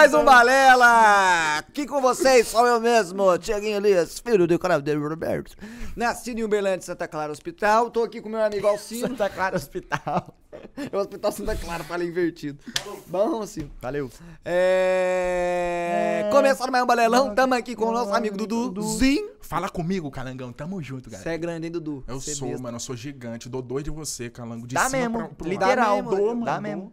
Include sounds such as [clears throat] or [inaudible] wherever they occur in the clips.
mais um então. Balela! Aqui com vocês, só eu mesmo, Tiaguinho Elias, filho do de Roberto. Nascido em Uberlândia, Santa Clara Hospital. Tô aqui com meu amigo Alcino. Santa Clara Hospital. [laughs] É o Hospital Santa Clara, falei invertido. Bom, assim. Valeu. É... é... Começando mais um balelão, tamo aqui com o nosso amigo Dudu. Dudu. Fala comigo, Calangão, tamo junto, galera. Você é grande, hein, Dudu? Eu Cê é sou, mesmo. mano, eu sou gigante, dou dois de você, Calango. De Dá cima mesmo, pra, pro literal. Dá mesmo, mano, dá mesmo.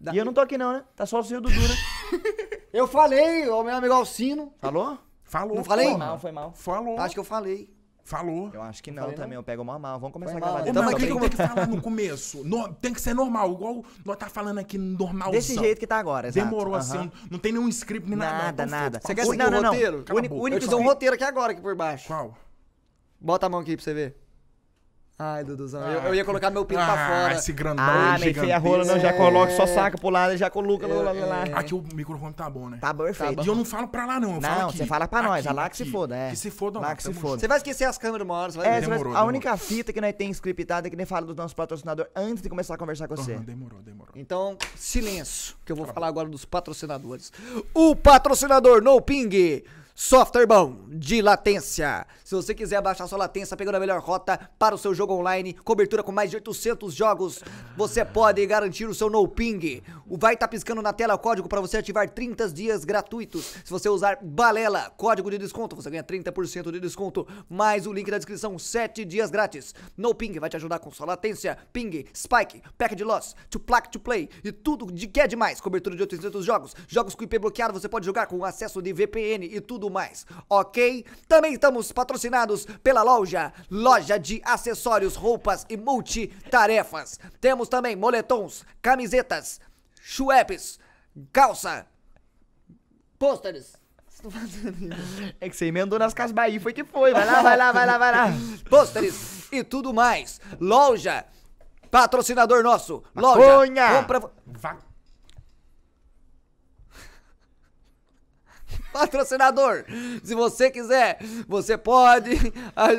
Da... E eu não tô aqui não, né? Tá só o senhor Dudu, né? [laughs] eu falei, o meu amigo Alcino. Falou? Falou. Não falei? Foi mal, foi mal. Falou. Acho que eu falei. Falou. Eu acho que não, falei, também, não. eu pego uma mal. Vamos começar foi a gravar. Não, mas o que, tem que [laughs] falar no começo. No, tem que ser normal, igual nós tá falando aqui, normal. Desse jeito que tá agora, exato. Demorou uh -huh. assim, não tem nenhum script, nem nada. Nada, então, nada. Você quer seguir o roteiro? O único, que único um roteiro aqui agora, aqui por baixo. Qual? Bota a mão aqui pra você ver. Ai, Duduzão, ah, eu, eu, ia colocar meu pinto ah, pra fora. esse grandão Ah, nem feia rola, não. Já coloca, só é. saca pro lado, já coloca lá, lá. Aqui o microfone tá bom, né? Tá perfeito. Tá bom. E eu não falo pra lá, não. Eu não, você fala pra nós. Aqui, lá que aqui. se foda, é. Que se foda, Lá que se foda. Você vai esquecer as câmeras uma hora, você vai... É, demorou, vai... a demorou. única fita que nós tem scriptada é que nem fala dos nossos patrocinadores antes de começar a conversar com você. Uhum, demorou, demorou. Então, silêncio, que eu vou tá falar bom. agora dos patrocinadores. O patrocinador No Ping Software bom de latência. Se você quiser baixar sua latência pegando a melhor rota para o seu jogo online, cobertura com mais de 800 jogos, você pode garantir o seu no ping. Vai estar tá piscando na tela o código para você ativar 30 dias gratuitos. Se você usar Balela, código de desconto, você ganha 30% de desconto, mais o link da descrição, 7 dias grátis. No ping vai te ajudar com sua latência, ping, spike, pack de loss, to plaque to play e tudo de que é demais. Cobertura de 800 jogos, jogos com IP bloqueado, você pode jogar com acesso de VPN e tudo tudo mais, ok? Também estamos patrocinados pela loja, loja de acessórios, roupas e multitarefas. Temos também moletons, camisetas, chuepes, calça, pôsteres. [laughs] É que você emendou nas casas Bahia, foi que foi. Vai lá, vai lá, vai lá, vai lá. [laughs] Pôsteres e tudo mais. Loja, patrocinador nosso. Loja. Maconha. Compra... patrocinador. Se você quiser, você pode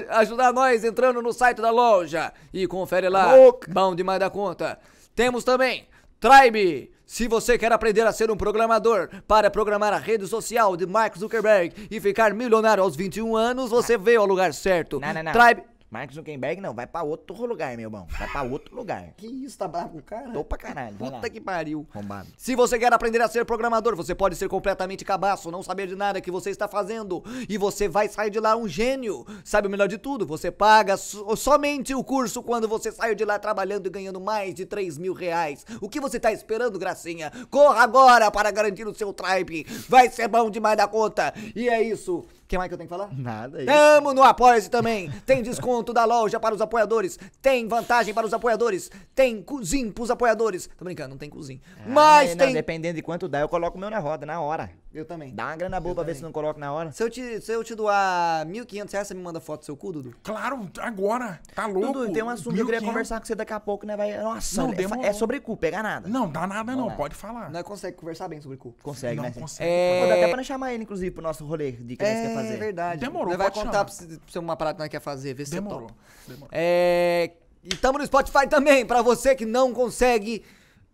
ajudar nós entrando no site da loja e confere lá. Bom demais da conta. Temos também Tribe. Se você quer aprender a ser um programador para programar a rede social de Mark Zuckerberg e ficar milionário aos 21 anos, você veio ao lugar certo. Não, não, não. Tribe. Mark Zuckerberg não, vai pra outro lugar, meu irmão. Vai pra outro lugar. [laughs] Que isso, tá bravo com o cara? Tô pra caralho. Puta que pariu. Rombado. Se você quer aprender a ser programador, você pode ser completamente cabaço, não saber de nada que você está fazendo. E você vai sair de lá um gênio. Sabe o melhor de tudo? Você paga so somente o curso quando você saiu de lá trabalhando e ganhando mais de 3 mil reais. O que você tá esperando, gracinha? Corra agora para garantir o seu tribe. Vai ser bom demais da conta. E é isso que mais que eu tenho que falar? Nada. É isso. Tamo no Apoia-se também. Tem desconto da loja para os apoiadores. Tem vantagem para os apoiadores. Tem cozinho para os apoiadores. Tô brincando, não tem cozinho. Ah, Mas né, não, tem... Dependendo de quanto dá, eu coloco o meu na roda, na hora. Eu também. Dá uma grana boa eu pra também. ver se não coloca na hora. Se eu te, se eu te doar 1.500 reais, você me manda foto do seu cu, Dudu? Claro, agora. Tá louco. Dudu, tem um assunto que eu queria conversar com você daqui a pouco, né? Vai... Nossa, não, é, é sobre cu, pegar nada. Não, dá nada não, não pode falar. Nós consegue conversar bem sobre cu. Consegue, não, né? Consegue. É... Dá até pra chamar ele, inclusive, pro nosso rolê de que é... nós quer é fazer. É verdade. Demorou, vai contar pra você uma parada que nós quer fazer, ver se Demorou. você Demorou. É... E tamo no Spotify também, pra você que não consegue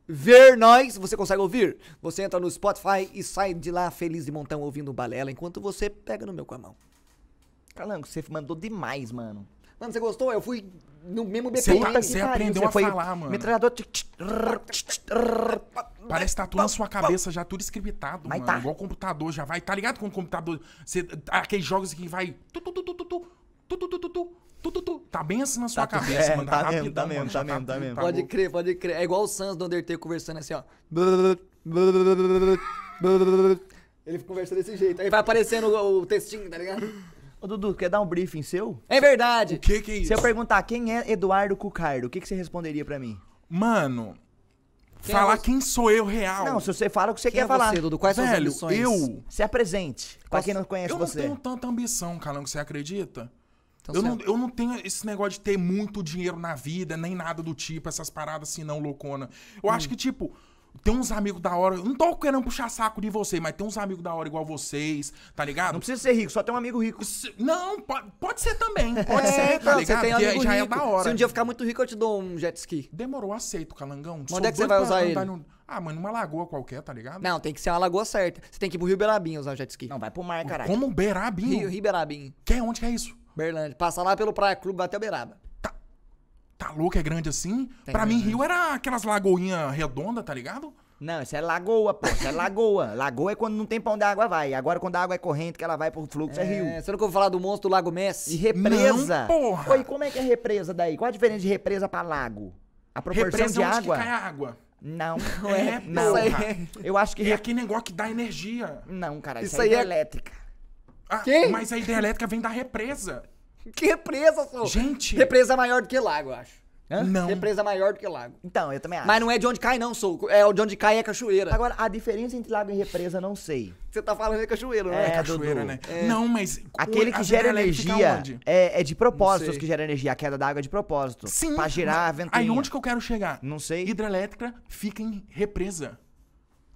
ver nós, você consegue ouvir. Você entra no Spotify e sai de lá feliz de montão ouvindo balela enquanto você pega no meu com a mão. Calango, você mandou demais, mano. Mano, você gostou? Eu fui no mesmo BPM. Você, tá, aprendeu você a falar, mano. Metralhador. Parece que tá tudo na sua cabeça já, tudo escrevitado, mano. Tá. Igual o computador já vai. Tá ligado com o computador? aqueles jogos que vai. tu, tu, tu, tu, tu, tu, tu, tu, tu, tu Tu, tu, tu, tá assim na sua tá cabeça, é, mano. Tá, tá mesmo, tá mesmo, tá mesmo, tá mesmo. Pode crer, pode crer. É igual o Sans do Undertaker conversando assim, ó. Ele conversa desse jeito. Aí vai aparecendo o, o textinho, tá ligado? Ô, Dudu, quer dar um briefing seu? É verdade. O que que é isso? Se eu perguntar quem é Eduardo Cucardo, o que, que você responderia pra mim? Mano, quem é falar é quem sou eu real. Não, se você fala o que você quem quer é falar. Você, Dudu? Quais Velho, são as ambições? eu... Se apresente, pra quem não conhece eu você. Eu não tenho tanta ambição, calão, que você acredita? Então, eu, não, é- eu não tenho esse negócio de ter muito dinheiro na vida, nem nada do tipo, essas paradas assim, não, loucona. Eu hum. acho que, tipo, tem uns amigos da hora. não tô querendo puxar saco de você, mas tem uns amigos da hora igual vocês, tá ligado? Não precisa ser rico, só tem um amigo rico. Se, não, pode, pode ser também. É, pode tá é, ser, tá ligado? Você tem Porque amigo já é rico. é da hora. Se um dia eu ficar muito rico, eu te dou um jet ski. Demorou, aceito, calangão. Onde é que você vai usar ele? No... Ah, mano, numa lagoa qualquer, tá ligado? Não, tem que ser uma lagoa certa. Você tem que ir pro Rio Beirabinho usar o jet ski. Não, vai pro mar, caralho. Como Beirabinho? Rio, Rio Beirabinho. Que é onde que é isso? Berlândia. Passa lá pelo Praia Clube, vai até Uberaba. Tá, tá louco? É grande assim? Tem pra mim, Rio era aquelas lagoinhas redondas, tá ligado? Não, isso é lagoa, pô. Isso é lagoa. [laughs] Lagoa é quando não tem pão a água, vai. Agora, quando a água é corrente, que ela vai pro fluxo, é, é rio. Você nunca ouviu falar do monstro do Lago Messi? E represa? Não, porra! Oi, como é que é represa daí? Qual a diferença de represa pra lago? A proporção represa de é onde água? Que cai a água. Não, [laughs] é, é, não. Porra. Eu acho que. É aquele negócio que dá energia. Não, cara, isso, isso aí é, é elétrica. Ah, Quem? Mas a hidrelétrica vem da represa. [laughs] Que represa, senhor? Gente. Represa maior do que lago, eu acho. Hã? Não. Represa maior do que lago. Então, eu também acho. Mas não é de onde cai, não, sou. É de onde cai é cachoeira. Agora, a diferença entre lago e represa, não sei. Você tá falando de cachoeira, né? É, é cachoeira, Dudu. né? É. Não, mas. Aquele que gera energia. É, é, de propósito os que gera energia. A queda d'água é de propósito. Sim. Pra girar a ventoinha. Aí onde que eu quero chegar? Não sei. Hidrelétrica fica em represa.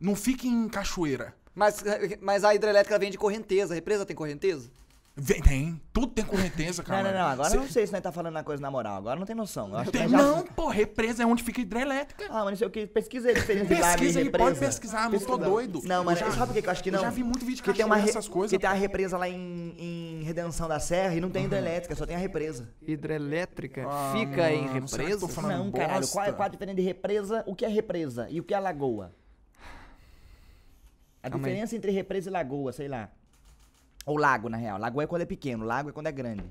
Não fica em cachoeira. Mas, mas a hidrelétrica vem de correnteza. A represa tem correnteza? Vem, tem. Tudo tem correnteza, [laughs] cara. Não, não, não. Agora Cê... eu não sei se nós tá falando na coisa na moral. Agora não tem noção. Tem... que Não, pô. Represa é onde fica hidrelétrica. Ah, mas não sei o que. Pesquisa de Pesquisa pode pesquisar. Não tô doido. Não, mas já... sabe por que eu acho que não? Eu já vi muito vídeo que tem uma re... coisas. Que tem a represa lá em, em Redenção da Serra e não tem uhum. hidrelétrica. Só tem a represa. Hidrelétrica? Ah, fica em represa? Não, caralho. Qual, é, qual é a diferença de represa? O que é represa? E o que é lagoa? A Calma diferença aí. entre represa e lagoa, sei lá. Ou lago, na real. Lagoa é quando é pequeno, lago é quando é grande.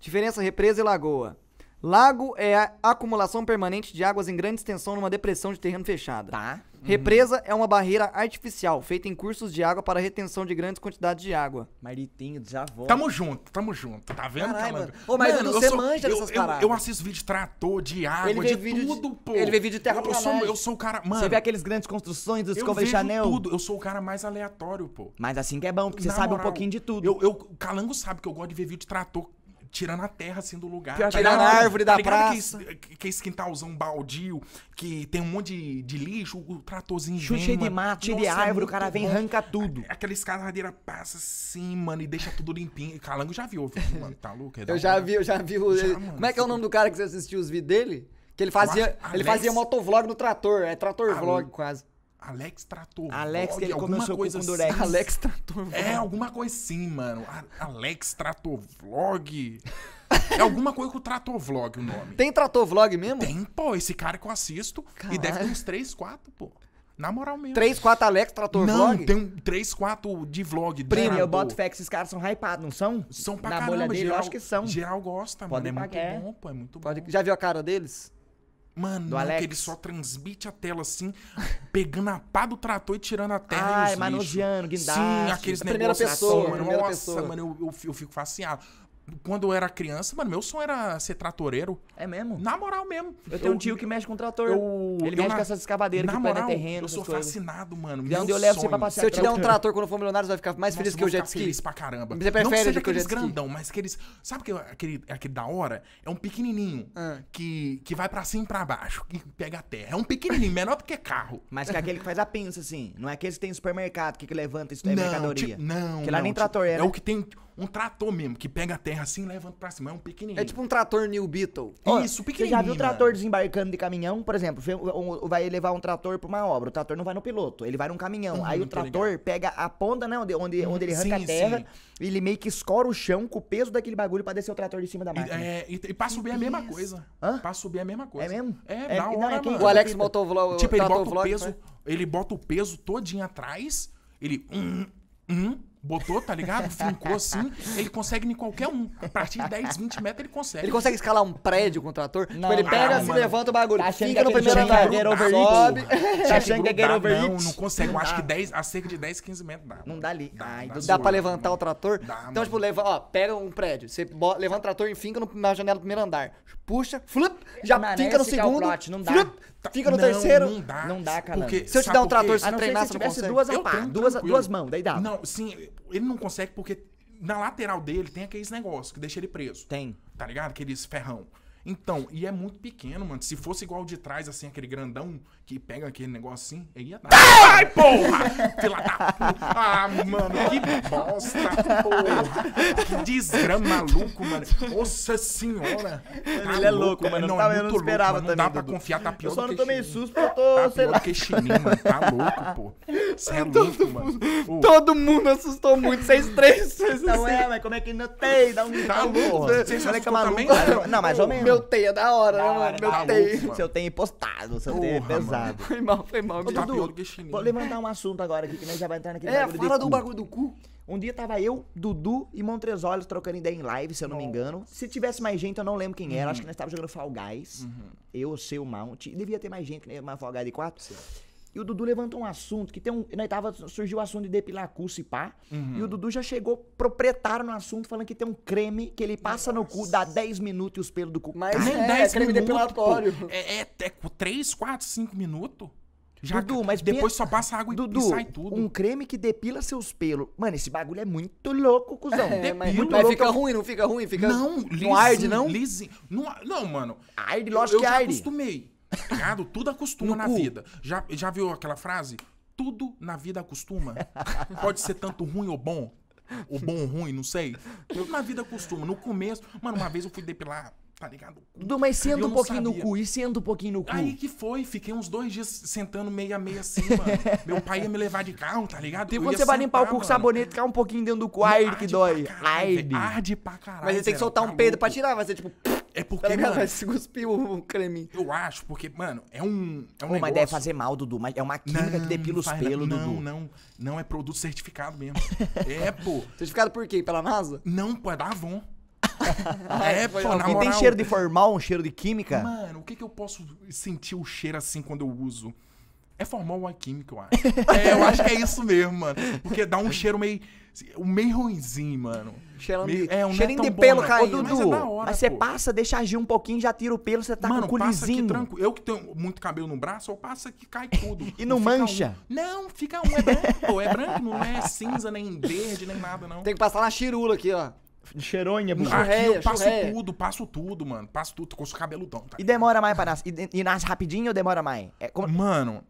Diferença represa e lagoa. Lago é a acumulação permanente de águas em grande extensão numa depressão de terreno fechada. Tá. Represa é uma barreira artificial, feita em cursos de água para retenção de grandes quantidades de água. Maritinho, já vou. Tamo junto, tamo junto. Tá vendo, Caralho, mano? Ô, mas mano, você sou, manja eu, dessas eu, Eu assisto vídeo de trator, de água, de tudo, de, pô. Ele vê vídeo de terra eu, eu sou, eu sou o cara, mano. Você vê aqueles grandes construções do Discovery Chanel? tudo. Eu sou o cara mais aleatório, pô. Mas assim que é bom, porque Na você moral, sabe um pouquinho de tudo. Eu, eu, o Calango sabe que eu gosto de ver vídeo de trator tirando a terra assim do lugar. Tá tirando a árvore tá da praça. Que, que é esse quintalzão baldio, que tem um monte de, de lixo, o tratorzinho gema. Cheio de mato, cheio de é árvore, o cara vem e arranca tudo. Aquela madeira passa assim, mano, e deixa tudo limpinho. Calango já viu, mano, tá louco? É eu já vi, eu já vi. O... mano, Como é que é o nome do cara que você assistiu os vídeos dele? Que ele fazia, ele fazia motovlog no trator, é trator vlog quase. Alex Trator. Alex, que ele alguma começou coisa com o Durex. Assim. Alex Trator. Vlog. É, alguma coisa sim, mano. A Alex Trator Vlog. é alguma coisa com o Trator Vlog o nome. Tem Trator Vlog mesmo? Tem, pô. Esse cara que eu assisto. Caralho. E deve ter uns 3, 4, pô. Na moral mesmo. 3, 4 Alex Trator não, Vlog? Não, tem 3, 4 de vlog. Primo, eu boto fé que esses caras são hypados, não são? São pra Na caramba. Na bolha dele, geral, eu acho que são. Geral gosta, Pode mano. É muito bom, pô. É muito Pode... bom. Já viu a cara deles? Mano, que ele só transmite a tela assim, pegando a pá do trator e tirando a terra. Ai, manuseando, guindaste. Sim, aqueles negócios. Primeira assim, pessoa, assim, mano. Primeira nossa, pessoa. mano, eu, eu, eu fico fascinado quando eu era criança, mano, meu sonho era ser tratoreiro. É mesmo? Na moral mesmo. Eu tenho eu, um tio que mexe com trator. Eu, ele eu mexe na, com essas escavadeiras que pega terreno. Eu sou fascinado, mano. Meu onde eu levo você pra passear. Se eu te der um trator quando for milionário, você vai ficar mais Nossa, feliz que o jet ski. feliz pra caramba. Você prefere Não seja aqueles grandão, mas aqueles... Sabe que, aquele, aquele da hora? É um pequenininho ah. que, que vai pra cima e pra baixo, que pega a terra. É um pequenininho, [laughs] menor do que carro. Mas que é aquele que faz a pinça, assim. Não é aquele que tem supermercado, que, que levanta isso daí, é mercadoria. Não, não. Que lá nem trator era. É, é o né? que tem um trator mesmo, que pega a terra assim e levanta pra cima. É um pequenininho. É tipo um trator New Beetle. Isso, pequenininho. Você já viu o trator desembarcando de caminhão? Por exemplo, vai levar um trator pra uma obra. O trator não vai no piloto, ele vai num caminhão. Aí uhum, o trator ligado. pega a ponta, né? Onde, onde, onde ele arranca sim, a terra. Sim. E ele meio que escora o chão com o peso daquele bagulho pra descer o trator de cima da máquina. E, é, e, e pra subir é a mesma coisa. Hã? Pra subir é a mesma coisa. É mesmo? É, é da hora, não, é mano. O Alex botou o Tipo, ele bota o peso, né? ele bota o peso todinho atrás, ele... Hum, hum, botou, tá ligado? Fincou assim, ele consegue em qualquer um. A partir de 10, 20 metros ele consegue. Ele consegue escalar um prédio com o trator? Tipo, não, tipo, ele pega, não, se mano. levanta o bagulho, tá fica é no primeiro andar, get over sobe. É tá achando que é get over Não, não consegue. Eu acho que 10, a cerca de 10, 15 metros dá. Não dá ali. Dá, Ai, ah, então dá, dá pra levantar mano. o trator? Dá, então, mano. tipo, leva, ó, pega um prédio, você bota, levanta o trator e finca na janela do primeiro andar. Puxa, flup, já finca no é segundo. Plot, não dá. Tá, Fica no não, terceiro. Não dá. Não dá, cara. Porque, se eu te dar um trator, se não treinar, se tivesse duas, eu pá, duas, duas mãos, daí dá. Não, sim, ele não consegue porque na lateral dele tem aqueles negócios que deixa ele preso. Tem. Tá ligado? Aqueles ferrão. Então, e é muito pequeno, mano. Se fosse igual de trás, assim, aquele grandão que pega aquele negócio assim, ele ia dar. Ai, porra! Fila da puta! Ah, mano, que bosta, porra! Que desgrama maluco, mano. Nossa senhora! Tá ele é tá louco, mano. É, não, é muito eu não esperava louco, também. Não dá pra confiar, tá pior que Eu só não tomei susto porque eu tô. Tá sei pior lá. que chininho, mano. Tá louco, pô. Você é todo louco, mundo, mano. Todo mundo assustou muito. Vocês três, vocês Não assim. é, mas como é que não tem? Dá um. Tá louco, Vocês também? Né? Não, mais ou menos meu TEI é da hora, né, mano? Meu tá TEI. Seu TEI impostado, seu TEI é pesado. Foi mal, foi mal. Ô, Dudu, vou levantar um assunto agora aqui, que nós já vai entrar naquele é, bagulho fala do, do bagulho do cu. Um dia tava eu, Dudu e Montresolhos trocando ideia em live, se eu não me engano. Se tivesse mais gente, eu não lembro quem era. Uhum. Acho que nós tava jogando Fall Guys. Uhum. Eu, seu Mount. Devia ter mais gente, né? Mas Fall Guys de quatro Sim. E o Dudu levantou um assunto, que tem um. Na né, tava, surgiu o assunto de depilar cu e pá. Uhum. E o Dudu já chegou proprietário no assunto, falando que tem um creme que ele passa Nossa. no cu, dá 10 minutos e os pelos do cu. Mas é, Nem é, 10 é creme minutos, depilatório. Pô, é, é, é 3, 4, 5 minutos? Já, Dudu, mas depois só passa água Dudu, e sai tudo. Um creme que depila seus pelos. Mano, esse bagulho é muito louco, cuzão. É, depila. Mas, muito mas louco. fica ruim, não fica ruim? Fica... Não, lisinho, não arde, não? Lisinho. Não, não, mano. Arde, lógico eu, eu que arde. Eu já acostumei. Ligado? Tudo acostuma na vida. Já, já viu aquela frase? Tudo na vida acostuma. [laughs] Pode ser tanto ruim ou bom. Ou bom ou ruim, não sei. Tudo na vida acostuma. No começo, mano, uma vez eu fui depilar tá ligado? Du, mas senta um pouquinho sabia. no cu, e senta um pouquinho no cu. Aí que foi, fiquei uns dois dias sentando meia meia assim, mano. Meu pai ia me levar de carro, tá ligado? Tem quando você sentar, vai limpar o cu com sabonete, cai um pouquinho dentro do cu, ai que dói. Arde. Arde pra caralho. Mas ele tem que é soltar um tá pedo pra tirar, vai ser tipo... É porque, tá mano... Vai se cuspir o creminho. Eu acho, porque, mano, é um, é um oh, negócio... Mas deve fazer mal, Dudu. Mas é uma química não, que depila os pelos, Dudu. Não, não. Não é produto certificado mesmo. [laughs] é, pô. Certificado por quê? Pela NASA? Não, pô. É da Avon. [laughs] é, pô, na moral... tem cheiro de formal, um cheiro de química? Mano, o que que eu posso sentir o cheiro assim quando eu uso? É formal ou é química, eu acho. [laughs] é, eu acho que é isso mesmo, mano. Porque dá um cheiro meio... Um meio ruimzinho, mano. Cheirando meio, de, é, um cheirinho é de pelo bom, caindo. Dudu, mas, é hora, mas você passa, deixa agir um pouquinho, já tira o pelo, você tá Mano, com o culizinho. Eu que tenho muito cabelo no braço, eu passo que cai tudo. [laughs] e não, não mancha? Um. Não, fica um. É branco, é branco, não é cinza, nem verde, nem nada, não. Tem que passar na chirula aqui, ó. Cheironha, bicho. Aqui eu passo churreia. tudo, passo tudo, mano. Passo tudo, com o cabeludão. Tá? E demora mais pra nascer? E, e, nasce rapidinho ou demora mais? É como... Mano...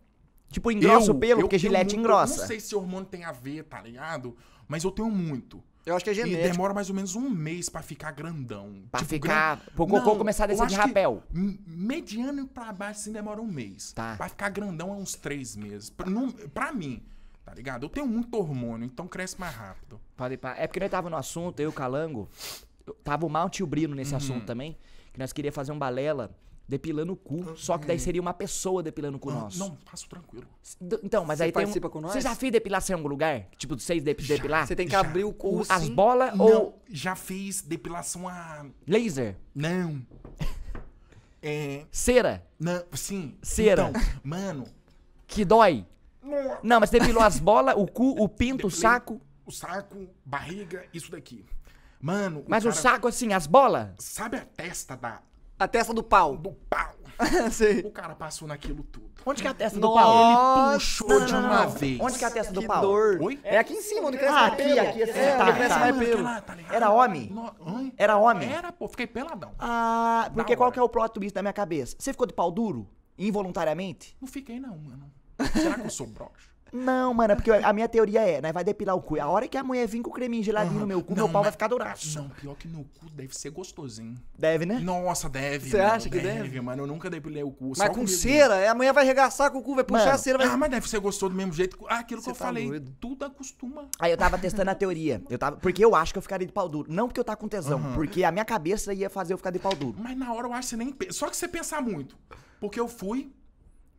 Tipo, engrossa eu, o pelo, eu, porque eu gilete engrossa. Eu não sei se hormônio tem a ver, tá ligado? Mas eu tenho muito. Eu acho que é genético. E demora mais ou menos um mês para ficar grandão. Pra tipo, ficar. Gran... Pro cocô Não, começar a descer de rapel. Mediano pra baixo, assim, demora um mês. Tá. Pra ficar grandão é uns três meses. Pra, não, pra mim, tá ligado? Eu tenho muito hormônio, então cresce mais rápido. Pode ir É porque nós tava no assunto, eu, Calango. Tava o Mount e o Brino nesse uhum. assunto também. Que nós queria fazer um balela depilando o cu. Só que daí seria uma pessoa depilando o cu ah, nosso. Não, faço tranquilo. Então, mas Cê aí participa tem. Um, com nós? Você já fez depilação em algum lugar? Tipo, de seis dep já, depilar? Você tem que já. abrir o cu. As bolas ou. Já fiz depilação a. Laser? Não. [laughs] é. Cera? Não, sim. Cera. Então, mano. Que dói? Não, não mas depilou as bolas, o cu, o pinto, Depilei o saco. O saco, barriga, isso daqui. Mano. O mas cara... o saco, assim, as bolas? Sabe a testa da, a testa do pau. Do pau. [laughs] o cara passou naquilo tudo. Onde que é a testa do pau? Ele puxou não, não, de uma não. vez. Onde que é a testa do que pau? Dor. Oi? É aqui em cima, onde cresce ah, aqui, pelo. aqui, assim. É, tá, cresce tá. mais pelo. Tá Era homem? Era homem? Era, pô. Fiquei peladão. Ah, porque qual que é o plot twist da minha cabeça? Você ficou de pau duro? Involuntariamente? Não fiquei não, mano. Será que eu sou broxo não, mano, é porque a minha teoria é, né? Vai depilar o cu. A hora que a mulher vir com o creminho geladinho uhum. no meu cu, não, meu pau vai ficar dourado. Não, pior que no cu deve ser gostosinho. Deve, né? Nossa, deve. Você acha que deve? Deve, mano. Eu nunca depilei o cu. Mas com cera, mesmo. a mulher vai regaçar com o cu, vai puxar mano, a cera. Vai... Ah, mas deve ser gostoso do mesmo jeito. Ah, aquilo que eu tá falei, doido. tudo acostuma. Aí eu tava testando a teoria. Eu tava, porque eu acho que eu ficaria de pau duro. Não porque eu tava com tesão, uhum. porque a minha cabeça ia fazer eu ficar de pau duro. Mas na hora eu acho que você nem. Só que você pensar muito. Porque eu fui.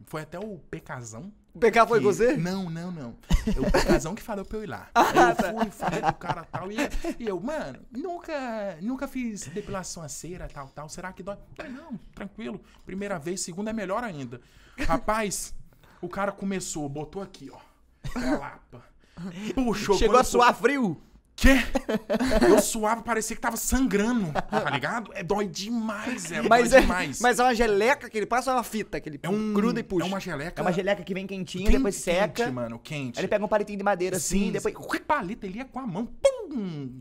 Foi até o pecazão. O PK foi você? Não, não, não. Eu, o Casão que falou pra eu ir lá. Ah, eu tá. fui, falei pro cara tal. E, e, eu, mano, nunca, nunca fiz depilação a cera, tal, tal. Será que dói? É, não, tranquilo. Primeira vez, segunda é melhor ainda. Rapaz, o cara começou, botou aqui, ó. Pra lapa. Puxou. Chegou a suar frio? Quê? Eu suava, parecia que tava sangrando, tá ligado? É dói demais, é, mas dói é, demais. Mas é uma geleca que ele passa uma fita, que ele é um, gruda e é puxa. É uma geleca. É uma geleca que vem quentinha, quente, depois seca. Quente, mano, quente. Aí ele pega um palitinho de madeira assim, Sim, assim, depois. Que palito? Ele ia com a mão. Pum!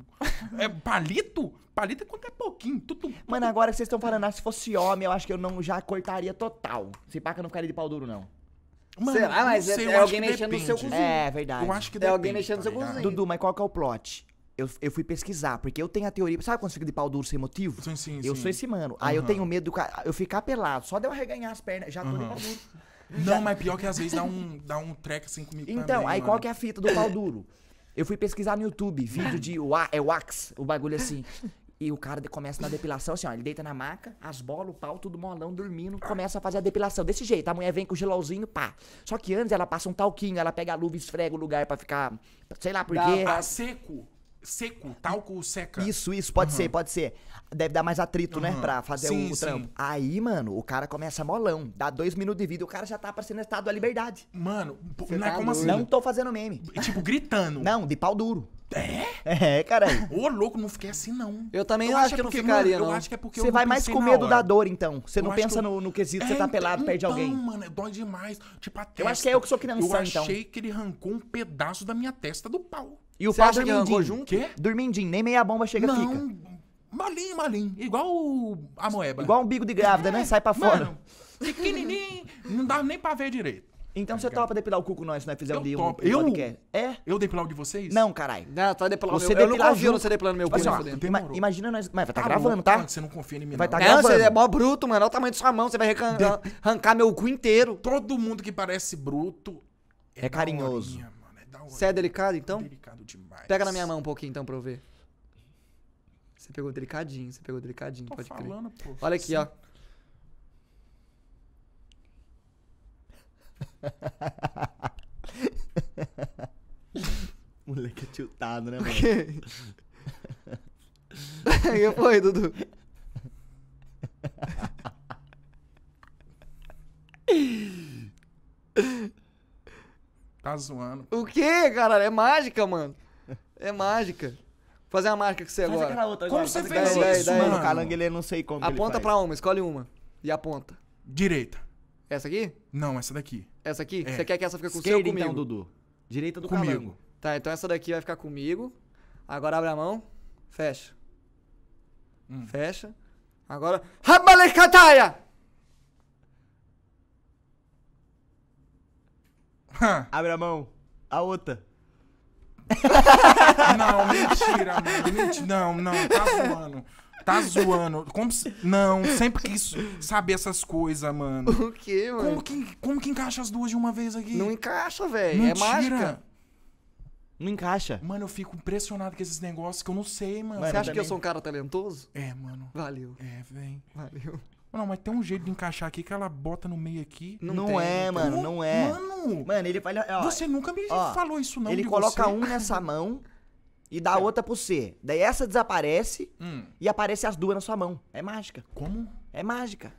É palito? Palito é quanto é pouquinho. Tudo, Mano, agora que vocês estão falando, ah, se fosse homem, eu acho que eu não já cortaria total. Se pá que eu não ficaria de pau duro, não. Mano, mas sei, é, é alguém mexendo depende. no seu cozinho. É verdade. Eu acho que depende, É alguém mexendo tá no seu cozinho. Dudu, mas qual que é o plot? eu, eu fui pesquisar, porque eu tenho a teoria. Sabe quando você fica de pau duro sem motivo? Sim, sim, eu sim. sou esse mano. Uhum. Aí eu tenho medo do cara. Eu ficar pelado, só de eu arreganhar as pernas, já tô uhum. de pau duro. Não, já... mas pior que às vezes dá um, dá um treco assim comigo. Então, também, aí mano. qual que é a fita do pau duro? Eu fui pesquisar no YouTube, vídeo de é wax, o bagulho assim. E o cara começa na depilação, assim, ó. Ele deita na maca, as bolas, o pau, tudo molão, dormindo, começa a fazer a depilação. Desse jeito, a mulher vem com o gelolzinho, pá. Só que antes ela passa um talquinho, ela pega a luva e esfrega o lugar pra ficar. Sei lá por quê. Pra seco seco, talco seca. Isso, isso, pode uhum. ser, pode ser. Deve dar mais atrito, uhum. né? Pra fazer sim, o, o trampo. Aí, mano, o cara começa molão. Dá dois minutos de vida, o cara já tá no estado da liberdade. Mano, Você não é tá é como duro. assim? Não tô fazendo meme. Tipo, gritando. Não, de pau duro. É? É, cara. Ô, louco, não fiquei assim, não. Eu também eu acho, acho que é porque, não ficaria, mano, não. Eu acho que é porque Você vai mais com medo da dor, então. Você eu não pensa eu... no, no, quesito, é, você tá então, pelado, então, perde alguém. Não, mano, é dói demais. Tipo, a testa. Eu acho que é eu que sou criança, então. Eu achei que ele arrancou um pedaço da minha testa do pau. E o Você Pá é que arrancou junto? Quê? Dormindinho, nem meia bomba chega não, fica. Malinho, malinho. Igual a moeba. Igual um bico de grávida, né? é, né? Sai pra fora. Mano, pequenininho, não dá nem pra ver direito. Então tá você topa depilar o cu com nós se Fizer fizermos um, um eu? É? Eu depilar o de vocês? Não, caralho. Não, tá depilando você meu. Depilar eu não confio você depilando meu tipo cu. Assim, né, ima, imagina nós... Mas vai tá, tá gravando, tá? Você não confia em mim, Vai não. tá não, gravando. você é mó bruto, mano. Olha é o tamanho da sua mão. Você vai arrancar meu cu inteiro. Todo mundo que parece bruto... É, é carinhoso. Carinha. Você é delicado, então? Delicado demais. Pega na minha mão um pouquinho, então, pra eu ver. Você pegou delicadinho, você pegou delicadinho, Tô pode falando, crer. Pô, olha aqui, sim. ó. [laughs] Moleque é tiltado, né, mano? [laughs] que foi, Dudu? [laughs] Tá zoando. O quê, cara? É mágica, mano. É mágica. Vou fazer uma mágica com você Faz agora. Como agora. você fez daí, isso, daí, mano? O calango, ele não sei como Aponta pra uma, escolhe uma. E aponta. Direita. Essa aqui? Não, essa daqui. Essa aqui? É. Você quer que essa fique com Esquerda, o seu então, comigo? então, Dudu. Direita do comigo. calango. Tá, então essa daqui vai ficar comigo. Agora abre a mão. Fecha. Hum. Fecha. Agora... Rabalekataya! Abre a mão. A outra. não, mentira, mano. Mentira. Não, não, tá zoando. Tá zoando. Como se... Não, sempre quis saber essas coisas, mano. O quê, mano? Como que, como que encaixa as duas de uma vez aqui? Não encaixa, velho. É mágica. Não encaixa. Mano, eu fico impressionado com esses negócios que eu não sei, mano. Você acha também... que eu sou um cara talentoso? É, mano. Valeu. É, vem. Valeu. Não, mas tem um jeito de encaixar aqui que ela bota no meio aqui. Não, não tem, é, mano, como? não é. Mano! Mano, ele vai. você nunca me ó, falou isso, não. Ele coloca você. um nessa [laughs] mão e dá é. outra pro C. Daí essa desaparece hum. e aparece as duas na sua mão. É mágica. Como? É mágica.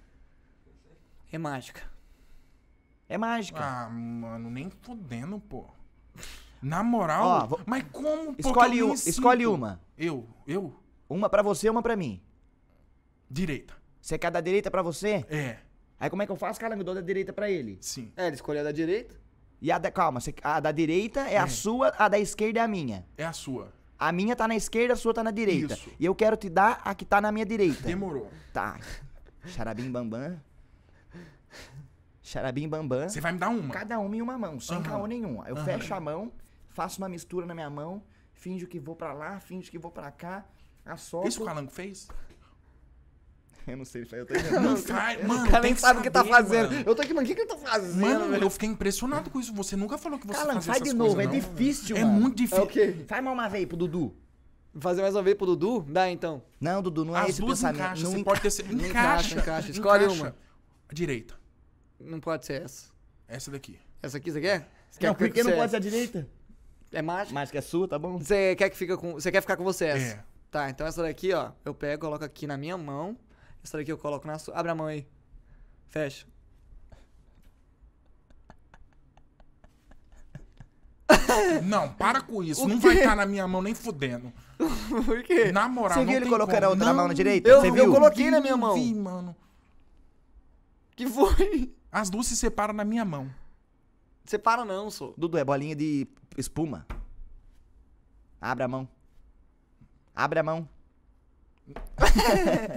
É mágica. É mágica. Ah, mano, nem fodendo, pô. Na moral, ó, mas como? Escolhe, um, escolhe uma. Eu, eu? Uma para você, uma para mim. Direita. Você quer da direita pra você? É. Aí como é que eu faço, caramba? Eu dou da direita pra ele. Sim. É, ele escolheu a da direita. E a da. Calma, você- a da direita é, a é. sua, a da esquerda é a minha. É a sua. A minha tá na esquerda, a sua tá na direita. Isso. E eu quero te dar a que tá na minha direita. Demorou. Tá. Xarabim Bambam. Xarabim Bambam. Você vai me dar uma. Cada uma em uma mão, sem Aham. caô nenhum. Eu fecho a mão, faço uma mistura na minha mão, finjo que vou pra lá, finjo que vou pra cá, assopro. Isso o Calango fez? Eu não sei, Eu tô entendendo. não sai, mano. O cara nem sabe o que tá fazendo. Mano. Eu tô aqui, mano, o que, que ele tá fazendo? Mano, velho? eu fiquei impressionado com isso. Você nunca falou que você Calan, fazia sai de novo, coisas, é difícil, mano. É muito difícil. É, é Faz mais uma vez pro Dudu. Fazer mais uma vez pro Dudu? Dá então. Não, Dudu, não é As esse duas pensamento. Encaixa, não você pode ter. Encaixa, encaixa, encaixa. Escolhe encaixa. uma. A direita. Não pode ser essa. Essa daqui. Essa aqui você quer? Você não, quer porque que não pode ser a direita? É mágica. Mágica é sua, tá bom? Você quer que fica com. Você quer ficar com você essa? É. Tá, então essa daqui, ó, eu pego, coloco aqui na minha mão essa daqui eu coloco na sua. Abre a mão aí. Fecha. Não, para com isso. O não quê? vai tá estar na minha mão nem fudendo. [laughs] Por quê? Na moral, Você viu ele colocando a outra não, na mão na direita? Eu, Você viu? Eu coloquei vi, na minha mão. Vi, mano. Que foi? As duas se separam na minha mão. Separa não, sou. Dudu, é bolinha de espuma. Abre a mão. Abre a mão. [laughs]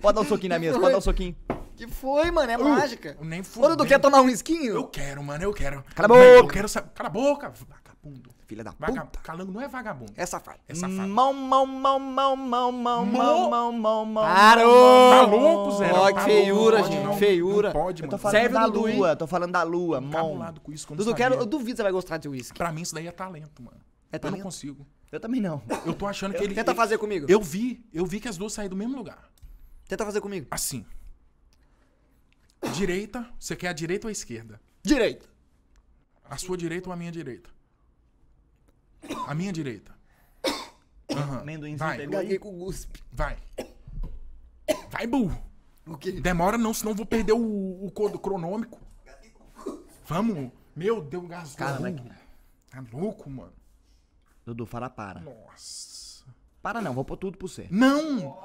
Pode dar um soquinho na mesa, pode dar um soquinho. Que foi, mano? É uh, mágica. Nem fui. Quando tu quer tomar um esquinho? Eu quero, mano, eu quero. Cala a boca. Eu quero saber. Cala a boca, vagabundo. Filha da Vaga... puta. Calango não é vagabundo. É safado. É safado. Mão, mão, mão, mão, mão, mão, mão, mão, mão, mão. Parou! Tá louco, Zé? Ó, tá que feiura, gente. Não, feiura. Não pode, mano. Eu tô falando Serve da lua, Dudu, tô falando da lua, mão. Cabulado com isso, quando Dudu, quero, eu duvido que você vai gostar de uísque. Pra mim isso daí é talento, mano. É talento? Eu não consigo. Eu também não. Eu tô achando que ele... Tenta fazer comigo. Eu vi, eu vi que as duas saíram do mesmo lugar. Tenta fazer comigo. Assim. Direita, você quer a direita ou a esquerda? Direita. A sua direita ou a minha direita? A minha direita. Aham. Vai. com guspe. Vai. Vai, burro. O quê? Demora não, senão eu vou perder o, o codo cronômico. Vamos. Meu Deus, gasgou. Cara, né? Tá louco, mano. Dudu, fala para. Nossa. Para não, vou pôr tudo pro você. Não!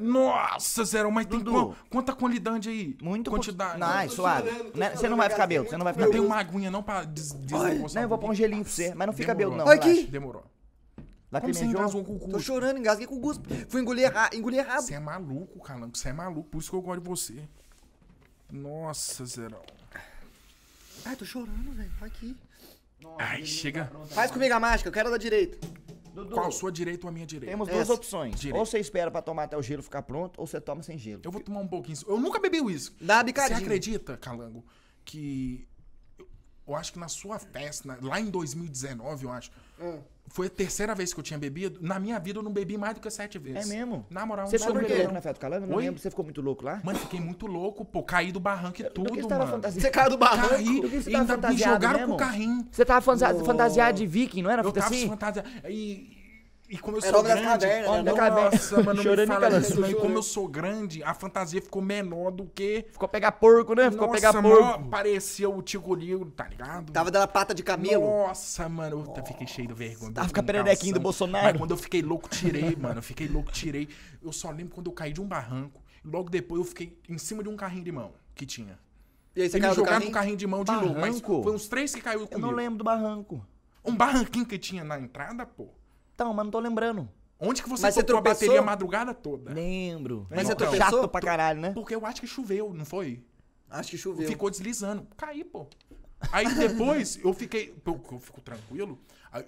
Nossa, Zero, mas Dudu. tem quanta qualidade aí? Muito quantidade. Não, é não, suave. É- você não vai ficar belo, você não vai ficar Não tem uma aguinha não pra des, des Eu vou pôr um gelinho pra você, mas não fica belo não. Olha aqui. Demorou. Lacrimejou? Com Tô chorando, engasguei com o cuspe. Fui engolir, erra, engolir errado. Você é maluco, Calango. Você é maluco. Por isso que eu gosto de você. Nossa, Zerão. Ai, tô chorando, velho. Vai tá aqui. Nossa, Ai, chega. Tá Faz comigo a mágica. Eu quero da direita. Dudu, Qual? Sua direita ou a minha direita? Temos duas Essa. opções. Ou você espera pra tomar até o gelo ficar pronto, ou você toma sem gelo. Eu vou tomar um pouquinho. Eu nunca bebi uísque. Dá uma Você acredita, Calango, que eu acho que na sua festa, lá em 2019, eu acho. Hum. Foi a terceira vez que eu tinha bebido. Na minha vida, eu não bebi mais do que sete vezes. É mesmo? Na moral, Você ficou louco na festa do Calando? Não Oi? lembro. Você ficou muito louco lá? Mano, fiquei muito louco, pô. Caí do barranco e tudo, mano. Você caiu do barranco? Caí. Do que você ainda me jogaram mesmo? com o carrinho. Você tava fantasiado, oh. de viking, não era? Eu tava assim? fantasiado. E e como eu sou grande. Caverna, né? nossa, mano, Chorando me fala Como eu sou grande, a fantasia ficou menor do que. Ficou pegar porco, né? Ficou nossa, pegar porco. Mano, parecia o tigolinho, tá ligado? Tava dando pata de camelo. Nossa, mano. Eu fiquei cheio de vergonha. Tava ficando pererequinho do Bolsonaro. Mas quando eu fiquei louco, tirei, mano. Eu fiquei louco, tirei. Eu só lembro quando eu caí de um barranco. Logo depois eu fiquei em cima de um carrinho de mão que tinha. E aí você caiu jogava carrinho? um carrinho de mão de barranco? novo. Mas foi uns três que caiu comigo. Eu não lembro do barranco. Um barranquinho que tinha na entrada, pô. Então, mas não tô lembrando. Onde que você mas tocou você a bateria a madrugada toda? Lembro. Mas você é tropeçou? Chato pra caralho, né? Porque eu acho que choveu, não foi? Acho que choveu. Ficou deslizando. Caí, pô. Aí depois eu fiquei. Eu, eu fico tranquilo.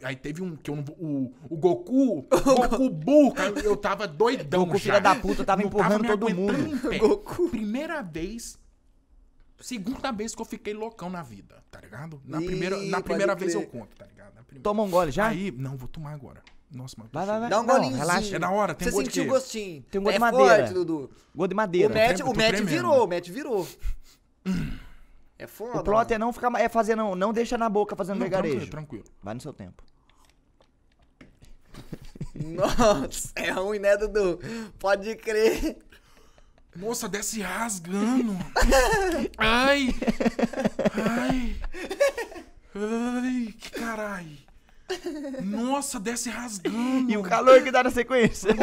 Aí, teve um que eu não. O, o Goku. [laughs] O Goku burro, eu tava doidão. Goku, filha da puta, tava não empurrando tava todo mundo. Goku. Primeira vez. Segunda vez que eu fiquei loucão na vida, tá ligado? Na Ih, primeira, na primeira vez eu conto, tá ligado? Toma um gole já? Aí, não, vou tomar agora. Nossa, mano. Vai, vai, vai. Dá um golinho. Relaxa. É da hora, tem Você gosto sentiu o gostinho. Tem um gosto é de madeira. Forte, Dudu. Gosto de madeira. O né? Matt, o Matt virou, o Matt virou. [clears throat] É foda. O plot mano. é não ficar. É fazer não. Não deixa na boca fazendo não, gargarejo. Tranquilo, tranquilo. Vai no seu tempo. [laughs] Nossa, é ruim, né, Dudu? Pode crer. Moça, desce rasgando. [laughs] Ai! Ai! Ai, que caralho. Nossa, desce rasgando. E o calor que dá na sequência. É [laughs]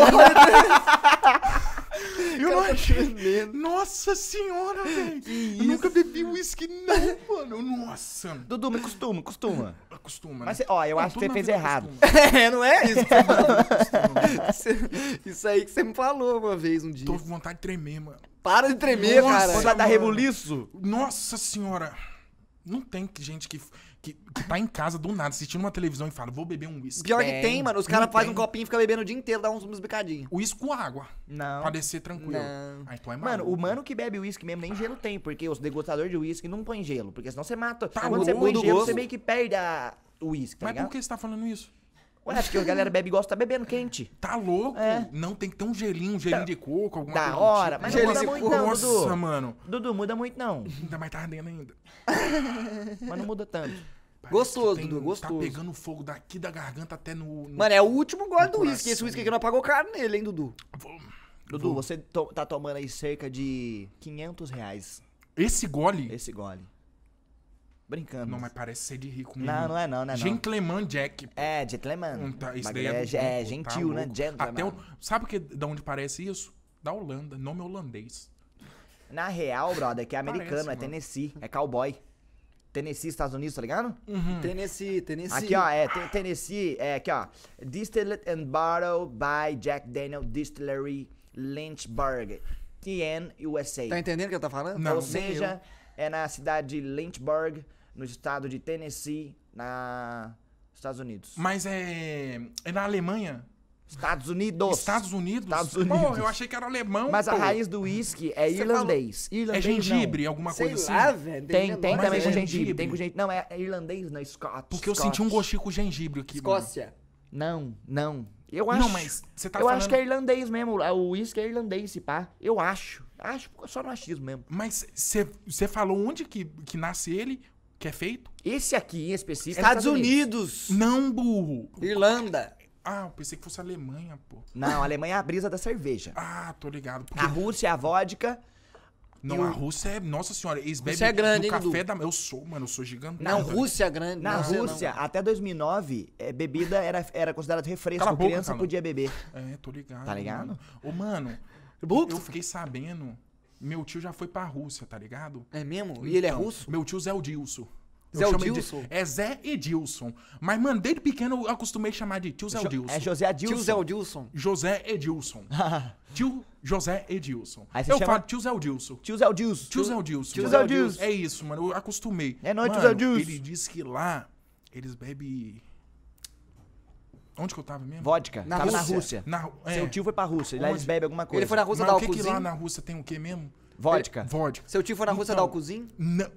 eu tá não achei. Nossa senhora, velho. Eu nunca bebi uísque, não, mano. Nossa. Dudu, me costuma, costuma. Costuma. Mas, né? ó, eu não, acho que você fez errado. [laughs] é, não é isso? [laughs] isso, isso aí que você me falou uma vez, um dia. Tô com vontade de tremer, mano. Para de tremer, Nossa, cara. Vontade de dar rebuliço. Nossa senhora. Não tem gente que que, que tá em casa do nada, assistindo uma televisão e fala, vou beber um uísque. Pior que tem, mano. Os caras fazem um copinho e fica bebendo o dia inteiro, dá uns, uns bicadinhos. Uísque com água. Não. Pra descer tranquilo. Não. Ah, então é maluco. Mano, o mano que bebe uísque mesmo nem gelo tem, porque os degustadores de uísque não põem gelo. Porque senão você mata. Tá, Quando você põe gelo, gosto. você meio que perde O uísque, tá Mas ligado? por que você tá falando isso? Ué, porque a galera bebe igual gosta, tá bebendo quente. Tá louco? É. Não, tem que ter um gelinho, um gelinho tá. de coco, alguma da coisa. Da hora, tipo. mas não muda muito não, Nossa, Dudu. mano. Dudu, muda muito não. Ainda mais tá ardendo ainda. [laughs] mas não muda tanto. Parece gostoso, tem, Dudu, tá gostoso. Tá pegando fogo daqui da garganta até no. no Mano, é o último gole do uísque. Esse uísque aqui não pagou caro nele, hein, Dudu? Vou, Dudu, vou. você to, tá tomando aí cerca de 500 reais. Esse gole? Esse gole. Brincando. Não, mas parece ser de rico mesmo. É não, não é não, não. Gentleman Jack. Pô. É, Gentleman. Hum, tá, isso daí é, é do, é, é gentil, tá né? Gentleman. Até o, sabe que, de onde parece isso? Da Holanda, nome holandês. Na real, brother, que é americano, parece, é mano. Tennessee, é cowboy. Tennessee, Estados Unidos, tá ligado? Uhum. Tennessee, Tennessee. Aqui, ó, é Tennessee, é aqui, ó. Distilled and Bottled by Jack Daniel Distillery Lynchburg, TN, USA. Tá entendendo o que eu tô falando? Não, Ou seja, eu. é na cidade de Lynchburg, no estado de Tennessee, na Estados Unidos. Mas é. É na Alemanha? Estados Unidos. Estados Unidos? Estados Unidos. Pô, eu achei que era alemão. Mas pô. a raiz do uísque é irlandês. Falou... irlandês. É gengibre, não. alguma Sei coisa lá, assim? Velho, tem, é tem Mas também é com gengibre. gengibre. Tem com gengibre. Não, é irlandês, não, é Scott. Porque Scott. eu senti um gostinho com gengibre aqui. Escócia. Mano. Não, não. Eu acho. Não, mas você tá Eu falando... acho que é irlandês mesmo. É, o uísque é irlandês, se pá. Eu acho. Acho só no achismo mesmo. Mas você falou onde que, que nasce ele, que é feito. Esse aqui em específico. Estados, Estados Unidos. Unidos. Não, burro. Irlanda. Ah, eu pensei que fosse Alemanha, pô. Não, a Alemanha é a brisa da cerveja. Ah, tô ligado. porque- A Rússia é a vodka. Não, a Rússia é. Nossa senhora, eles bebem é grande, no hein, café da. Eu sou, mano, eu sou gigante. Não, Rússia é grande. Na não não. Rússia, até 2009, é, bebida era, era considerada refresco. Cala a boca, criança podia beber. É, tô ligado. Tá ligado? Mano. Ô, mano, eu fiquei sabendo meu tio já foi pra Rússia, tá ligado? É mesmo? e então, ele é russo? Meu tio Zé Odilson. Zé Odilson? É Zé Edilson. Mas, mano, desde pequeno eu acostumei chamar de tio Zé é é Odilson. É José Adilson. Tio Zé Odilson. José Edilson. [laughs] tio José Edilson. Aí você eu chama... falo tio Zé Odilson. Tio Zé Odilson. Tio Zé Odilson. Tio Zé Odilson. É isso, mano. Eu acostumei. É nóis, tio Zé Odilson. Ele disse que lá eles bebem Onde que eu tava mesmo? Vodka. Na tava Rússia. na Rússia. Na, é. Seu tio foi pra Rússia. Onde? Lá eles bebem alguma coisa. Ele foi na Rússia Mas dar o que, que lá na Rússia tem o quê mesmo? Vodka. Ele, vodka. Seu tio foi na Rússia então, dar o cozinho?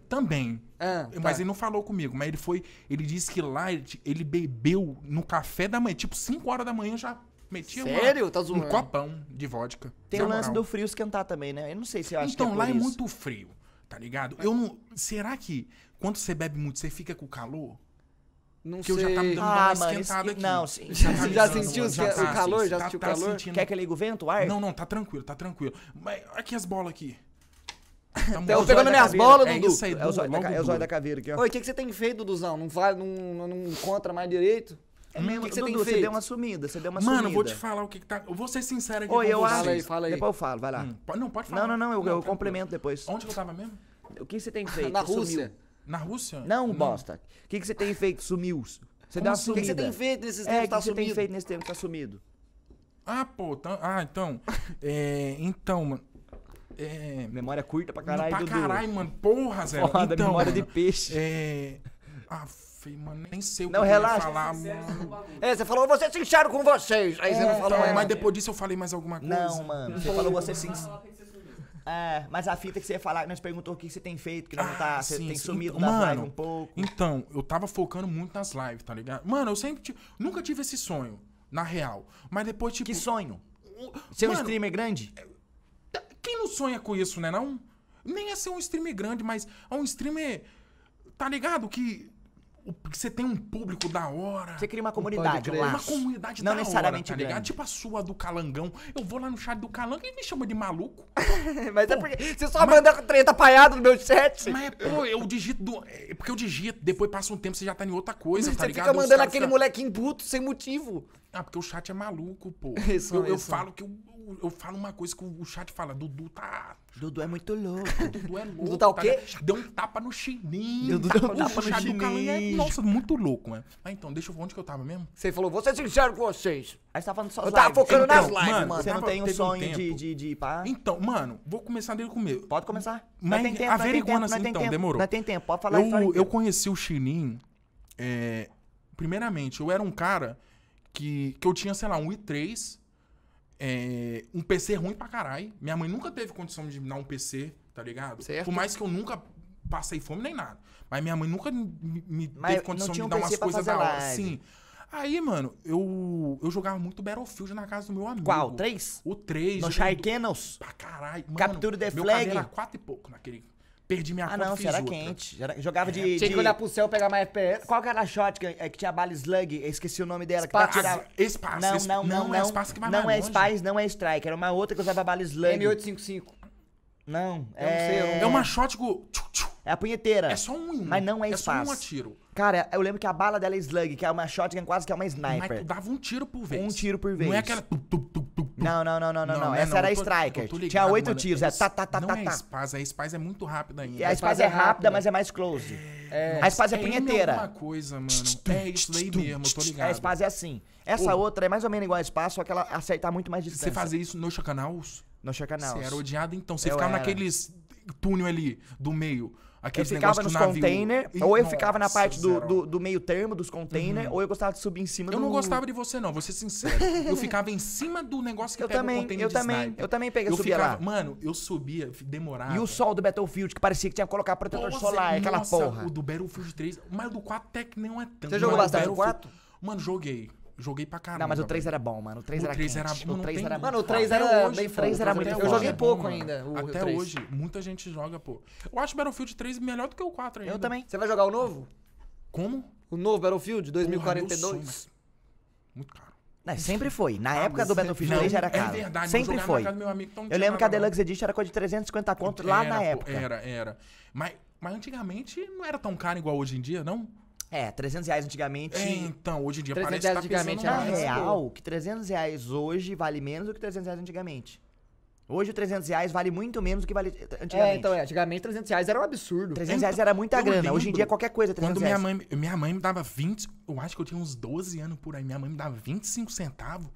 Também. Ah, tá. Mas ele não falou comigo. Mas ele foi. Ele disse que lá ele, ele bebeu no café da manhã, tipo 5 horas da manhã já metia Sério? Uma, tá zoando. um copão de vodka. Tem o lance moral. do frio esquentar também, né? Eu não sei se eu acho então, que é Então, lá é muito frio, tá ligado? Eu não. Será que quando você bebe muito, você fica com calor? Não que sei. eu já tá ah, uma aqui. Não, sim. Já, tá já sentiu já, o é calor? Já tá, sentiu o tá, tá calor? Sentindo... Quer que eu ligue o vento, o ar? Não, não, tá tranquilo, tá tranquilo. Mas aqui as bolas aqui. Tá eu tá pegando minhas bolas, é Dudu. É isso aí, é o zóio da, é o zóio da caveira aqui, ó. Oi, o que, que você tem feito, Duduzão? Não, vai, não, não, encontra mais direito? É mesmo, que, que você Dudu, tem feito? Você deu uma sumida, você deu uma Mano, sumida. Mano, vou te falar o que, que tá. Eu vou ser sincero aqui Oi, com eu vocês. Fala aí, fala aí. Depois eu falo, vai lá. Hum, não, pode falar. Não, não, não, eu, não, eu complemento depois. Onde que eu tava mesmo? O que você tem [laughs] feito? Na Rússia. Na Rússia? Não, não. bosta. O que, que você tem feito? Sumiu. Você deu uma sumida. O que, que, você tem feito nesses tempos é, que tá sumido? O que você tem feito nesse tempo que tá sumido? Ah, pô. ah, então. é, então, mano. É, memória curta pra caralho. Pra caralho, mano. Porra, Zé. Foda, então, memória mano, de peixe. É. Ah, feio, mano. Nem sei o não, que relaxa, eu ia falar, mano. É, você falou, vocês se incharam com vocês. Aí é, você não falou. É, mas depois disso eu falei mais alguma coisa. Não, mano. Você falou, você se. É, mas a fita que você ia falar, nós perguntou o que você tem feito, que não tá, ah, tá. Você sim, tem sumido então, das lives um pouco. Então, eu tava focando muito nas lives, tá ligado? Mano, eu sempre. Tive, nunca tive esse sonho, na real. Mas depois, tipo. Que sonho? Ser um streamer grande? É, tá, quem não sonha com isso, né? Não? Nem é ser um streamer grande, mas é um streamer. Tá ligado? Que porque você tem um público da hora. Você cria uma comunidade, um Uma comunidade Não da necessariamente hora, tá ligado? Tipo a sua do Calangão. Eu vou lá no chat do Calangão e me chama de maluco. [laughs] mas é pô, é porque você só mas... manda treta apaiada no meu chat. Mas, é, pô, eu digito... Do... É porque eu digito, depois passa um tempo, você já tá em outra coisa, mas tá você ligado? Você fica mandando aquele cara... moleque imbuto sem motivo. Ah, porque o chat é maluco, pô. [laughs] Isso, eu, isso. eu falo que eu, eu falo uma coisa que o chat fala, Dudu tá. Dudu é muito louco. [laughs] Dudu é louco. Dudu tá o tá quê? Tá... Deu um tapa no chininho. Dudu deu um tapa, no, é chininho. É, nossa, muito louco, né? Mas então, deixa eu ver onde que eu tava mesmo. Você falou, vou ser sincero com vocês. Aí você tá falando só Eu lives. tava focando então, nas lives, mano. mano. Você não tem um sonho um de, de, de ir pra... Então, mano, vou começar dele comigo. Pode começar. Mas não tem tempo, averiguando assim, então, tempo, demorou. Não tem tempo, pode falar Eu, eu conheci o chininho, é, primeiramente, eu era um cara que, que eu tinha, sei lá, um i3, é, eh, um PC ruim pra caralho. Minha mãe nunca teve condição de me dar um PC, tá ligado? Certo. Por mais que eu nunca passei fome nem nada. Mas minha mãe nunca me, me teve condição de um me dar umas coisas da hora. Sim. Aí, mano, eu, eu jogava muito Battlefield na casa do meu amigo. Qual? O 3? O 3. No Shy Sharkenos? Pra caralho. Mano, Captura the Flag? Meu era 4 e pouco naquele, Perdi minha ah, conta, não, fiz era outra. quente. era- jogava de, é. Tinha de- que olhar pro céu e pegar mais FPS. Qual que era a shot que, é, que tinha a bala slug? Eu esqueci o nome dela. Que tá Tirar... Espaço. Não, es- não, não, não. é espaço que vai Não é Spice, não é Strike. Era uma outra que usava bala slug. M855. Não, é... não sei, não- É uma shot go... É a punheteira. É só um Mas não é, é só um atiro. Cara, eu lembro que a bala dela é slug, que é uma shotgun é quase que é uma sniper. Mas tu dava um tiro por vez. Um tiro por vez. Não é aquela... Não, não, não, não, não. não. Né, Essa era a Striker. Tinha oito tiros. É tá, tá, tá, não tá, é tá. Spaz, a Spaz é muito rápida ainda. A Spaz é, é rápida, mas é mais close. É, a Spaz é punheteira. É coisa, mano. É isso aí, mesmo, tô ligado. A Spaz é assim. Essa outra é mais ou menos igual a Spaz, só que ela acerta muito mais distância. Você fazia isso no Chacanaus? No Chacanaus. Você era odiado então. Você ficava naqueles túnel ali do meio. Aqueles eu ficava nos container, e... ou eu Nossa, ficava na parte do, do, do, meio termo dos container, uhum. ou eu gostava de subir em cima eu do... Eu não gostava de você não, vou ser sincero. eu [laughs] ficava em cima do negócio que eu pega também, o container eu também, sniper. Eu também peguei, eu subia ficava... lá. Mano, eu subia, demorava. E o sol do Battlefield, que parecia que tinha que colocar protetor Nossa, solar, aquela porra. o do Battlefield 3, mas o do 4 até que não é tanto. Você jogou bastante o 4? Mano, joguei. Joguei pra caramba. Não, mas o 3 era bom, mano. O 3 era 3 quente. o 3 era bom. Mano, o 3 era hoje, bem foda. Eu joguei pouco ainda. até hoje, muita gente joga, pô. Eu acho Battlefield 3 melhor do que o 4 ainda. Eu também. Você vai jogar o novo? Como? O novo Battlefield 2042? muito caro. Não, sempre foi. Na ah, época do é Battlefield 3 já era é caro. É verdade, sempre foi. Amigo, então eu lembro que a Deluxe Edition era coisa de 350 conto era, lá na época. Era, era. Mas, mas antigamente não era tão caro igual hoje em dia, não? É, 300 reais antigamente. É, então, hoje em dia parece que tá antigamente era é mais, real, que 300 reais hoje vale menos do que 300 reais antigamente. Hoje 300 reais vale muito menos do que vale antigamente. É, então, é, antigamente 300 reais era um absurdo. 300 reais então, era muita grana. Lembro, Hoje em dia qualquer coisa é 300 quando minha Mãe, minha mãe me dava 20, eu acho que eu tinha uns 12 anos por aí, minha mãe me dava 25 centavos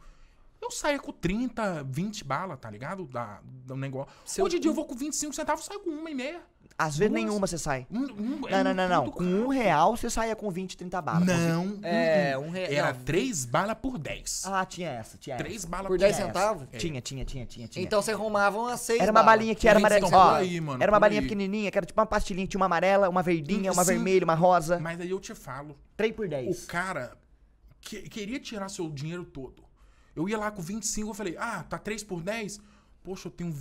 eu saia com 30, 20 balas, tá ligado? Da, do negócio. Seu Hoje em dia eu vou com 25 centavos, saio com uma e meia. Às vezes duas. nenhuma você sai. Um, um, não, é não, não, não. Com um real você saia com 20, 30 balas. Não. É, um real. Era três balas por 10. Ah, tinha essa, tinha Três balas por 10 centavos? É. Tinha, tinha, tinha, tinha, tinha. Então você arrumava uma seis Era uma bala. balinha que era amarela. Então, era uma balinha aí. pequenininha, que era tipo uma pastilhinha. Tinha uma amarela, uma verdinha, uma Sim, vermelha, uma rosa. Mas aí eu te falo. 3 por 10. O cara que, queria tirar seu dinheiro todo. Eu ia lá com 25, eu falei, ah, tá 3 por 10? Poxa, eu tenho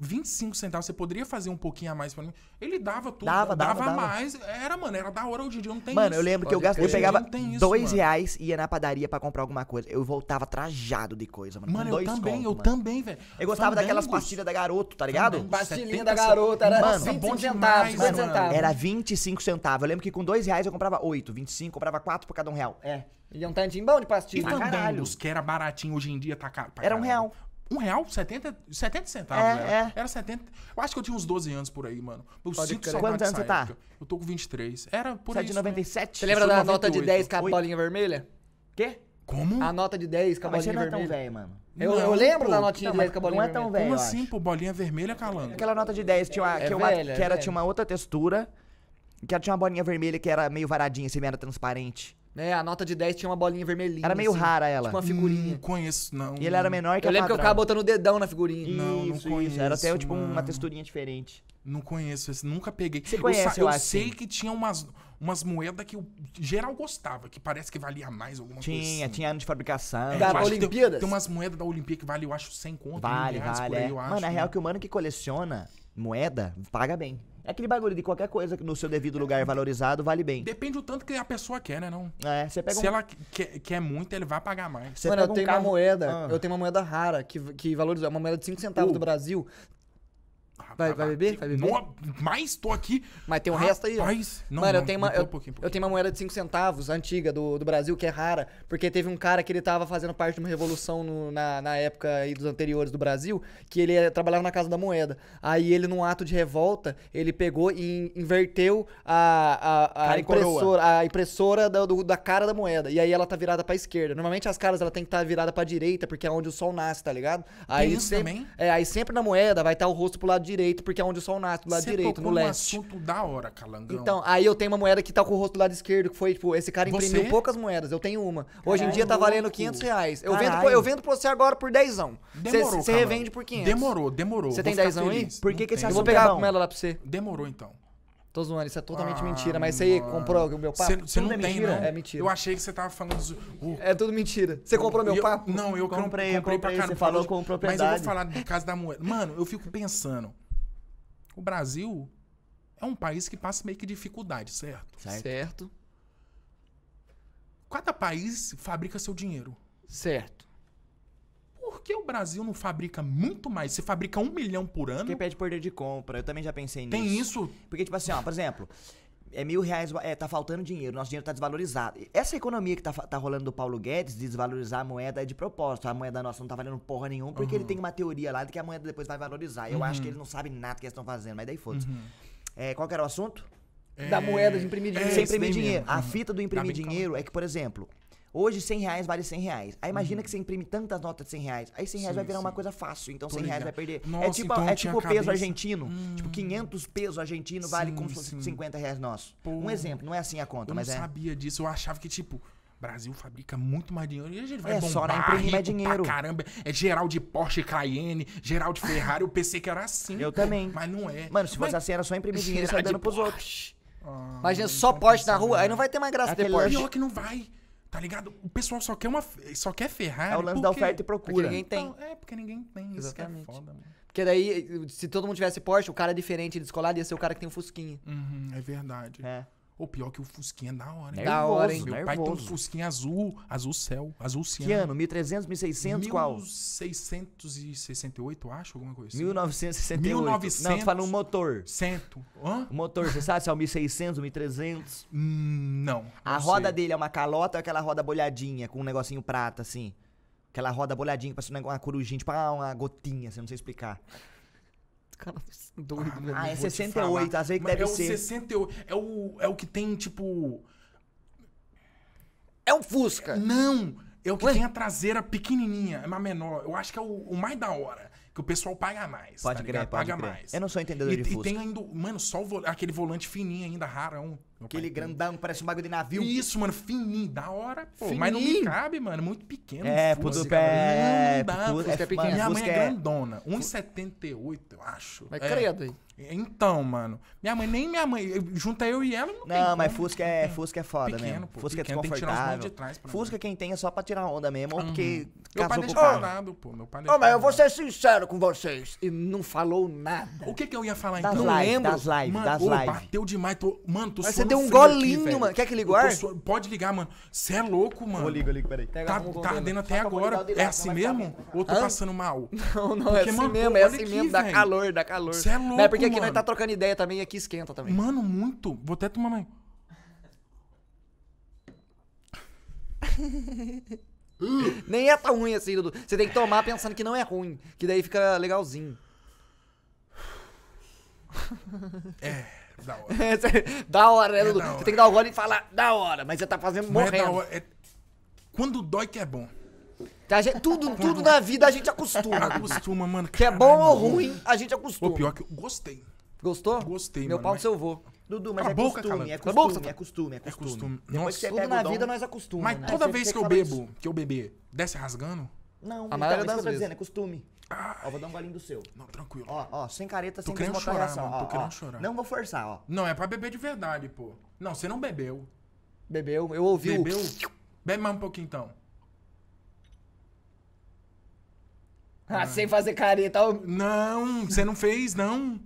25 centavos, você poderia fazer um pouquinho a mais pra mim? Ele dava tudo, dava, dava, dava mais. Era, mano, era da hora, hoje em dia não tem mano, isso. Mano, eu lembro Pode que eu, gasto, eu pegava 2 reais e ia na padaria pra comprar alguma coisa. Eu voltava trajado de coisa, mano. Mano, eu também, conto, eu mano. também, velho. Eu gostava Fandangos. daquelas pastilhas da garoto, tá ligado? Pastilhinha da garota, era mano, 25 centavos, mano, centavos. Era 25 centavos. Eu lembro que com 2 reais eu comprava 8, 25, comprava 4 por cada um real. É. E é um tantinho bom de pastilha. E fandangos, tá que era baratinho, hoje em dia tá caro. Era um real. Um real, 70, 70 centavos. É, era. Né? É. era 70. Eu acho que eu tinha uns 12 anos por aí, mano. Eu Pode sinto crer. Quantos anos você tá? Eu tô com 23. Era por aí. Você é de 97? Né? Você lembra da 98. nota de 10 com a bolinha vermelha? Quê? Como? A nota de 10 com a bolinha vermelha. Mas você não é tão velho, mano. Eu, eu lembro da notinha de 10 com a bolinha vermelha. Não é tão velho, Como assim, pô? Bolinha vermelha calando. Aquela nota de 10 tinha uma, é que, velha, uma, é que era, tinha uma outra textura, que ela tinha uma bolinha vermelha que era meio varadinha, assim, era transparente é A nota de 10 tinha uma bolinha vermelhinha. Era meio assim, rara ela. Tipo uma figurinha. Não hum, conheço, não. E ele era menor que eu a Eu lembro que eu ficava botando o dedão na figurinha. Não, não conheço. Isso. Era até tipo mano. uma texturinha diferente. Não conheço esse, nunca peguei. Você conhece, eu, eu, eu sei que tinha umas, umas moedas que o geral gostava, que parece que valia mais alguma tinha, coisa. Tinha, assim. tinha ano de fabricação. É, da Olimpíadas? Tem, tem, umas moedas da Olimpíada que vale, eu acho, 100 conto. Vale, vale. Aí, é. Mano, na real né? que o mano que coleciona moeda paga bem. É aquele bagulho de qualquer coisa que no seu devido lugar é valorizado vale bem. Depende o tanto que a pessoa quer, né? Não. É, você pega Se um... ela quer, quer muito, ele vai pagar mais. Você Mano, eu um tenho carro... uma moeda, ah. eu tenho uma moeda rara que, que valoriza, é uma moeda de 5 centavos uh. do Brasil, Vai, vai beber? Vai beber? mais tô aqui. Mas tem um resto aí. Não, Mano, não, eu tenho uma. Eu, um pouquinho, um pouquinho. eu tenho uma moeda de 5 centavos antiga do, do Brasil, que é rara, porque teve um cara que ele tava fazendo parte de uma revolução no, na, na época aí dos anteriores do Brasil, que ele eh, trabalhava na Casa da Moeda. Aí ele, num ato de revolta, ele pegou e inverteu a, a, a impressora, a impressora da, do, da cara da moeda. E aí ela tá virada pra esquerda. Normalmente as caras ela tem que estar tá virada pra direita, porque é onde o sol nasce, tá ligado? Aí, sempre, é, aí sempre na moeda vai estar tá o rosto pro lado direito, porque é onde o sol nasce, do lado direito, no leste. um assunto da hora, calangão. Então, aí eu tenho uma moeda que tá com o rosto do lado esquerdo, que foi, tipo, esse cara imprimiu Você? poucas moedas, eu tenho uma. Hoje em dia tá valendo 500 reais. Eu vendo, eu vendo pra você agora por 10. anos. Você revende por 500. Demorou, demorou. Você tem 10 anos aí? Por que que esse Eu vou pegar com ela lá pra você. Demorou, então. Tô zoando, isso é totalmente ah, mentira, mas você comprou o meu papo? Você não é tem, mentira? não? Né? É mentira. Eu achei que você tava falando... É tudo mentira. Você comprou meu eu- papo? Não, eu Comprei, comprei, comprei, pra você falou com mas eu vou falar do caso da moeda. Mano, eu fico pensando. O Brasil é um país que passa meio que dificuldade, certo? Certo. certo. Cada país fabrica seu dinheiro. Certo. Por que o Brasil não fabrica muito mais? Se fabrica um milhão por ano. Porque pede poder de compra. Eu também já pensei nisso. Tem isso? Porque, tipo assim, ó, por exemplo, é mil reais, é, tá faltando dinheiro, nosso dinheiro tá desvalorizado. Essa economia que tá, tá rolando do Paulo Guedes, desvalorizar a moeda é de propósito. A moeda nossa não tá valendo porra nenhuma, porque uhum. ele tem uma teoria lá de que a moeda depois vai valorizar. Eu uhum. acho que uhum. ele não sabe nada que eles estão fazendo, mas daí foda-se. Uhum. É, qual que era o assunto? É, da moeda de imprimir é, dinheiro. É, sem imprimir dinheiro. Mesmo. A fita do uhum. imprimir dinheiro é que, por exemplo, Hoje, 100 reais vale 100 reais. Aí imagina uhum. que você imprime tantas notas de 100 reais. Aí 100 reais sim, vai virar sim. uma coisa fácil. Então 100 reais vai perder. É Nossa, é tipo, então é tipo o peso cabeça. argentino. Tipo, hum. Tipo, 500 pesos argentino sim, vale como se fosse 50 reais nosso. Pô. Um exemplo, não é assim a conta, eu mas é. Eu sabia disso. Eu achava que, tipo, Brasil fabrica muito mais dinheiro e a gente vai é, bombar, só na imprimir mais dinheiro. caramba, é geral de Porsche Cayenne, geral de Ferrari, eu pensei que era assim. Eu também. Mas não é. Mano, se mas... fosse assim, era só imprimir [laughs] dinheiro e sair dando pros outros. Ah, Imagina só Porsche na rua, aí né? não vai ter mais graça depois. ter Porsche. Pior que não vai. Tá ligado? O pessoal só quer uma só quer Ferrari. É o lance da oferta e procura. Porque ninguém tem. Então, é, porque ninguém tem. É Exatamente. é foda, mano. Porque daí, se todo mundo tivesse Porsche, o cara é diferente, descolado, ia ser o cara que tem um Fusquinha. Uhum, é verdade. É. Ou pior que o Fusquinha da hora, hein? Da Nervoso, hora, hein? Meu Nervoso. pai tem um Fusquinha azul, azul céu, azul ciano. Que ano? 1300, 1600, 1668, qual? 1668, acho, alguma coisa assim. 1968. 1900. Não, tu fala um motor. Cento. Hã? O motor, você sabe se é o 1600, 1300? Hum, não. A não roda sei. dele é uma calota ou aquela roda bolhadinha com um negocinho prata, assim? Aquela roda bolhadinha, parece uma corujinha, tipo ah, uma gotinha, assim, não sei explicar cara [laughs] doido, velho. Né? Ah, é 68, às vezes que deve é ser. É o 68, é o, é o que tem, tipo... É o Fusca. Não, é o que Ué? tem a traseira pequenininha, é uma menor. Eu acho que é o, o mais da hora que o pessoal paga mais. Pode tá crer, pode paga crer. mais. Eu não sou entendedor e, de Fusca. E tem ainda, mano, só vo... aquele volante fininho ainda, um Aquele grandão, parece um bagulho de navio. Isso, mano, fininho, da hora, pô. Fininho. Mas não me cabe, mano, muito pequeno. É, pô, do pé. Não dá, é, é Minha mãe é, é grandona, 1,78, eu acho. Mas é. credo, hein? Então, mano, minha mãe, nem minha mãe, junta eu e ela, não, não tem mas como, Fusca é, Fusca é foda pequeno, mesmo. Pô, Fusca é pequeno, é desconfortável. Tem que tirar os de trás Fusca mim. É quem tem é só pra tirar onda mesmo, uhum. porque meu casou pai com o pô, meu pai oh, mas eu vou ser sincero com vocês, e não falou nada. O que que eu ia falar então? Das live, das lives, das lives. bateu demais, tô, mano, tô suando deu um golinho, aqui, mano. Quer que ligue o ar? Su... Pode ligar, mano. Você é louco, mano. Vou ligar, ligo, peraí. Tá, tá ardendo até agora. É assim mesmo? Ou tô passando mal? Não, não, é assim mesmo. É assim mesmo. Dá calor, dá calor. Você é, é louco, É porque aqui nós tá trocando ideia também e aqui esquenta também. Mano, muito. Vou até tomar mais. [laughs] Nem é tão ruim assim, Dudu. Você tem que tomar pensando que não é ruim. Que daí fica legalzinho. É. [laughs] Da hora. [laughs] É da hora, né, é Dudu? É você tem que dar o gole e falar da hora, mas você tá fazendo morrendo. é da hora. É... Quando dói que é bom. Tá, gente, tudo, tudo na vida a gente acostuma. acostuma, mano. Que é bom ou ruim, a gente acostuma. O pior que eu gostei. Gostou? Gostei, Meu mano. Meu pau mas... seu vô. Dudu, mas é, é, boca, costume, é, costume, é costume, é costume, é costume, é costume. Depois que você pega tudo na vida, nós acostumamos. Mas né? toda vez que, que eu bebo, isso. que eu beber, desce rasgando, não, a maioria então, das vezes. Dizendo, é costume. Ai. Ó, vou dar um golinho do seu. Não, tranquilo. Ó, ó, sem careta, sem querendo chorar, reação. mano. Ó, tô ó, querendo ó. chorar. Não vou forçar, ó. Não, é pra beber de verdade, pô. Não, você não bebeu. Bebeu, eu ouvi Bebeu? O... Bebe mais um pouquinho, então. Ah, ah, sem fazer careta. Ó. Não, você não fez, não.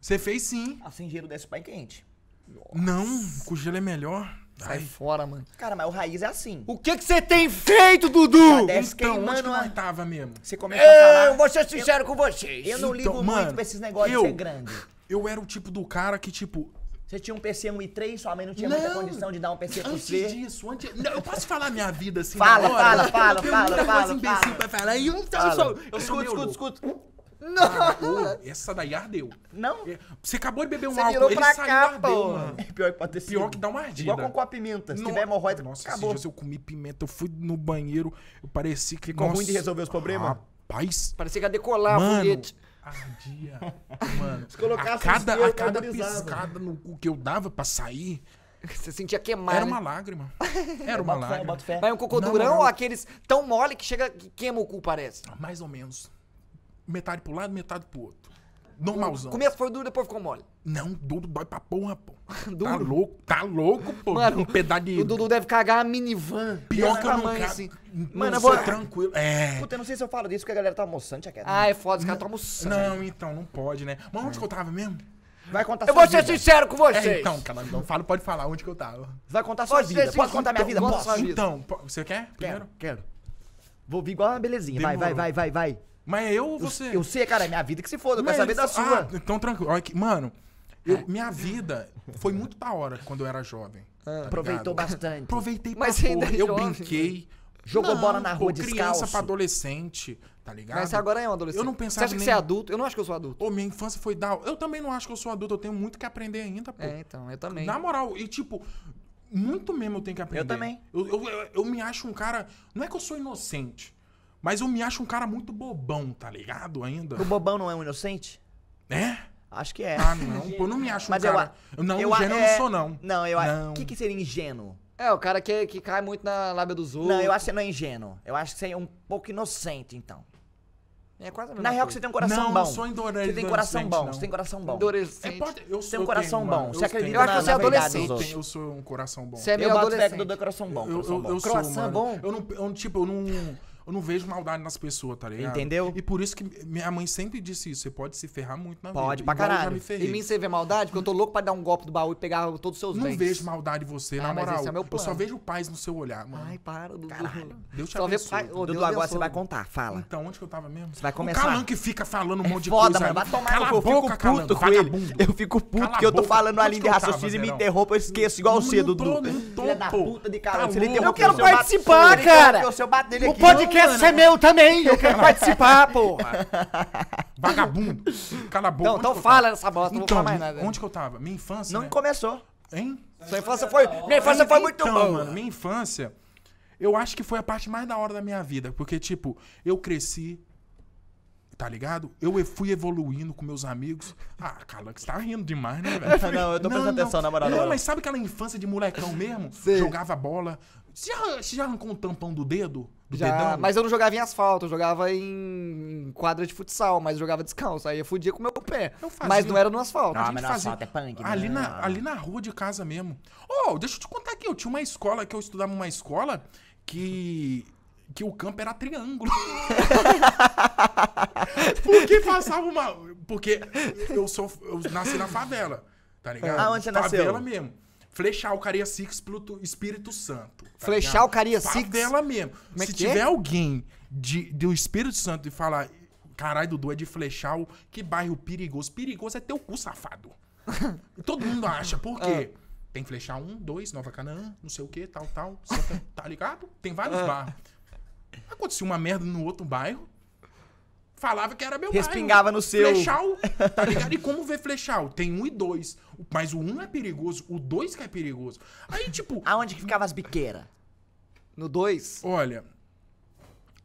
Você fez sim. Ah, sem gelo desce pai quente. Nossa. Não, com gelo é melhor. Sai Ai. fora, mano. Cara, mas o Raiz é assim. O que que você tem feito, Dudu? Desce então, onde que nós tava mesmo? Você começa eu, a falar... Eu vou ser sincero eu, com vocês. Eu não ligo então, muito mano, pra esses negócios eu, de ser grande. Eu era o tipo do cara que, tipo... Você tinha um PC 1 e 3, sua mãe não tinha não, muita condição de dar um PC pro você. Antes disso, antes... Não, eu posso falar minha vida assim Fala, fala, fala, fala, fala. Eu tenho muita coisa imbecil fala. pra falar. Então, fala. eu sou... Eu escuto, escuta, escuta. Nossa. Essa daí ardeu. Não. É, você acabou de beber um álcool, virou ele pra saiu cá, ardeu, pô. mano. É pior que pode ter sido. Pior que dá uma ardida. Igual com, a pimenta. Se tiver hemorroida, Nossa, acabou. Esses eu comi pimenta, eu fui no banheiro, eu pareci que... Ficou nossa, ruim de resolver os problemas? Rapaz... Parecia que ia decolar mano, a foguete. Ardia. Mano, Se a cada, a cada piscada no cu que eu dava pra sair, você sentia queimado. Né? [laughs] Era uma lágrima. Era uma lágrima. Mas um cocô durão ou aqueles tão mole que chega que queima o cu, parece? Mais ou menos metade pro lado, metade pro outro. Normalzão. Começo foi duro, depois ficou mole. Não, duro dói pra porra, pô. [laughs] Tá louco, tá louco, pô. Mano, um pedaço de... O Dudu deve cagar a minivan. Pior que eu não Assim. Mano, eu vou... tranquilo. É. Puta, eu não sei se eu falo disso, porque a galera tá almoçando, aqui. Ah, é foda, os caras estão almoçando. Não, então, não pode, né? Mas onde é. que eu tava mesmo? Vai contar Eu vou ser sincero com você É, então, cara, não falo, pode falar onde que eu tava. Vai contar sua pode vida. Pode contar minha vida, posso? Então, você quer? Quero, quero. Vou vir igual uma belezinha. Vai, vai, vai, vai, vai. Mas é eu ou você? Eu, eu sei, cara, é minha vida que se foda, eu Mas quero saber da sua. Ah, então tranquilo. mano, eu, é. minha vida foi muito da hora quando eu era jovem. Ah, tá aproveitou ligado? bastante. Aproveitei Mas pra ainda É eu jovem, brinquei. Né? Jogou não, bola na rua pô, descalço. criança pra adolescente, tá ligado? Mas agora é um adolescente. Eu não pensava Você acha nem... que você é adulto? Eu não acho que eu sou adulto. Pô, minha infância foi da... Eu também não acho que eu sou adulto. Eu tenho muito que aprender ainda, pô. É, então, eu também. Na moral, e tipo... Muito mesmo eu tenho que aprender. Eu também. eu, eu, eu me acho um cara... Não é que eu sou inocente. Mas eu me acho um cara muito bobão, tá ligado? Ainda. O bobão não é um inocente? É? Acho que é. Ah, não. Pô, eu não me acho um Mas cara. Eu, não, eu, ingênuo é... não sou, não. Não, eu acho. O que, que seria ingênuo? É, o cara que, que cai muito na lábia dos outros. Não, eu acho que você não é ingênuo. Eu acho que você é um pouco inocente, então. É quase a mesma Na real, coisa. você tem um coração não, bom. Não, sou endurecido. Você tem coração bom, não. você tem coração bom. Endurecente. É, pode, eu sou, tem um coração tenho, bom, eu você acredita na, você é adolescente. Eu, tenho, eu sou um coração bom. Você é meio eu adolescente. do é coração bom, eu, eu, eu, eu coração bom. Eu não, eu, tipo, eu não eu não vejo maldade nas pessoas, tá ligado? Entendeu? E por isso que minha mãe sempre disse isso. Você pode se ferrar muito na pode, vida. Pode, pra caralho. Me em mim você vê maldade? Porque eu tô louco pra dar um golpe do baú e pegar todos os seus não bens. Não vejo maldade em você, ah, na moral. É eu só vejo paz no seu olhar, mano. Ai, para, Dudu. Caralho. Deus te só abençoe. Pai, oh, Dudu, agora você vai contar, fala. Então, onde que eu tava mesmo? Você vai começar. O que fica falando um é monte de coisa. Mano, vai tomar Cala a boca, com ele. Eu fico puto que eu tô falando ali de raciocínio e me interrompo, eu esqueço, igual você, Dudu. Filha da puta de Calan. Tá eu quero participar, cara. O podcast quero ser é né? meu também. Eu quero participar, porra. [laughs] Vagabundo. Cala a boca. Não, então fala nessa bosta, não vou então, falar mais nada. Onde que eu tava? Minha infância. Não né? começou. Hein? Sua infância foi. Minha infância foi muito então, boa. Mano, minha infância, eu acho que foi a parte mais da hora da minha vida. Porque, tipo, eu cresci. Tá ligado? Eu fui evoluindo com meus amigos. Ah, cara, você tá rindo demais, né, velho? [laughs] Não, eu tô prestando atenção, na moral. Não, mas sabe aquela infância de molecão mesmo? Jogava bola, você já, você já arrancou um tampão do dedo? Do já, dedão? Mas eu não jogava em asfalto, eu jogava em quadra de futsal, mas eu jogava descalço. Aí eu fudia com o meu pé. Fazia... Mas não era no asfalto. Não, mas no fazia... asfalto é punk, né? ali, na, ali na rua de casa mesmo. Oh, deixa eu te contar aqui. Eu tinha uma escola que eu estudava uma escola que que o campo era triângulo. [laughs] Porque passava uma. Porque eu, sou, eu nasci na favela, tá ligado? Ah, onde você favela nasceu? Favela mesmo. Flechar o Cariacica Espírito Santo. Tá Flechar ligado? o é dela mesmo. Como é Se tiver é? alguém de, do Espírito Santo e falar, caralho, Dudu, é de o que bairro perigoso. Perigoso é teu cu, safado. [laughs] Todo mundo acha, por quê? Ah. Tem flechar um, dois, Nova Canaã, não sei o que, tal, tal. Santa, tá ligado? Tem vários ah. bairros. Aconteceu uma merda no outro bairro, falava que era meu Respingava bairro. no seu. Flechal, tá [laughs] ligado? E como ver Flechal? Tem um e dois. Mas o um é perigoso, o dois que é perigoso. Aí, tipo... [laughs] Aonde que ficava as biqueiras? No dois? Olha...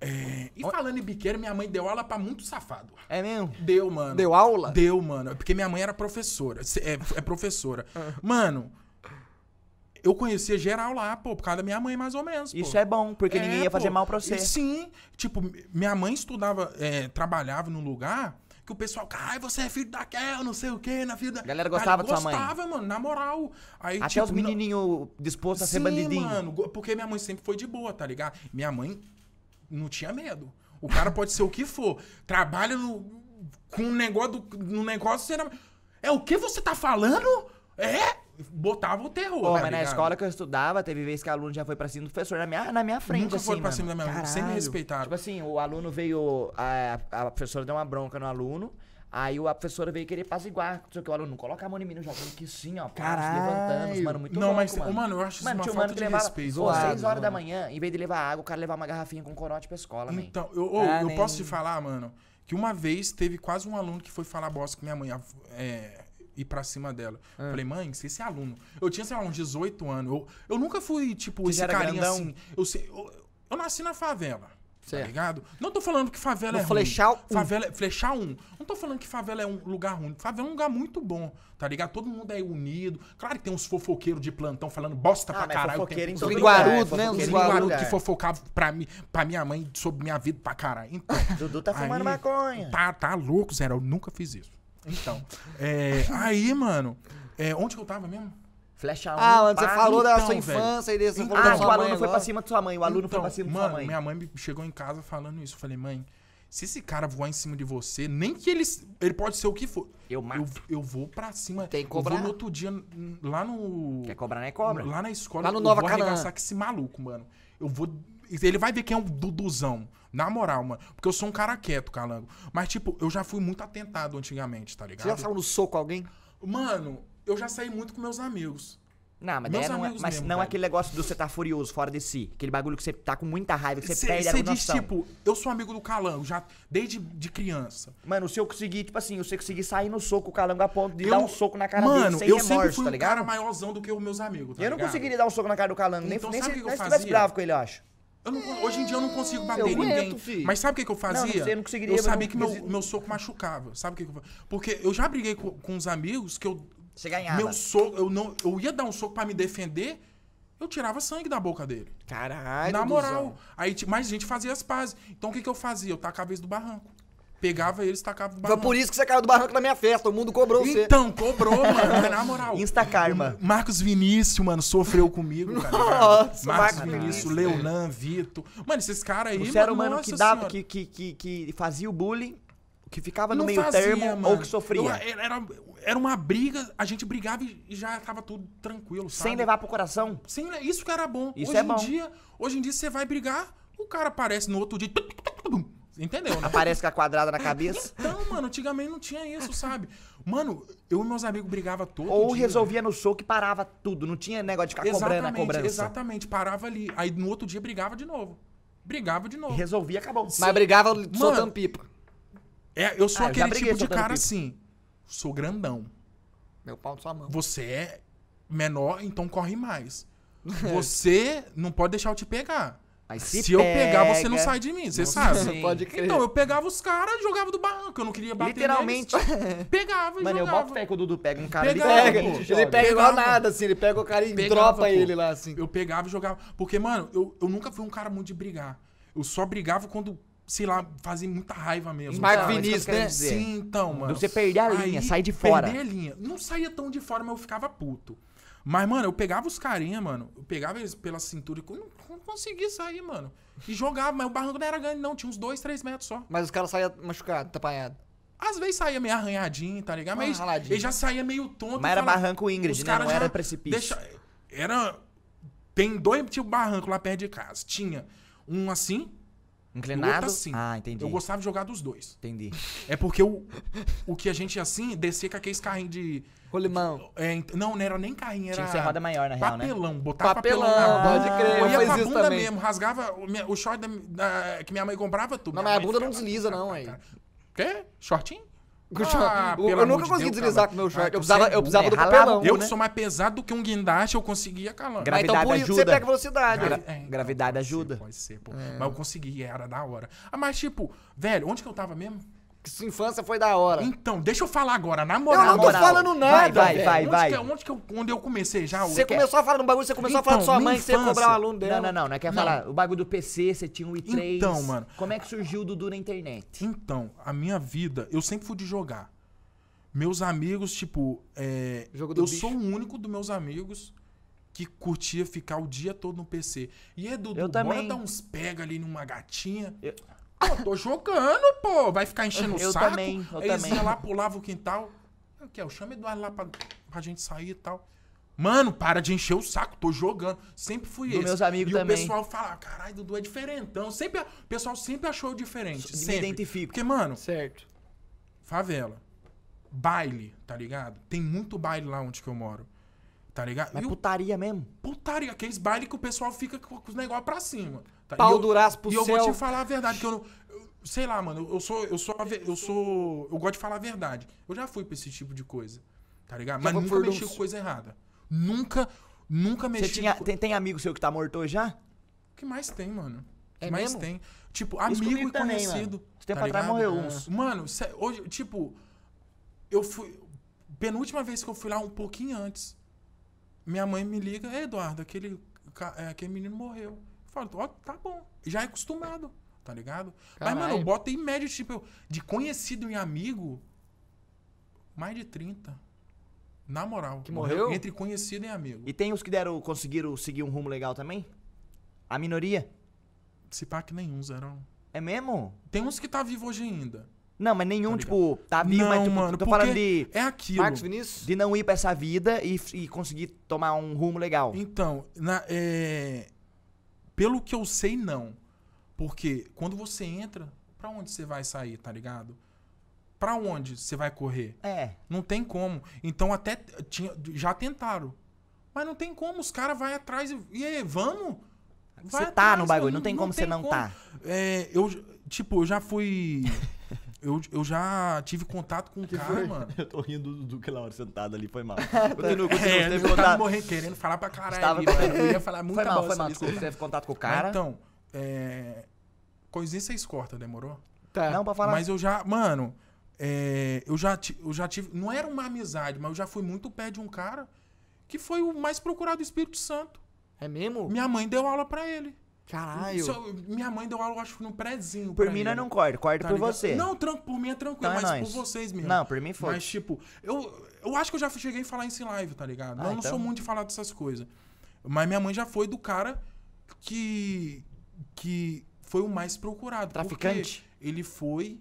É... E falando em biqueira, minha mãe deu aula pra muito safado. É mesmo? Deu, mano. Deu aula? Deu, mano. Porque minha mãe era professora. É, é professora. Ah. mano eu conhecia geral lá, pô, por causa da minha mãe, mais ou menos. Pô. Isso é bom, porque é, ninguém ia é, fazer mal pra você. E, sim, tipo, minha mãe estudava, é, trabalhava num lugar que o pessoal, ai, você é filho daquela, não sei o quê, na vida. A galera gostava cara, da sua mãe. Gostava, mano, na moral. Aí, Até tipo, os menininhos não... dispostos a ser bandidinho. mano, porque minha mãe sempre foi de boa, tá ligado? Minha mãe não tinha medo. O cara pode ser o que for. Trabalha no, com um negócio, do, no negócio, será É o que você tá falando? É? botava o terror. Pô, tá mas na escola que eu estudava, teve vez que o aluno já foi pra cima do professor na minha, na minha frente. Nunca assim, foi pra mano. cima da minha Caralho. sempre respeitado. Tipo assim, o aluno veio. A, a professora deu uma bronca no aluno. Aí a professora veio querer apaziguar. Não sei o que, o aluno, não coloca a mão em mim, eu já tô aqui sim, ó. Caralho. Levantando, os mano, muito Não, louco, mas, mano. mano, eu acho isso mano, uma falta mano de respeito. Pô, horas da manhã, em vez de levar água, o cara levar uma garrafinha com corote pra escola, mano. Então, eu, eu, ah, eu né? posso te falar, mano, que uma vez teve quase um aluno que foi falar bosta com minha mãe. É, ir pra cima dela. Ah. Falei, mãe, você é aluno. Eu tinha, sei lá, uns 18 anos. Eu, eu nunca fui, tipo, você esse carinha grandão? assim. Eu, sei, eu, eu nasci na favela. Tá certo. Tá ligado? Não tô falando que favela no é flechar ruim. Um. Favela, é, flechar um. Não tô falando que favela é um lugar ruim. Favela é um lugar muito bom, tá ligado? Todo mundo é unido. Claro que tem uns fofoqueiros de plantão falando bosta ah, pra caralho. Fofoqueiro tempo, em Guarulhos, né? Os Guarulhos que fofocava pra, mim, pra minha mãe sobre minha vida pra caralho. Então, [laughs] Dudu tá aí, fumando maconha. Tá, tá louco, Zé. Eu nunca fiz isso. Então. É, aí, mano, é, onde que eu tava mesmo? Flecha Ah, mano, você falou da então, sua infância velho. e desse. Então, ah, o aluno foi pra então, cima da sua mãe. O aluno então, foi pra cima mano, da sua mãe. Minha mãe chegou em casa falando isso. Eu falei, mãe, se esse cara voar em cima de você, nem que ele. Ele pode ser o que for. Eu mato. Eu, eu vou pra cima. Tem que cobrar. Eu vou no outro dia lá no. Quer cobrar, né? Cobra. Lá na escola. Lá no Nova Canaã. Eu vou arregaçar com esse maluco, mano. Eu vou. Ele vai ver quem é o Duduzão. Na moral, mano. Porque eu sou um cara quieto, calango. Mas, tipo, eu já fui muito atentado antigamente, tá ligado? Você já saiu no soco alguém? Mano, eu já saí muito com meus amigos. Não, mas, Meus é não, é, mas mesmo, não é aquele negócio do você tá furioso, fora de si. Aquele bagulho que você tá com muita raiva, que você cê, perde cê a noção. Você diz, tipo, eu sou amigo do Calango, já desde de criança. Mano, se eu conseguir, tipo assim, se eu conseguir sair no soco, o Calango a ponto de eu, dar um soco na cara mano, dele sem eu remorso, sempre fui tá um cara maiorzão do que os meus amigos, tá Eu ligado? não conseguiria dar um soco na cara do Calango, então, nem, nem, se, eu se tivesse bravo com ele, eu acho. Não, hoje em dia eu não consigo bater eu ninguém. mas sabe o que, que eu fazia? Não, não sei, eu sabia que meu, meu soco machucava. Sabe o que, que, eu Porque eu já briguei com, com uns amigos que eu. Você ganhava. Meu soco, eu, não, eu ia dar um soco para me defender, eu tirava sangue da boca dele. Caralho. Na moral. Aí, mas a gente fazia as pazes. Então o que, que eu fazia? Eu tacava vez do barranco pegava eles e tacava do barranco. Foi por isso que você caiu do barranco na minha festa, o mundo cobrou então, você. Então, cobrou, mano, [laughs] na moral. Instacarma. Marcos Vinícius, mano, sofreu comigo, cara. [laughs] Nossa, Marcos Marcos Vinícius, Leonan, Vitor. Mano, esses caras aí, o mano que, dava, que, que, que, que fazia o bullying que ficava no não meio fazia, termo mano. ou que sofria. Eu, era, era uma briga, a gente brigava e já tava tudo tranquilo, sabe? Sem levar pro coração? Sim, né? isso que era bom. Isso hoje é bom. Dia, hoje em dia você vai brigar, o cara aparece no outro dia. Entendeu, né? Aparece com a quadrada na cabeça. Então, mano, antigamente não tinha isso, sabe? Mano, eu e meus amigos brigava todo Ou dia, resolvia né? no soco e parava tudo. Não tinha negócio de ficar exatamente, cobrando a cobrança. Exatamente, parava ali. Aí no outro dia brigava de novo. Brigava de novo. Resolvia, acabou. Sim. Mas brigava mano, soltando pipa. É, eu sou ah, aquele eu tipo de cara pipa. assim. Sou grandão. Meu pau na sua mão. Você é menor, então corre mais. [laughs] Você não pode deixar eu te pegar se, se eu pegar, você não sai de mim, você sabe. Sim. Pode crer. Então, eu pegava os caras e jogava do barranco. Eu não queria bater Literalmente. Neles. [laughs] Pegava e Mano, jogava. eu boto fé que o Dudu pega um cara, pegava, ele pega. Pô. Ele pega igual nada, assim. Ele pega o cara e pegava, dropa pô. ele lá, assim. Eu pegava e jogava. Porque, mano, eu, eu nunca fui um cara muito de brigar. Eu só brigava quando sei lá, fazem muita raiva mesmo. Então, Marco é Vinícius, né? Sim, então, mano. Você perder a linha, sair de fora. Perder a linha. Não saía tão de fora, mas eu ficava puto. Mas, mano, eu pegava os carinha, mano. Eu pegava eles pela cintura e não, não conseguia sair, mano. E jogava, mas o barranco não era grande, não. Tinha uns dois, três metros só. Mas os caras saíam machucados, tapanhados. Às vezes saía meio arranhadinho, tá ligado? Mas ah, ele já saía meio tonto. Mas era falava, barranco Ingrid, né? Não era precipício. Deixa... Era. Tem dois tipo barranco lá perto de casa. Tinha um assim, Inclinado? Outro assim. Ah, entendi. Eu gostava de jogar dos dois. Entendi. É porque o, o que a gente assim, descia com aqueles carrinhos de. Rolimão. É, não, não era nem carrinho, era. Tinha que ser roda maior, na né? papelão, real. Papelão, né? botava papelão. papelão pode crer, eu ia pra bunda também. mesmo, rasgava o, o short da, da, que minha mãe comprava tudo. Não, minha mas a bunda não desliza, não, aí. Quê? Shortinho? Ah, eu, eu nunca consegui Deus, deslizar cara. com meu short. Ah, eu precisava, né? eu precisava é, do papelão. Eu né? que sou mais pesado do que um guindaste, eu conseguia calar. Gravidade então, ajuda. Você pega velocidade. Gra é, então, gravidade pode ajuda. Ser, pode ser, pô. É. Mas eu consegui, era da hora. Ah, mas tipo, velho, onde que eu tava mesmo? que sua infância foi da hora. Então, deixa eu falar agora, na moral. Eu não tô moral. falando nada. Vai, vai, vai. Onde, vai. Que, é, onde que eu, onde eu comecei já? Você quer... começou a falar no bagulho, você começou então, a falar então, de sua mãe, infância... você cobrar o um aluno dela. Não, não, não, não, é quer falar. O bagulho do PC, você tinha o um i3. Então, mano. Como é que surgiu o Dudu na internet? Então, a minha vida, eu sempre fui de jogar. Meus amigos, tipo, é, Jogo do eu bicho. sou o único dos meus amigos que curtia ficar o dia todo no PC. E é, Dudu, bora dar uns pega ali numa gatinha. Eu, Pô, tô jogando, pô. Vai ficar enchendo o saco. Também, eu Aí também. Eles lá, pulava o quintal. O que é? Eu chamo Eduardo lá pra, pra gente sair e tal. Mano, para de encher o saco, tô jogando. Sempre fui Do esse. meus amigos e também. o pessoal fala, caralho, Dudu é diferentão. Sempre, o pessoal sempre achou eu diferente. Me identifico. Porque, mano... Certo. Favela. Baile, tá ligado? Tem muito baile lá onde que eu moro. Tá ligado? Mas e putaria o... mesmo? Putaria. Aqueles baile que o pessoal fica com os negócios pra cima. Tá? Pau pro e céu. E eu vou te falar a verdade, que eu não. Eu, sei lá, mano, eu sou. Eu sou. Eu sou. Eu gosto de falar a verdade. Eu já fui pra esse tipo de coisa. Tá ligado? Já Mas nunca mexi com coisa errada. Nunca. Nunca mexi. Você tinha, com... tem, tem amigo seu que tá morto já? O que mais tem, mano? É mais mesmo? tem. Tipo, amigo e conhecido. Mano. Tempo tá atrás morreu uns. É. Mano, hoje, tipo, eu fui. Penúltima vez que eu fui lá, um pouquinho antes, minha mãe me liga: Eduardo, aquele, é, aquele menino morreu. Falo, ó, tá bom. Já é acostumado, tá ligado? Caralho. Mas, mano, bota em média, tipo, de conhecido e amigo, mais de 30. Na moral. Que morreu? Entre conhecido e amigo. E tem os que deram, conseguiram seguir um rumo legal também? A minoria? Se pá que nenhum, zero. É mesmo? Tem uns que tá vivo hoje ainda. Não, mas nenhum, tá tipo, tá vivo, não, mas tipo, tu mano, tô falando de. É aquilo. Marcos Vinícius? De não ir pra essa vida e, e conseguir tomar um rumo legal. Então, na, é, pelo que eu sei, não. Porque quando você entra, para onde você vai sair, tá ligado? Para onde você vai correr? É. Não tem como. Então até tinha, já tentaram. Mas não tem como, os caras vão atrás e, e aí, vamos? você tá atrás, no bagulho, não, tem como você não tá. É, eu, tipo, eu já fui [laughs] Eu, eu já tive contato com o cara, foi? mano. [laughs] Eu tô rindo do Duque Lauro sentado ali, foi mal. [laughs] Tá. É, eu tava morrendo, querendo falar pra caralho. Estava... Ali, mano. Eu ia falar muito Foi mal, foi mal. Desculpa, você teve contato com o cara? então, é... coisinha vocês cortam, demorou? Tá. Não, pra falar. Mas eu já, mano, é... eu, já t... eu já tive. Não era uma amizade, mas eu já fui muito pé de um cara que foi o mais procurado do Espírito Santo. É mesmo? Minha mãe deu aula pra ele. Caralho. Só- minha mãe deu aula, acho acho, no prézinho. Por mim, nós né? não corta, corta Tá por você. Não, tran- por mim é tranquilo, então é mas nóis. por vocês mesmo. Não, por mim foi. Mas, tipo, eu, eu acho que eu já cheguei a falar isso em live, tá ligado? Ah, eu não sou então. muito de falar dessas coisas. Mas minha mãe já foi do cara que. que foi o mais procurado. porque Traficante? Ele foi.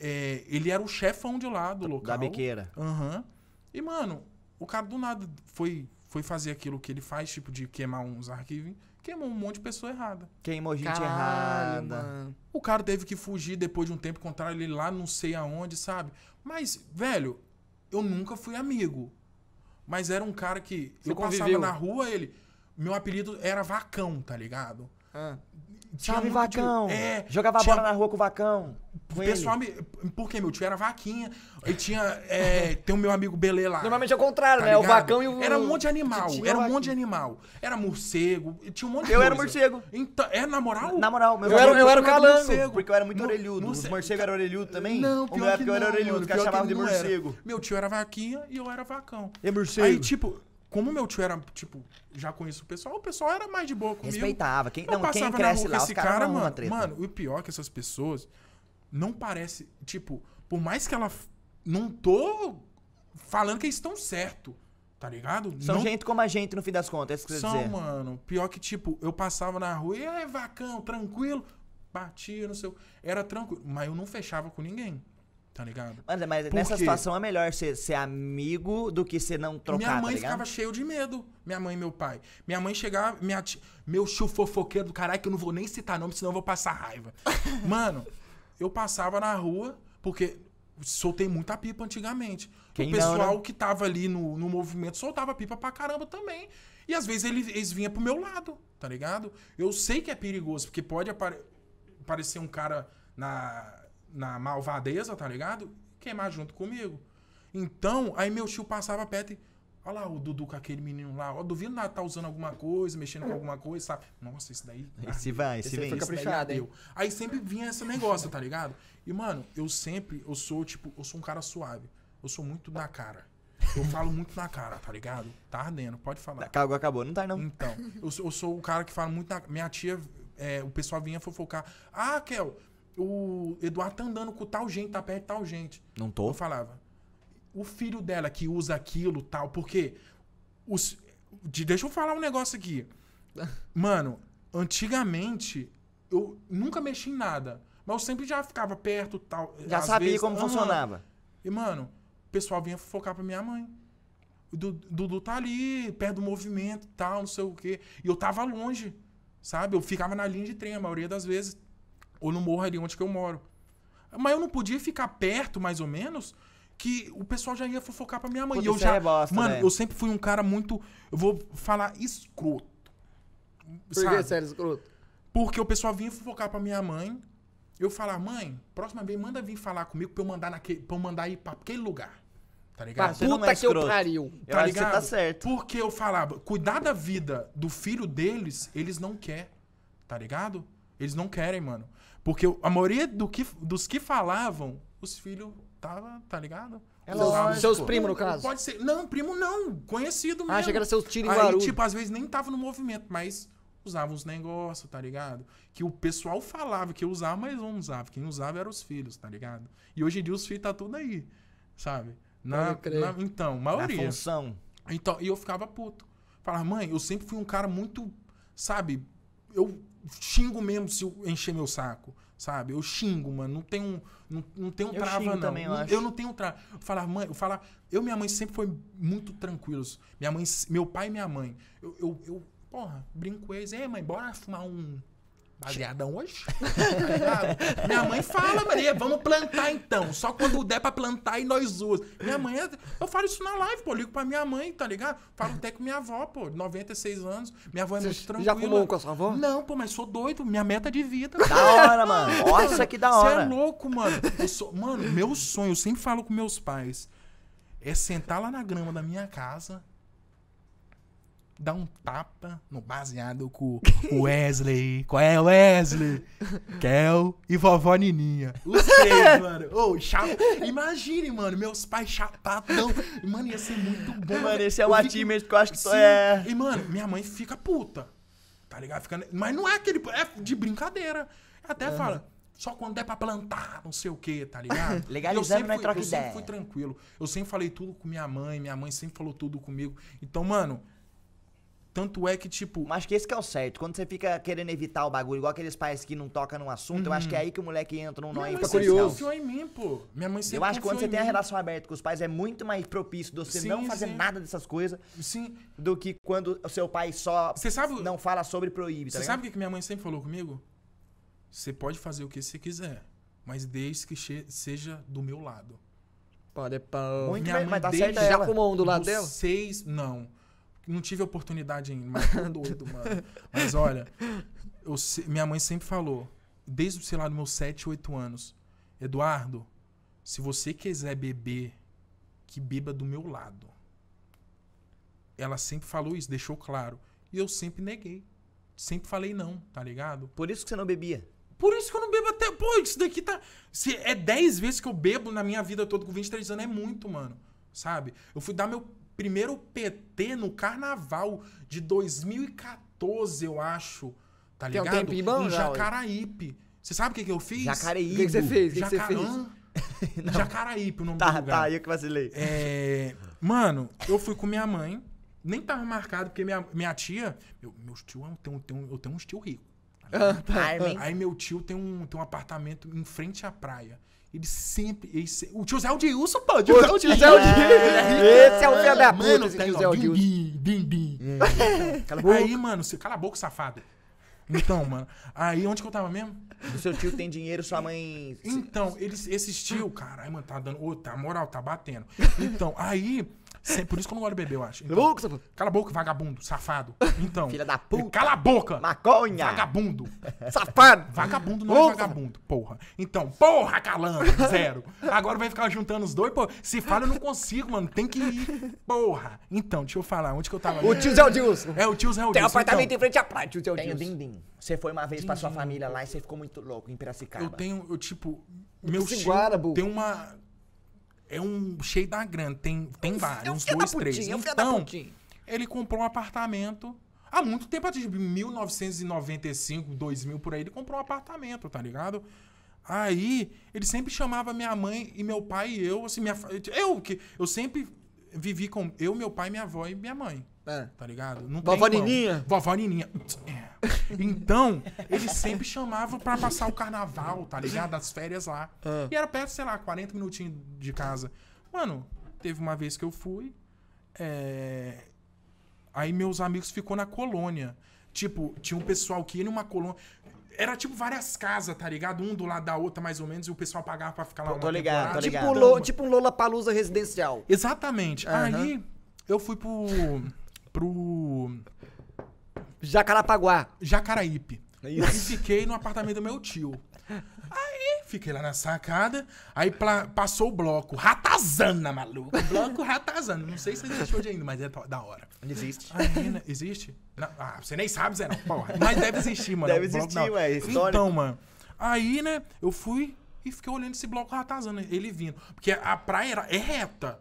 é, ele era o chefão de lá do local. Da biqueira. Aham. E, mano, o cara do nada foi foi fazer aquilo que ele faz, tipo de queimar uns arquivos, queimou um monte de pessoa errada. Queimou gente Caralho, errada. Mano. O cara teve que fugir depois de um tempo, contrário ele lá não sei aonde, sabe? Mas, velho, eu nunca fui amigo. Mas era um cara que Você eu conviveu? passava na rua, ele. Meu apelido era Vacão, tá ligado? Ah. Salve, vacão! é, Jogava tinha... bola na rua com o vacão. O pessoal me por Porque meu tio era vaquinha. E tinha. É, tem o meu amigo Belê lá. Normalmente é o contrário, tá né? Ligado? O vacão e o. Era um monte de animal. Era um vaquinha. monte de animal. Era morcego. Tinha um monte de Eu coisa. era morcego. Então, é na moral? Na moral, meu Eu, era, eu era o calango. Morcego. Porque eu era muito no, orelhudo. Os morcegos eram orelhudo também? Não, pior Ou é que eu era orelhudo, que eu chamava de morcego. Meu tio era vaquinha e eu era vacão. É morcego. Aí, tipo como meu tio era, tipo, já conheço o pessoal, o pessoal era mais de boa comigo. Respeitava. Quem, não, quem cresce lá, esse cara, cara mano, mano, o pior é que essas pessoas não parece, tipo, por mais que ela não tô falando que eles estão certo, tá ligado? São não... gente como a gente no fim das contas, é isso que São, dizer. mano. Pior que tipo, eu passava na rua e é vacão, tranquilo, batia, não sei, era tranquilo, mas eu não fechava com ninguém. Tá ligado? mas é, nessa quê? situação é melhor ser, ser amigo do que ser não trocar, Minha mãe tá ficava cheio de medo, minha mãe e meu pai. Minha mãe chegava, minha meu tio fofoqueiro do caralho, que eu não vou nem citar nome, senão eu vou passar raiva. [laughs] Mano, eu passava na rua, porque soltei muita pipa antigamente. Quem o pessoal não, né? que tava ali no, no movimento soltava pipa pra caramba também. E às vezes eles, eles vinham pro meu lado, tá ligado? Eu sei que é perigoso, porque pode apare aparecer um cara na na malvadeza, tá ligado? Queimar junto comigo. Então, aí meu tio passava perto e. Olha lá o Dudu com aquele menino lá. Ó, duvido nada tá usando alguma coisa, mexendo com alguma coisa, sabe? Nossa, esse daí. Esse vai, esse, esse vem. Foi caprichado, hein? Aí sempre vinha esse negócio, tá ligado? E, mano, eu sempre, eu sou, tipo, eu sou um cara suave. Eu sou muito na cara. Eu falo muito na cara, tá ligado? Tá ardendo, pode falar. Acabou, acabou, não tá não. Então, eu sou, eu sou o cara que fala muito na Minha tia, é, o pessoal vinha fofocar. Ah, Kel, o Eduardo tá andando com tal gente, tá perto de tal gente. Não tô. Eu falava. O filho dela que usa aquilo, tal, porque. Os, deixa eu falar um negócio aqui. [laughs] Mano, antigamente eu nunca mexi em nada. Mas eu sempre já ficava perto, tal. Já sabia vezes, como funcionava. E, mano, o pessoal vinha focar pra minha mãe. O Dudu tá ali, perto do movimento, tal, não sei o quê. E eu tava longe, sabe? Eu ficava na linha de trem a maioria das vezes ou no morro ali onde que eu moro. Mas eu não podia ficar perto, mais ou menos, que o pessoal já ia fofocar pra minha mãe. Puta, e eu já. É bosta, mano, né? eu sempre fui um cara muito. Eu vou falar escroto. Por sabe? que escroto? Porque o pessoal vinha fofocar pra minha mãe. Eu falar, mãe, próxima vez manda vir falar comigo pra eu mandar, naquele, pra eu mandar ir pra aquele lugar. Tá ligado? Pra é Puta que eu pariu. Tá eu tá ligado? tá certo. Porque eu falava, cuidar da vida do filho deles, eles não querem. Tá ligado? Eles não querem, mano. Porque a maioria do que, dos que falavam, os filhos tava, tá ligado? É Seus primos, no caso? Pode ser. Não, primo não. Conhecido ah, mesmo. Ah, achei que era seus tiros Aí, tipo, às vezes nem tava no movimento, mas usava uns negócios, tá ligado? Que o pessoal falava que usava, mas não usava. Quem usava eram os filhos, tá ligado? E hoje em dia os filhos tá tudo aí, sabe? Na, na então, maioria. Na função. Então, e eu ficava puto. Falava, mãe, eu sempre fui um cara muito, sabe? Eu xingo mesmo se eu encher meu saco, sabe? Eu xingo, mano. Não tem um, não, não tem um eu trava, não. Também, eu, não eu, não tenho trava. Falar, mãe, eu falar. Eu minha mãe sempre foi muito tranquilos. Minha mãe, meu pai e minha mãe. Eu, eu, eu porra, brinco com eles. É, mãe, bora fumar um Baseadão hoje. Tá Minha mãe fala, Maria, vamos plantar então. Só quando der pra plantar e nós duas. Minha mãe, é, eu falo isso na live, pô. Ligo pra minha mãe, tá ligado? Falo até com minha avó, pô. 96 anos. Minha avó é Você muito tranquila. Já fumou com a sua avó? Não, pô, mas sou doido. Minha meta de vida. Da hora, mano. Nossa, que da é hora. Você é louco, mano. Sou... Mano, meu sonho, eu sempre falo com meus pais, é sentar lá na grama da minha casa dá um tapa no baseado com o [laughs] Wesley. Qual é, é o Wesley? Kel e vovó Nininha. Os três, [laughs] mano. Oh, chapa. Imagine, mano, meus pais chapadão. Mano, ia ser muito bom. Mano, esse é o achievement que eu acho que Sim. é. E, mano, minha mãe fica puta. Tá ligado? Fica... Mas não é aquele. É de brincadeira. Até uhum. fala só quando der é pra plantar, não sei o que, tá ligado? [laughs] Legalizando na troca ideia. Eu sempre né? fui tranquilo. Eu sempre falei tudo com minha mãe, minha mãe sempre falou tudo comigo. Então, mano, tanto é que, tipo. Mas que esse que é o certo. Quando você fica querendo evitar o bagulho, igual aqueles pais que não tocam num assunto, uhum. eu acho que é uhum. aí que o moleque entra num nó e fica curioso. Minha mãe em mim, pô. Minha mãe sempre Eu acho que quando você tem mim. a relação aberta com os pais, é muito mais propício de você sim, não fazer sim. nada dessas coisas. Sim. Do que quando o seu pai só você sabe, não fala sobre proíbe. Tá você sabe o que minha mãe sempre falou comigo? Você pode fazer o que você quiser, mas desde que seja do meu lado. Pode, pode. Muito minha bem, mãe mas tá certo já é com a do lado dela? Seis, não. Não tive oportunidade ainda, mas [laughs] tô doido, mano. Mas [laughs] olha, eu, minha mãe sempre falou, desde, sei lá, dos meus 7, 8 anos, Eduardo, se você quiser beber, que beba do meu lado. Ela sempre falou isso, deixou claro. E eu sempre neguei. Sempre falei não, tá ligado? Por isso que você não bebia? Por isso que eu não bebo até. Pô, isso daqui tá. Se é 10 vezes que eu bebo na minha vida toda com 23 anos, é muito, mano. Sabe? Eu fui dar meu primeiro PT no carnaval de 2014, eu acho. Tá ligado? Tem um tempinho bom, em Jacaraípe. Você sabe o que, que eu fiz? Jacaraípe. O que, que você fez? O que, que você fez? [laughs] Não. Jacaraípe o nome tá, do lugar. Tá, é eu que vacilei. É... Mano, eu fui com minha mãe. Nem tava marcado, porque minha, minha tia... Meu, meu tio, eu tenho, tenho, eu tenho um tio rico. Tá ah, tá. Aí ah. meu tio tem um, tem um apartamento em frente à praia. Ele sempre. Ele se... O tio Zé Aldilson, pô. O tio Zé Aldilson. É. esse é o meu da puta, esse tio Zé Aldilson. Bim, bim, bim. Aí, mano, você... cala a boca, safada. Então, mano. Aí, onde que eu tava mesmo? O seu tio tem dinheiro, sua mãe. Então, eles, esses tio, caralho, mano, tá dando. Ô, tá, moral, tá batendo. Então, aí. Sem, por isso que eu não gosto de beber, eu acho. Então, cala a boca, vagabundo, safado. Então. Filha da puta. Cala a boca. Maconha. Vagabundo. safado. Vagabundo não é vagabundo, porra. Então, porra, calando. Zero. Agora vai ficar juntando os dois, pô. Se fala, eu não consigo, mano. Tem que ir. Porra. Então, deixa eu falar. Onde que eu tava? O tio Zé Odilson. É, o tio Zé Odilson. Tem um apartamento então. em frente à praia, tio Zé Odilson. Tem Dindim. Você foi uma vez din pra sua família lá e você ficou muito louco em Piracicaba. Eu tenho, eu tipo... Meu tio tem uma é um cheio da grana. Tem, tem é vários, é uns dois, três. É então, ele comprou um apartamento. Há muito tempo, de 1995, 2000, por aí, ele comprou um apartamento, tá ligado? Aí, ele sempre chamava minha mãe e meu pai e eu, assim, minha, eu que eu sempre vivi com eu, meu pai, minha avó e minha mãe. É. Tá ligado? Não Vovó tem Nininha? Vovó Nininha. É. Então, ele sempre chamava pra passar o carnaval, tá ligado? As férias lá. É. E era perto, sei lá, 40 minutinhos de casa. Mano, teve uma vez que eu fui. É... Aí meus amigos ficou na colônia. Tipo, tinha um pessoal que ia numa colônia. Era tipo várias casas, tá ligado? Um do lado da outra, mais ou menos, e o pessoal pagava pra ficar lá tô, tô ligado, tô tipo ligado. Tipo, um Lola Palusa residencial. Exatamente. Uhum. Aí eu fui pro pro. Jacarapaguá. Jacaraípe. É isso. E fiquei no apartamento do meu tio. Aí fiquei lá na sacada, aí passou o bloco. Ratazana, maluco. Bloco Ratazana. Não sei se existe hoje ainda, mas é da hora. existe. Aí, existe? Não, ah, você nem sabe, Zé, não. Porra. Mas deve existir, mano. Deve bloco, existir, ué. É então, mano. Aí, né, eu fui e fiquei olhando esse bloco Ratazana, ele vindo. Porque a praia era, é reta,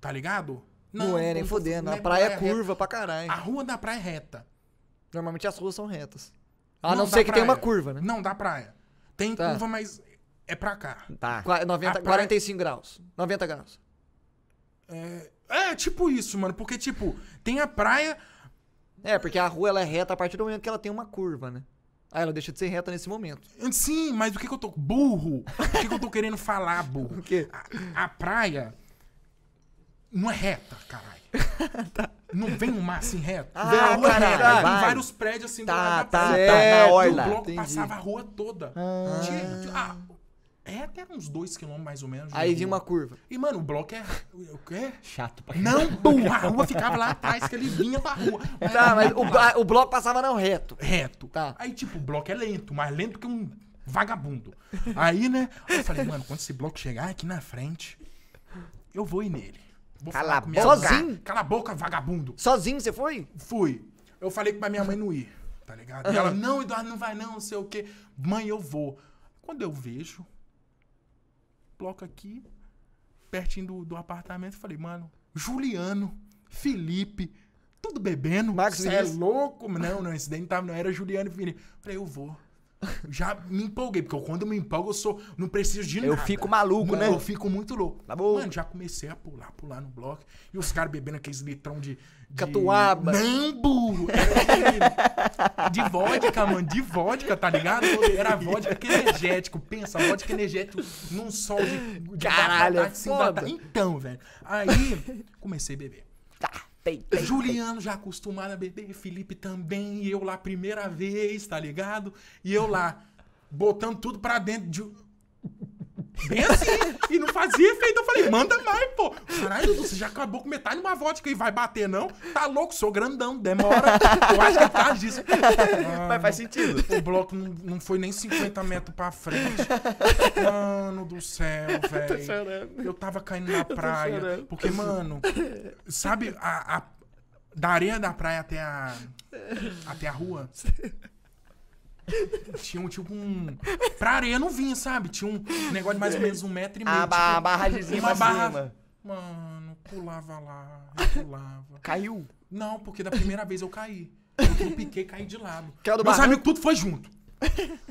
tá ligado? Não, não é, nem fodendo. A é praia é curva reta. pra caralho. A rua da praia é reta. Normalmente as ruas são retas. A não, não ser que tenha tem uma curva, né? Não, da praia. Tem tá. curva, mas é pra cá. Tá. 90, praia... 45 graus. 90 graus. É, é, tipo isso, mano. Porque, tipo, tem a praia. É, porque a rua ela é reta a partir do momento que ela tem uma curva, né? Aí ah, ela deixa de ser reta nesse momento. Sim, mas o que, que eu tô. Burro! o que, que eu tô querendo falar, burro? [laughs] O quê? a, a praia não é reta, caralho. [laughs] tá. Não vem um mar assim reto. Ah, vem a rua caralho, reta. Vai. Tem vários prédios assim tá, do lado tá, da praia. Tá, na tá, O bloco Entendi. passava a rua toda. Ah. Tinha, ah, reta era uns dois quilômetros mais ou menos. Aí vinha uma curva. E, mano, o bloco é. O quê? Chato pra Não, pum, a rua ficava lá atrás, que ele vinha pra rua. Tá, mas o, o bloco passava não reto. Reto. Tá. Aí, tipo, o bloco é lento, mais lento que um vagabundo. Aí, né? Eu falei, mano, quando esse bloco chegar aqui na frente, eu vou ir nele. Vou Cala a boca. Sozinho? Cala a boca, vagabundo. Sozinho você foi? Fui. Eu falei pra minha mãe não ir, tá ligado? E ela, não, Eduardo, não vai não, não sei o quê. Mãe, eu vou. Quando eu vejo, bloco aqui, pertinho do, do apartamento, eu falei, mano, Juliano, Felipe, tudo bebendo. Max Você é louco? Não, não, esse daí não tava, não era Juliano e Felipe. falei, eu vou já me empolguei, porque quando eu me empolgo, eu sou. Não preciso de eu nada. Eu fico maluco, né? Eu fico muito louco. Tá bom. Mano, já comecei a pular, pular no bloco. E os caras bebendo aqueles litrão de. de... Catuaba. nambu é, é, é, de vodka, mano, de vodka, tá ligado? Era vodka energético. Pensa, vodka energético num sol de. de Caralho, batata, é Então, velho. Aí comecei a beber tem, tem, Juliano já acostumado a beber, Felipe também, e eu lá primeira vez, tá ligado? E eu lá, botando tudo pra dentro de Bem assim. e não fazia efeito. Eu falei, manda mais, pô. Caralho, você já acabou com metade de uma vodka e vai bater, não? Tá louco, sou grandão, demora. Eu acho que é por causa disso. Mano, Mas faz sentido. O bloco não, não foi nem 50 metros pra frente. Mano do céu, [laughs] velho. Eu tava caindo na praia. Porque, mano, sabe, a, a, da areia da praia até a, até a rua? Tinha um tipo um. Pra areia não vinha, sabe? Tinha um negócio de mais ou menos um metro e meio. Tipo, a, barra de uma barra... Cima. Mano, pulava lá, pulava. Caiu? Não, porque da primeira vez eu caí. Eu piquei e caí de lado. Meus amigos tudo foi junto.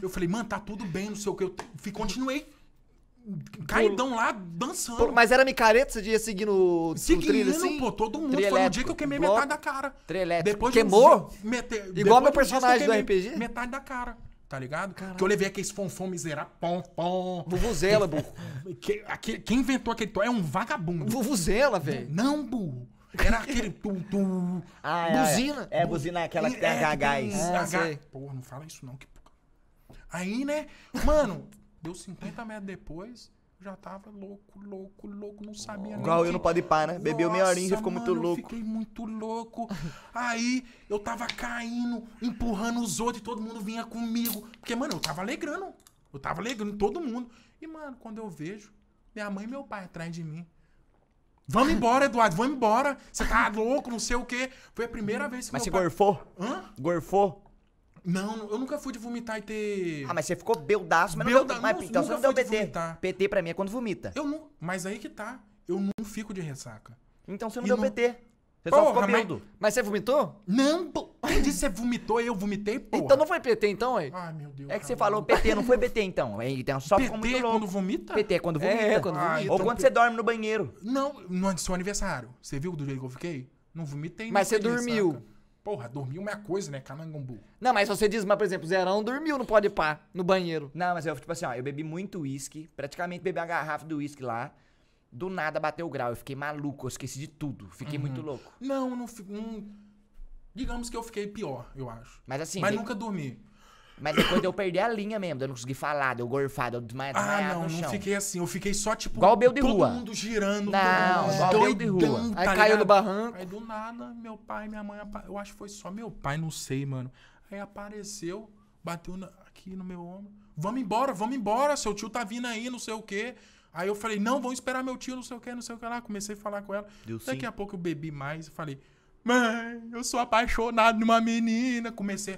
Eu falei, mano, tá tudo bem, não sei o que. Eu continuei caidão lá, dançando. Pô, mas era micareta, você ia seguindo o Seguindo, trilho, assim? pô, todo mundo. Trilho foi um dia que eu queimei metade da cara. Trelétrico. Depois Queimou? De mete, Igual meu personagem do RPG? Metade da cara. Tá ligado? Caralho. Que eu levei aqueles fonfom miserável. Pom, pom. Vuvuzela, burro. [laughs] Que, quem inventou aquele é um vagabundo. Vuvuzela, velho. Não, burro. Era aquele tum, tum. [laughs] Ah, buzina. É, é, é buzina é, é aquela que tem é, é, H, gás. H. Porra, não fala isso não. Que... Aí, né? Mano, Deu 50 metros depois, já tava louco, louco, louco, não sabia Igual nem eu que... no pode par, né? Bebeu meia horinha, ficou muito louco. Eu fiquei muito louco. Aí eu tava caindo, empurrando os outros e todo mundo vinha comigo. Porque, mano, eu tava alegrando. Eu tava alegrando todo mundo. E, mano, quando eu vejo, minha mãe e meu pai atrás de mim. Vamos embora, Eduardo, vamos embora. Você tá louco, não sei o quê. Foi a primeira vez que Mas meu você pai... gorfou? Hã? Gorfou? Não, eu nunca fui de vomitar e ter. Ah, mas você ficou beldaço, mas não deu. Mas, não, então você não deu PT. De PT pra mim é quando vomita. Eu não. Mas aí que tá. Eu não fico de ressaca. Então você não e deu não... PT. Você porra, só ficou beldo. Mas... mas... você vomitou? Não, pô. Quem disse você vomitou e eu vomitei, pô. Então não foi PT, então, hein? Ai, meu Deus. É que você falou PT, não foi PT, então. Então só PT ficou muito louco. quando vomita? PT é quando é é, vomita. É, quando ah, Ou quando p... você dorme no banheiro. Não, no seu aniversário. Você viu do jeito que eu fiquei? Não vomitei. Mas você dormiu. Porra, dormir uma coisa, né? Canangambu. Não, mas você diz, mas, por exemplo, Zerão dormiu no pó de pá, no banheiro. Não, mas eu, tipo assim, ó, eu bebi muito uísque, praticamente bebi uma garrafa do uísque lá. Do nada bateu o grau, eu fiquei maluco, eu esqueci de tudo, fiquei uhum. muito louco. Não, não, não, Digamos que eu fiquei pior, eu acho. Mas assim. Mas nunca dormi. Mas depois eu perdi a linha mesmo, eu não consegui falar, deu gorfado, eu desmaiado ah, não, no chão. não fiquei assim, eu fiquei só tipo. Igual o Bel de todo rua. mundo girando, não, todo mundo igual de rua. Tá Aí caiu ligado? no barranco. Aí do nada, meu pai, minha mãe, eu acho que foi só meu pai, não sei, mano. Aí apareceu, bateu na, aqui no meu ombro. Vamos embora, vamos embora, seu tio tá vindo aí, não sei o quê. Aí eu falei, não, vamos esperar meu tio, não sei o que, não sei o que lá. Comecei a falar com ela. Deu Daqui sim. a pouco eu bebi mais e falei, mãe, eu sou apaixonado numa menina. Comecei.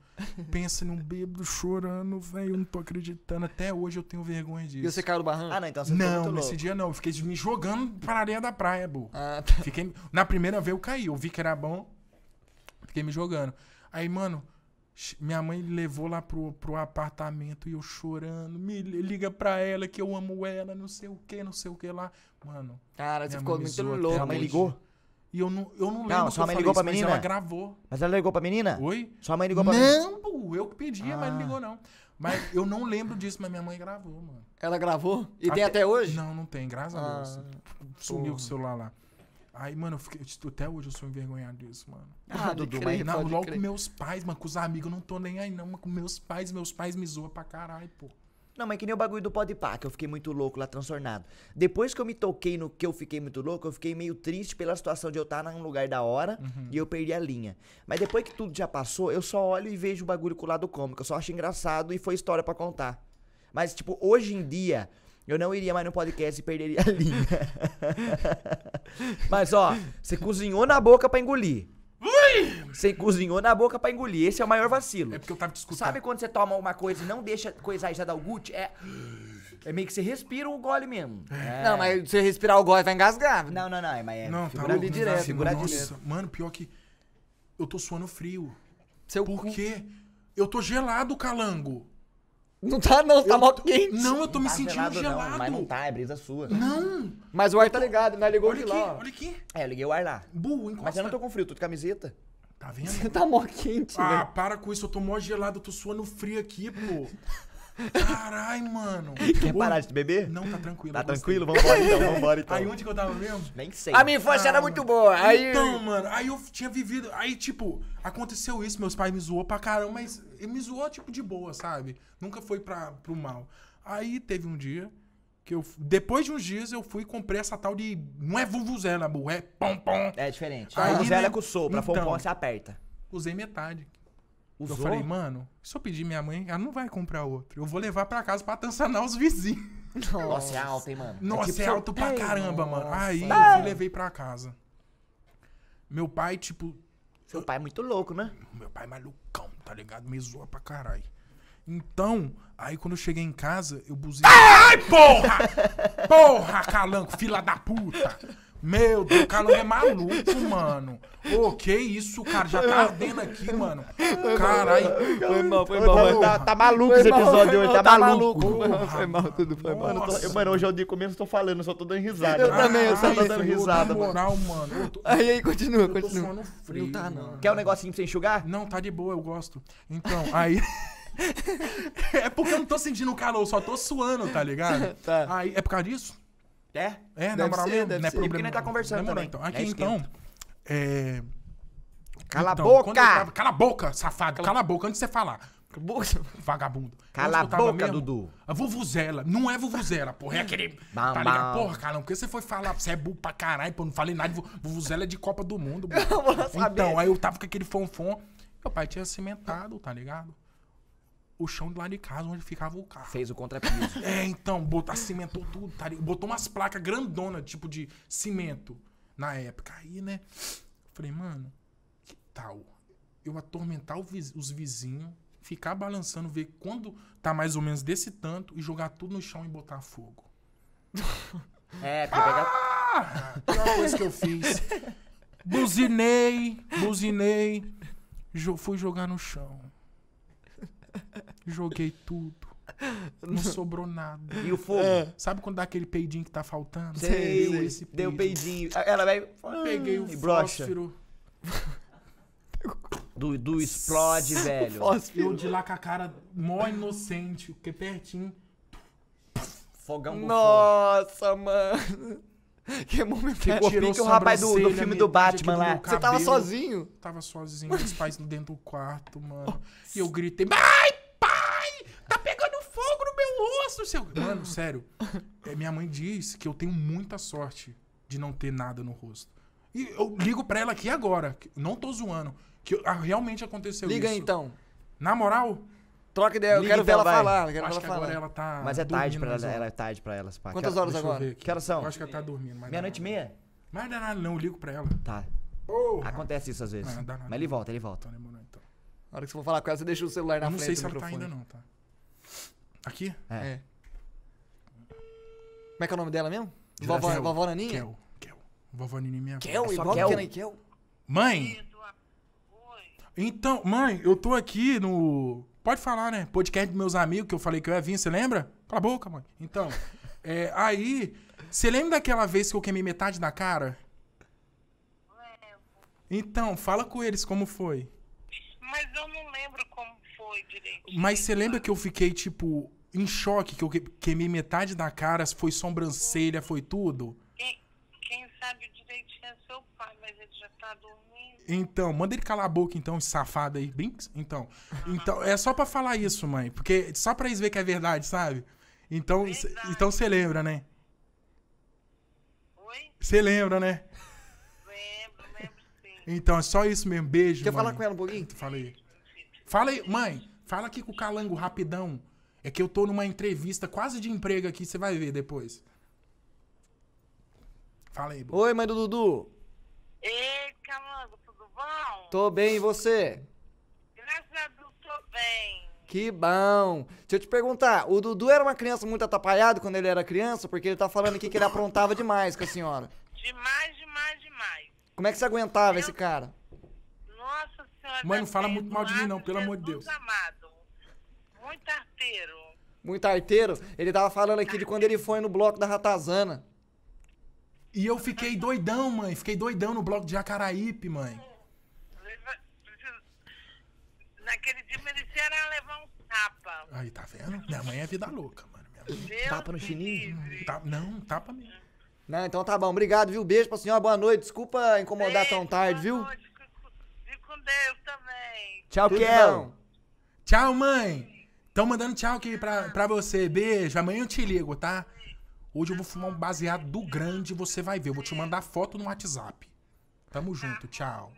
Pensa num bêbado chorando, velho. Eu não tô acreditando. Até hoje eu tenho vergonha disso. E você caiu do barranco? Ah, não, então você Não, nesse dia não. Eu fiquei me jogando pra areia da praia, bu. Ah, tá. Fiquei... Na primeira vez eu caí. Eu vi que era bom. Fiquei me jogando. Aí, mano, minha mãe levou lá pro, pro apartamento e eu chorando. Me liga pra ela que eu amo ela, não sei o que, não sei o que lá. Mano. Cara, você ficou muito louco. Minha mãe ligou? E eu não, eu não lembro. Não, sua mãe ligou isso, pra menina? Mas ela gravou. Mas ela ligou pra menina? Oi? Sua mãe ligou pra menina? Não, eu pedi, ah. mas não ah. ligou não. Mas eu não lembro disso, mas minha mãe gravou, mano. Ela gravou? E até, tem até hoje? Não, não tem, graças ah, a Deus. Ah, Sumiu o celular lá. Aí, mano, eu fiquei, até hoje eu sou envergonhado disso, mano. Ah, ah Dudu, mas não, logo crer. com meus pais, mano, com os amigos, eu não tô nem aí, não, mas com meus pais, meus pais me zoam pra caralho, pô. Não, mas é que nem o bagulho do pode pá, que eu fiquei muito louco lá, transtornado. Depois que eu me toquei no que eu fiquei muito louco, eu fiquei meio triste pela situação de eu estar tá num lugar da hora uhum. e eu perdi a linha. Mas depois que tudo já passou, eu só olho e vejo o bagulho com o lado cômico. Eu só acho engraçado e foi história para contar. Mas, tipo, hoje em dia, eu não iria mais no podcast e perderia a linha. [laughs] [laughs] Mas, ó, você cozinhou na boca para engolir. Você cozinhou na boca pra engolir. Esse é o maior vacilo. É porque eu tava te escutando. Sabe quando você toma uma coisa e não deixa coisar aí já dá o gut? É. É meio que você respira o gole mesmo. É. Não, mas se respirar o gole vai engasgar. Não, não, não. mas é não, tá figura tá louco, direto, assim, figura nossa, direto. Mano, pior que eu tô suando frio. Seu Por cu... quê? Eu tô gelado, calango. Não tá, não, tá moto quente. Não, eu tô me tá sentindo gelado. gelado. Não, mas não tá, é brisa sua. Não. Mas o ar tá ligado, né ligou olha aqui, lá. Ó. Olha aqui. É, eu liguei o ar lá. Burro, encosta. Mas eu não tô com frio, tô de camiseta. Tá vendo? Você [laughs] tá mó quente, Ah, né? para com isso, eu tô mó gelado, eu tô suando frio aqui, pô. [laughs] Carai, mano. Quer parar de beber? Não, tá tranquilo. Tá tranquilo? Vambora então, vambora então. Aí onde que eu tava mesmo? Nem sei. A minha infância ah, era muito boa. Aí... Então, mano, aí eu tinha vivido. Aí, tipo, aconteceu isso, meus pais me zoou pra caramba, mas me zoou, tipo, de boa, sabe? Nunca foi pra, pro mal. Aí teve um dia que eu. Depois de uns dias eu fui e comprei essa tal de. Não é vuvuzela, burro, é pom pom. É diferente. Aí, vuvuzela né? é com sopra, então, pom você aperta. Usei metade. Usou? Eu falei, mano, se eu pedir minha mãe, ela não vai comprar outro. Eu vou levar pra casa pra tansanar os vizinhos. Nossa, é alto, hein, mano? É Nossa, é, tipo é alto pra caramba, Nossa. mano. Aí ah. eu levei pra casa. Meu pai, tipo. Seu pai é muito louco, né? Meu pai é malucão, tá ligado? Me zoa pra caralho. Então, aí quando eu cheguei em casa, eu buzei. Ai, porra! porra, calanco, fila da puta! Meu Deus, o calor é maluco, mano. Ô, oh, que isso, cara? Já tá ardendo aqui, mano. Caralho. Foi mal, foi mal. Tá, tá maluco esse episódio hoje, tá, maluco. Foi, mal, foi mal, tudo foi mal. Mano, eu, mano, hoje é o dia que eu mesmo tô falando, só tô dando risada. Eu também, eu só tô dando risada. moral, mano. Tô... Aí, aí, continua, continua. Frio, não tá, não. Mano. Quer um negocinho pra você enxugar? Não, tá de boa, eu gosto. Então, aí... [laughs] é porque eu não tô sentindo calor, só tô suando, tá ligado? [laughs] tá. Aí, é por causa disso? É? É, na moral mesmo. Não é problema. Porque nem tá conversando Demorou, também. Então. É Aqui, então... É... Cala então, a boca! Tava... Cala a boca, safado. Cala... Cala a boca antes de você falar. Vagabundo. Cala a boca, mesmo? Dudu. A vuvuzela. Não é vuvuzela, porra. É aquele... Bam, tá ligado? Porra, Carlão, que você foi falar? Você é burro pra caralho, pô. Não falei nada. De vuvuzela é de Copa do Mundo, pô. [laughs] então, aí eu tava com aquele fonfon. Meu pai tinha cimentado, tá ligado? o chão de lá de casa onde ficava o carro. Fez o contrapiso. [laughs] É, então, botar, cimentou tudo, tá botou umas placas grandona tipo de cimento na época. Aí, né? Falei, mano, que tal eu atormentar os vizinhos, ficar balançando, ver quando tá mais ou menos desse tanto e jogar tudo no chão e botar fogo. [laughs] É, porque ah! coisa que eu fiz. Buzinei, buzinei, jo fui jogar no chão. Joguei tudo. Não sobrou nada. E o fogo? É. Sabe quando dá aquele peidinho que tá faltando? Sei, deu esse Deu peidinho. Ela vai. Peguei o e fósforo. Do, do explode, [laughs] velho. Fósforo. Eu de lá com a cara mó inocente, porque pertinho. Fogão Nossa, mano. Que é momento que tirou o rapaz do, do filme do Batman lá. Você tava sozinho? Tava sozinho, meus pais dentro do quarto, mano. Oh. E eu gritei: Pai, pai! Tá pegando fogo no meu rosto, seu. Mano, sério. É, minha mãe diz que eu tenho muita sorte de não ter nada no rosto. E eu ligo pra ela aqui agora. Não tô zoando. Que ah, realmente aconteceu Liga isso. Liga então. Na moral, Troca ideia, eu quero ver então, ela vai. falar. Eu quero acho ela que falar. agora ela tá. Mas é tarde pra ela, ela é tarde pra elas. Quantas horas agora? Que horas são? Eu acho que ela tá dormindo. Meia-noite e meia? Mas não dá nada, não. Eu ligo pra ela. Tá. Acontece isso às vezes. Não, dá nada. Mas ele volta, ele volta. Então então. Na hora que você for falar com ela, você deixa o celular na Eu não frente sei se do ela tá ainda, não, tá? Aqui? É. é. Como é que é o nome dela mesmo? Vovó, Kel. vovó Naninha? Kel. Kel. Vovó Naninha é minha Kel, É igual Kel. Kel. Mãe! Então, mãe, eu tô aqui no. Pode falar, né? Podcast dos meus amigos que eu falei que eu ia vir, você lembra? Cala a boca, mãe. Então, [laughs] é, aí, você lembra daquela vez que eu queimei metade da cara? Então, fala com eles como foi. Mas eu não lembro como foi direito. Mas você lembra que eu fiquei, tipo, em choque, que eu queimei metade da cara, foi sobrancelha, foi tudo? Quem, quem sabe direitinho é seu pai, mas ele já tá dormindo. Então, manda ele calar a boca, então, esse safado aí. Brinks? Então. Então, é só pra falar isso, mãe. Porque só pra eles verem que é verdade, sabe? Então, verdade. então você lembra, né? Oi? Você lembra, né? Lembro, lembro sim. Então, é só isso mesmo. Beijo, Quer mãe. falar com ela um pouquinho? Falei. Fala aí, mãe. Fala aqui com o Calango rapidão. É que eu tô numa entrevista quase de emprego aqui, você vai ver depois. Fala aí, Oi, mãe do Dudu. Ei, Calango. Tô bem, e você? Graças a Deus, tô bem. Que bom. Deixa eu te perguntar, o Dudu era uma criança muito atrapalhado quando ele era criança? Porque ele tá falando aqui que ele aprontava demais com a senhora. Demais, demais, demais. Como é que você aguentava esse cara? Nossa senhora. Mãe, não fala muito mal de mim não, pelo amor de Deus. amado. Muito arteiro. Muito arteiro? Ele tava falando aqui de quando ele foi no bloco da Ratazana. E eu fiquei doidão, mãe. Fiquei doidão no bloco de Jacaraípe, mãe. Naquele dia era levar um tapa. Aí, tá vendo? Minha mãe é vida louca, mano. Tapa no chininho? Tá, não, tapa mesmo. Não, então tá bom. Obrigado, viu? Beijo pra senhora. Boa noite. Desculpa incomodar Beijo, tão tarde, viu? Noite. Fico com Deus também. Tchau, Kel. Tchau, mãe. Estão mandando tchau aqui pra, pra você. Beijo. Amanhã eu te ligo, tá? Hoje eu vou fumar um baseado do grande, você vai ver. Eu vou te mandar foto no WhatsApp. Tamo junto, tchau.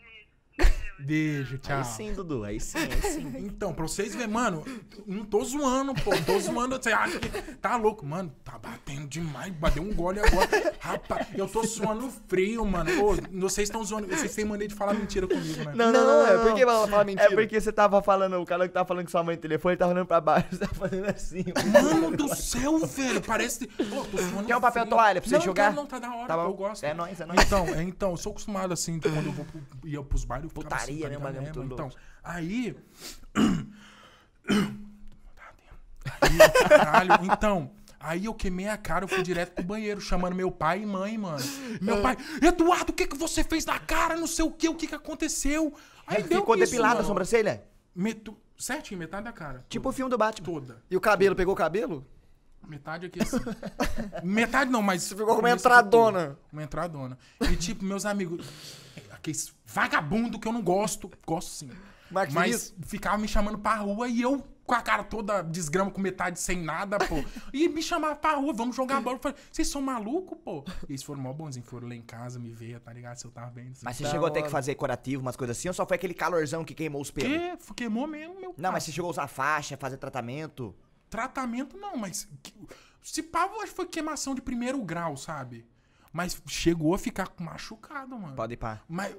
Beijo, tchau. Aí sim, Dudu, aí sim, aí sim. Então, pra vocês verem, mano, não tô zoando, pô. Tô zoando, você acha que tá louco. Mano, tá batendo demais, bateu um gole agora. Rapaz, eu tô suando frio, mano. Ô, vocês estão zoando, vocês têm maneira de falar mentira comigo, né? Não, não, não, é, não, é porque ela fala mentira. É porque você tava falando, o cara que tava falando com sua mãe no telefone, tava olhando pra baixo, [laughs] você tava fazendo assim. Mano do céu, velho, parece... Pô, tô suando Quer um papel toalha pra você jogar? Não, não, tá da hora, tá eu gosto. É nóis, é nóis. Então, é, então, eu sou acostumado, assim, quando eu vou, ia pros bailes, caralho. Putaria, assim, né? Uma tá então, aí. [coughs] aí caralho, então. Aí eu queimei a cara, eu fui direto pro banheiro, chamando meu pai e mãe, mano. Meu é. pai, Eduardo, o que, que você fez na cara? Não sei o que, o que, que aconteceu? Aí deu Ficou isso, depilada mano. a sobrancelha? meto Certinho, metade da cara. Tipo o filme do Batman. Toda. E o cabelo, toda. pegou o cabelo? Metade aqui assim. [laughs] metade não, mas. Você ficou com uma entradona. Uma entradona. E tipo, meus amigos. É, aqueles vagabundo que eu não gosto. Gosto sim. Mas ficava me chamando pra rua e eu com a cara toda desgrama, com metade sem nada, pô. [laughs] E me chamava pra rua, vamos jogar bola. Eu falei, vocês são malucos, pô? E eles foram mó bonzinhos, foram lá em casa me ver, tá ligado? Se eu tava vendo. Assim. Mas você chegou chegou até que fazer curativo, umas coisas assim, ou só foi aquele calorzão que queimou os pelos? Que? Queimou mesmo, meu Não, cara. mas você chegou a usar faixa, fazer tratamento? Tratamento não, mas. Se pá, acho que foi queimação de primeiro grau, sabe? Mas chegou a ficar machucado, mano. Pode ir pá. Mas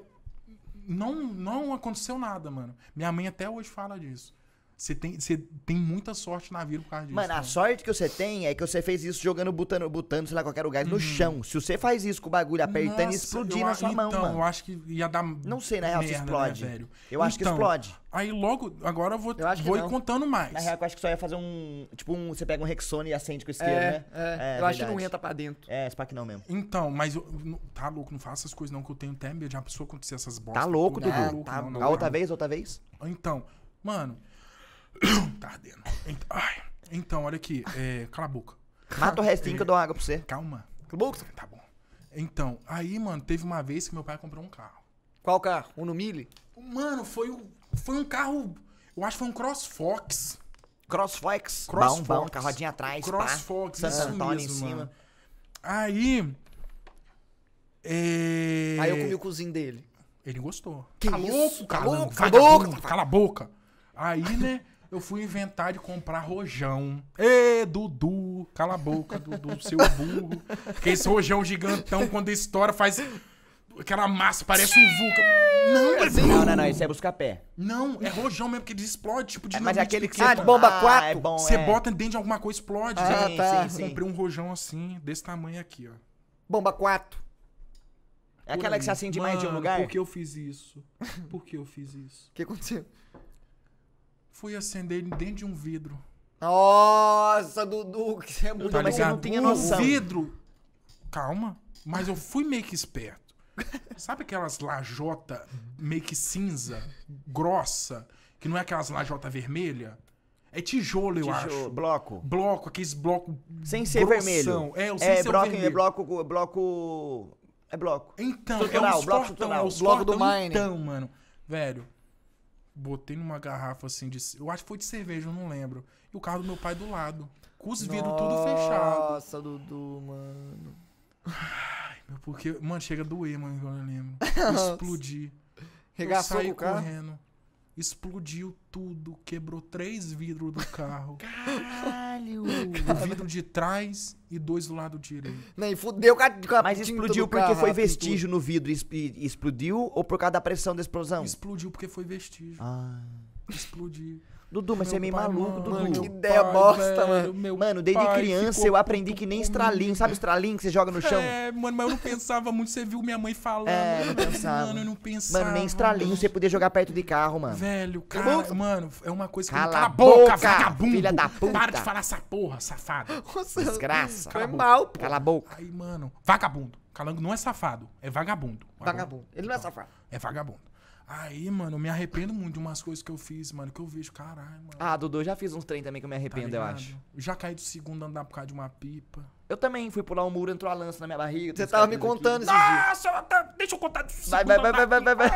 não, não aconteceu nada, mano. Minha mãe até hoje fala disso. Você tem, você tem muita sorte na vida por causa disso. Mano, a né? sorte que você tem é que você fez isso jogando, botando, botando sei lá, qualquer lugar, no uhum. chão. Se você faz isso com o bagulho apertando, Nossa, explodir na sua então, mão, mano. eu acho que ia dar Não sei, na real, merda, se né, explode. Né, velho? Eu acho que então, explode. Aí logo, agora eu vou, eu vou ir contando mais. Na real, eu acho que só ia fazer um... Tipo, um, você pega um Rexona e acende com o é, isqueiro, é, né? É, é eu verdade. acho que não entra pra dentro. É, esse que não mesmo. Então, mas... Eu, tá louco, não faça essas coisas não, que eu tenho até medo de uma pessoa acontecer essas bostas. Tá louco, tá Dudu? Tá, tá, a outra vez, outra vez? Então, mano... [coughs] tá ardendo. ai, Então, olha aqui. é, cala a boca. Mata o restinho [coughs] que eu dou água pra você. Calma. boca, Tá bom. Então, aí, mano, teve uma vez que meu pai comprou um carro. Qual carro? Um no Mille? Mano, foi, foi um carro. Eu acho que foi um Cross Fox. Crossfox. Crossfox. Bom, bom, com a rodinha atrás, pá. Crossfox, Santo isso Antônio mesmo, em cima. Aí. é, Aí eu comi o cozinho dele. Ele gostou. Que tá isso? louco, Tá cara. louco, Cala a boca. Aí, né? Eu fui inventar de comprar rojão. Ê, Dudu, cala a boca, Dudu, seu burro. Porque esse rojão gigantão, quando estoura, faz aquela massa, parece um vulcão. Não, não, é não, não, isso é buscar pé. Não, é rojão mesmo, porque ele explode, tipo de é, Mas é aquele que, que bomba ah, 4. É bom, você é. bota dentro de alguma coisa, explode. Ah, tá. sim, sim. Comprei um rojão assim, desse tamanho aqui, ó. Bomba 4. É aquela que se acende mais de um lugar? Por que eu fiz isso? Por que eu fiz isso? [laughs] O que aconteceu? Fui acender ele dentro de um vidro. Nossa, Dudu, [laughs] que você é muito tá mas eu você não tinha noção. O vidro. Calma, mas eu fui meio que esperto. [laughs] Sabe aquelas lajota meio que cinza, grossa, que não é aquelas lajota vermelha? É tijolo, eu tijolo, acho. Bloco. Bloco, aqueles blocos. Sem ser grossão. vermelho. É, o sem é, ser bloco, vermelho. É bloco. bloco... É bloco. Então, Tutural, é os bloco bloco do mine. Então, mano. Velho, botei numa garrafa assim de. Eu acho que foi de cerveja, eu não lembro. E o carro do meu pai do lado. Com os vidros tudo fechado. Nossa, Dudu, mano. Ai, meu, porque. Mano, chega a doer, mano, eu lembro. [laughs] Eu explodi. Regaçou eu saí correndo explodiu tudo, quebrou três vidros do carro. Caralho! O vidro de trás e dois do lado direito. Nem fudeu com a Mas explodiu porque carro, foi vestígio no vidro e, e explodiu ou por causa da pressão da explosão? Explodiu porque foi vestígio. Ah. Explodiu. Dudu, mas meu você é meio pai, maluco, mano, Dudu. Que ideia pai, bosta, velho, mano. Mano, desde criança eu aprendi que nem estralinho, sabe estralinho que você joga no chão? É, mano, mas eu não pensava muito. Você viu minha mãe falando. É, não pensava. Mano, eu não pensava. Mano, nem estralinho você podia jogar perto de carro, mano. Velho, cara, mano, é uma coisa que... Cala, cala a boca, boca vagabundo! Filha da puta! Para de falar essa porra, safado. [laughs] Nossa, Desgraça. Foi é mal, pô. Cala a boca. Aí, mano, vagabundo. Calango não é safado, é vagabundo. Tá vagabundo. Ele não é então, safado. É vagabundo. Aí, mano, eu me arrependo muito de umas coisas que eu fiz, mano, que eu vejo, caralho, mano. Ah, Dudu, já fiz uns trem também que eu me tá arrependo, tá eu acho. Já caí do segundo andar por causa de uma pipa. Eu também fui pular um muro, entrou a lança na minha barriga. Você tava me contando aqui. esses ela dias. deixa eu contar do Vai, vai, vai, vai, vai, vai. vai.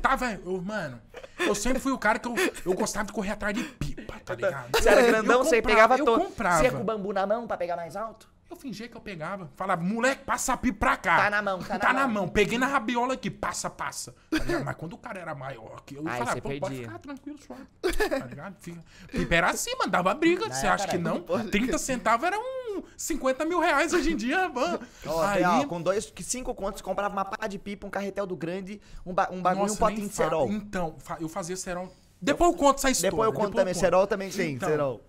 tá, velho, mano, eu sempre fui o cara que eu, eu gostava de correr atrás de pipa, tá ligado? Você era grandão, eu você comprava, pegava todo. Você ia com o bambu na mão pra pegar mais alto? Eu fingia que eu pegava. Falava, moleque, passa a pipa pra cá. Tá na mão, tá, tá na, na mão. Peguei na rabiola aqui, passa, passa. Tá ligado? Mas quando o cara era maior que eu, eu Ai, falava, pô, pode ficar tranquilo, suave. Tá ligado? Fica. Pipa era assim, mano, dava briga. Não, você é, acha que não? Porra. 30 centavos era um 50 mil reais hoje em dia, mano. Oh, Aí... Ó, com dois, cinco contos, comprava uma pá de pipa, um carretel do grande, um, ba um bagulho, Nossa, um potinho de cerol. Então, eu fazia cerol. Depois eu, eu conto essa história. Depois eu conto Depois também, eu conto. cerol também tem, então, cerol.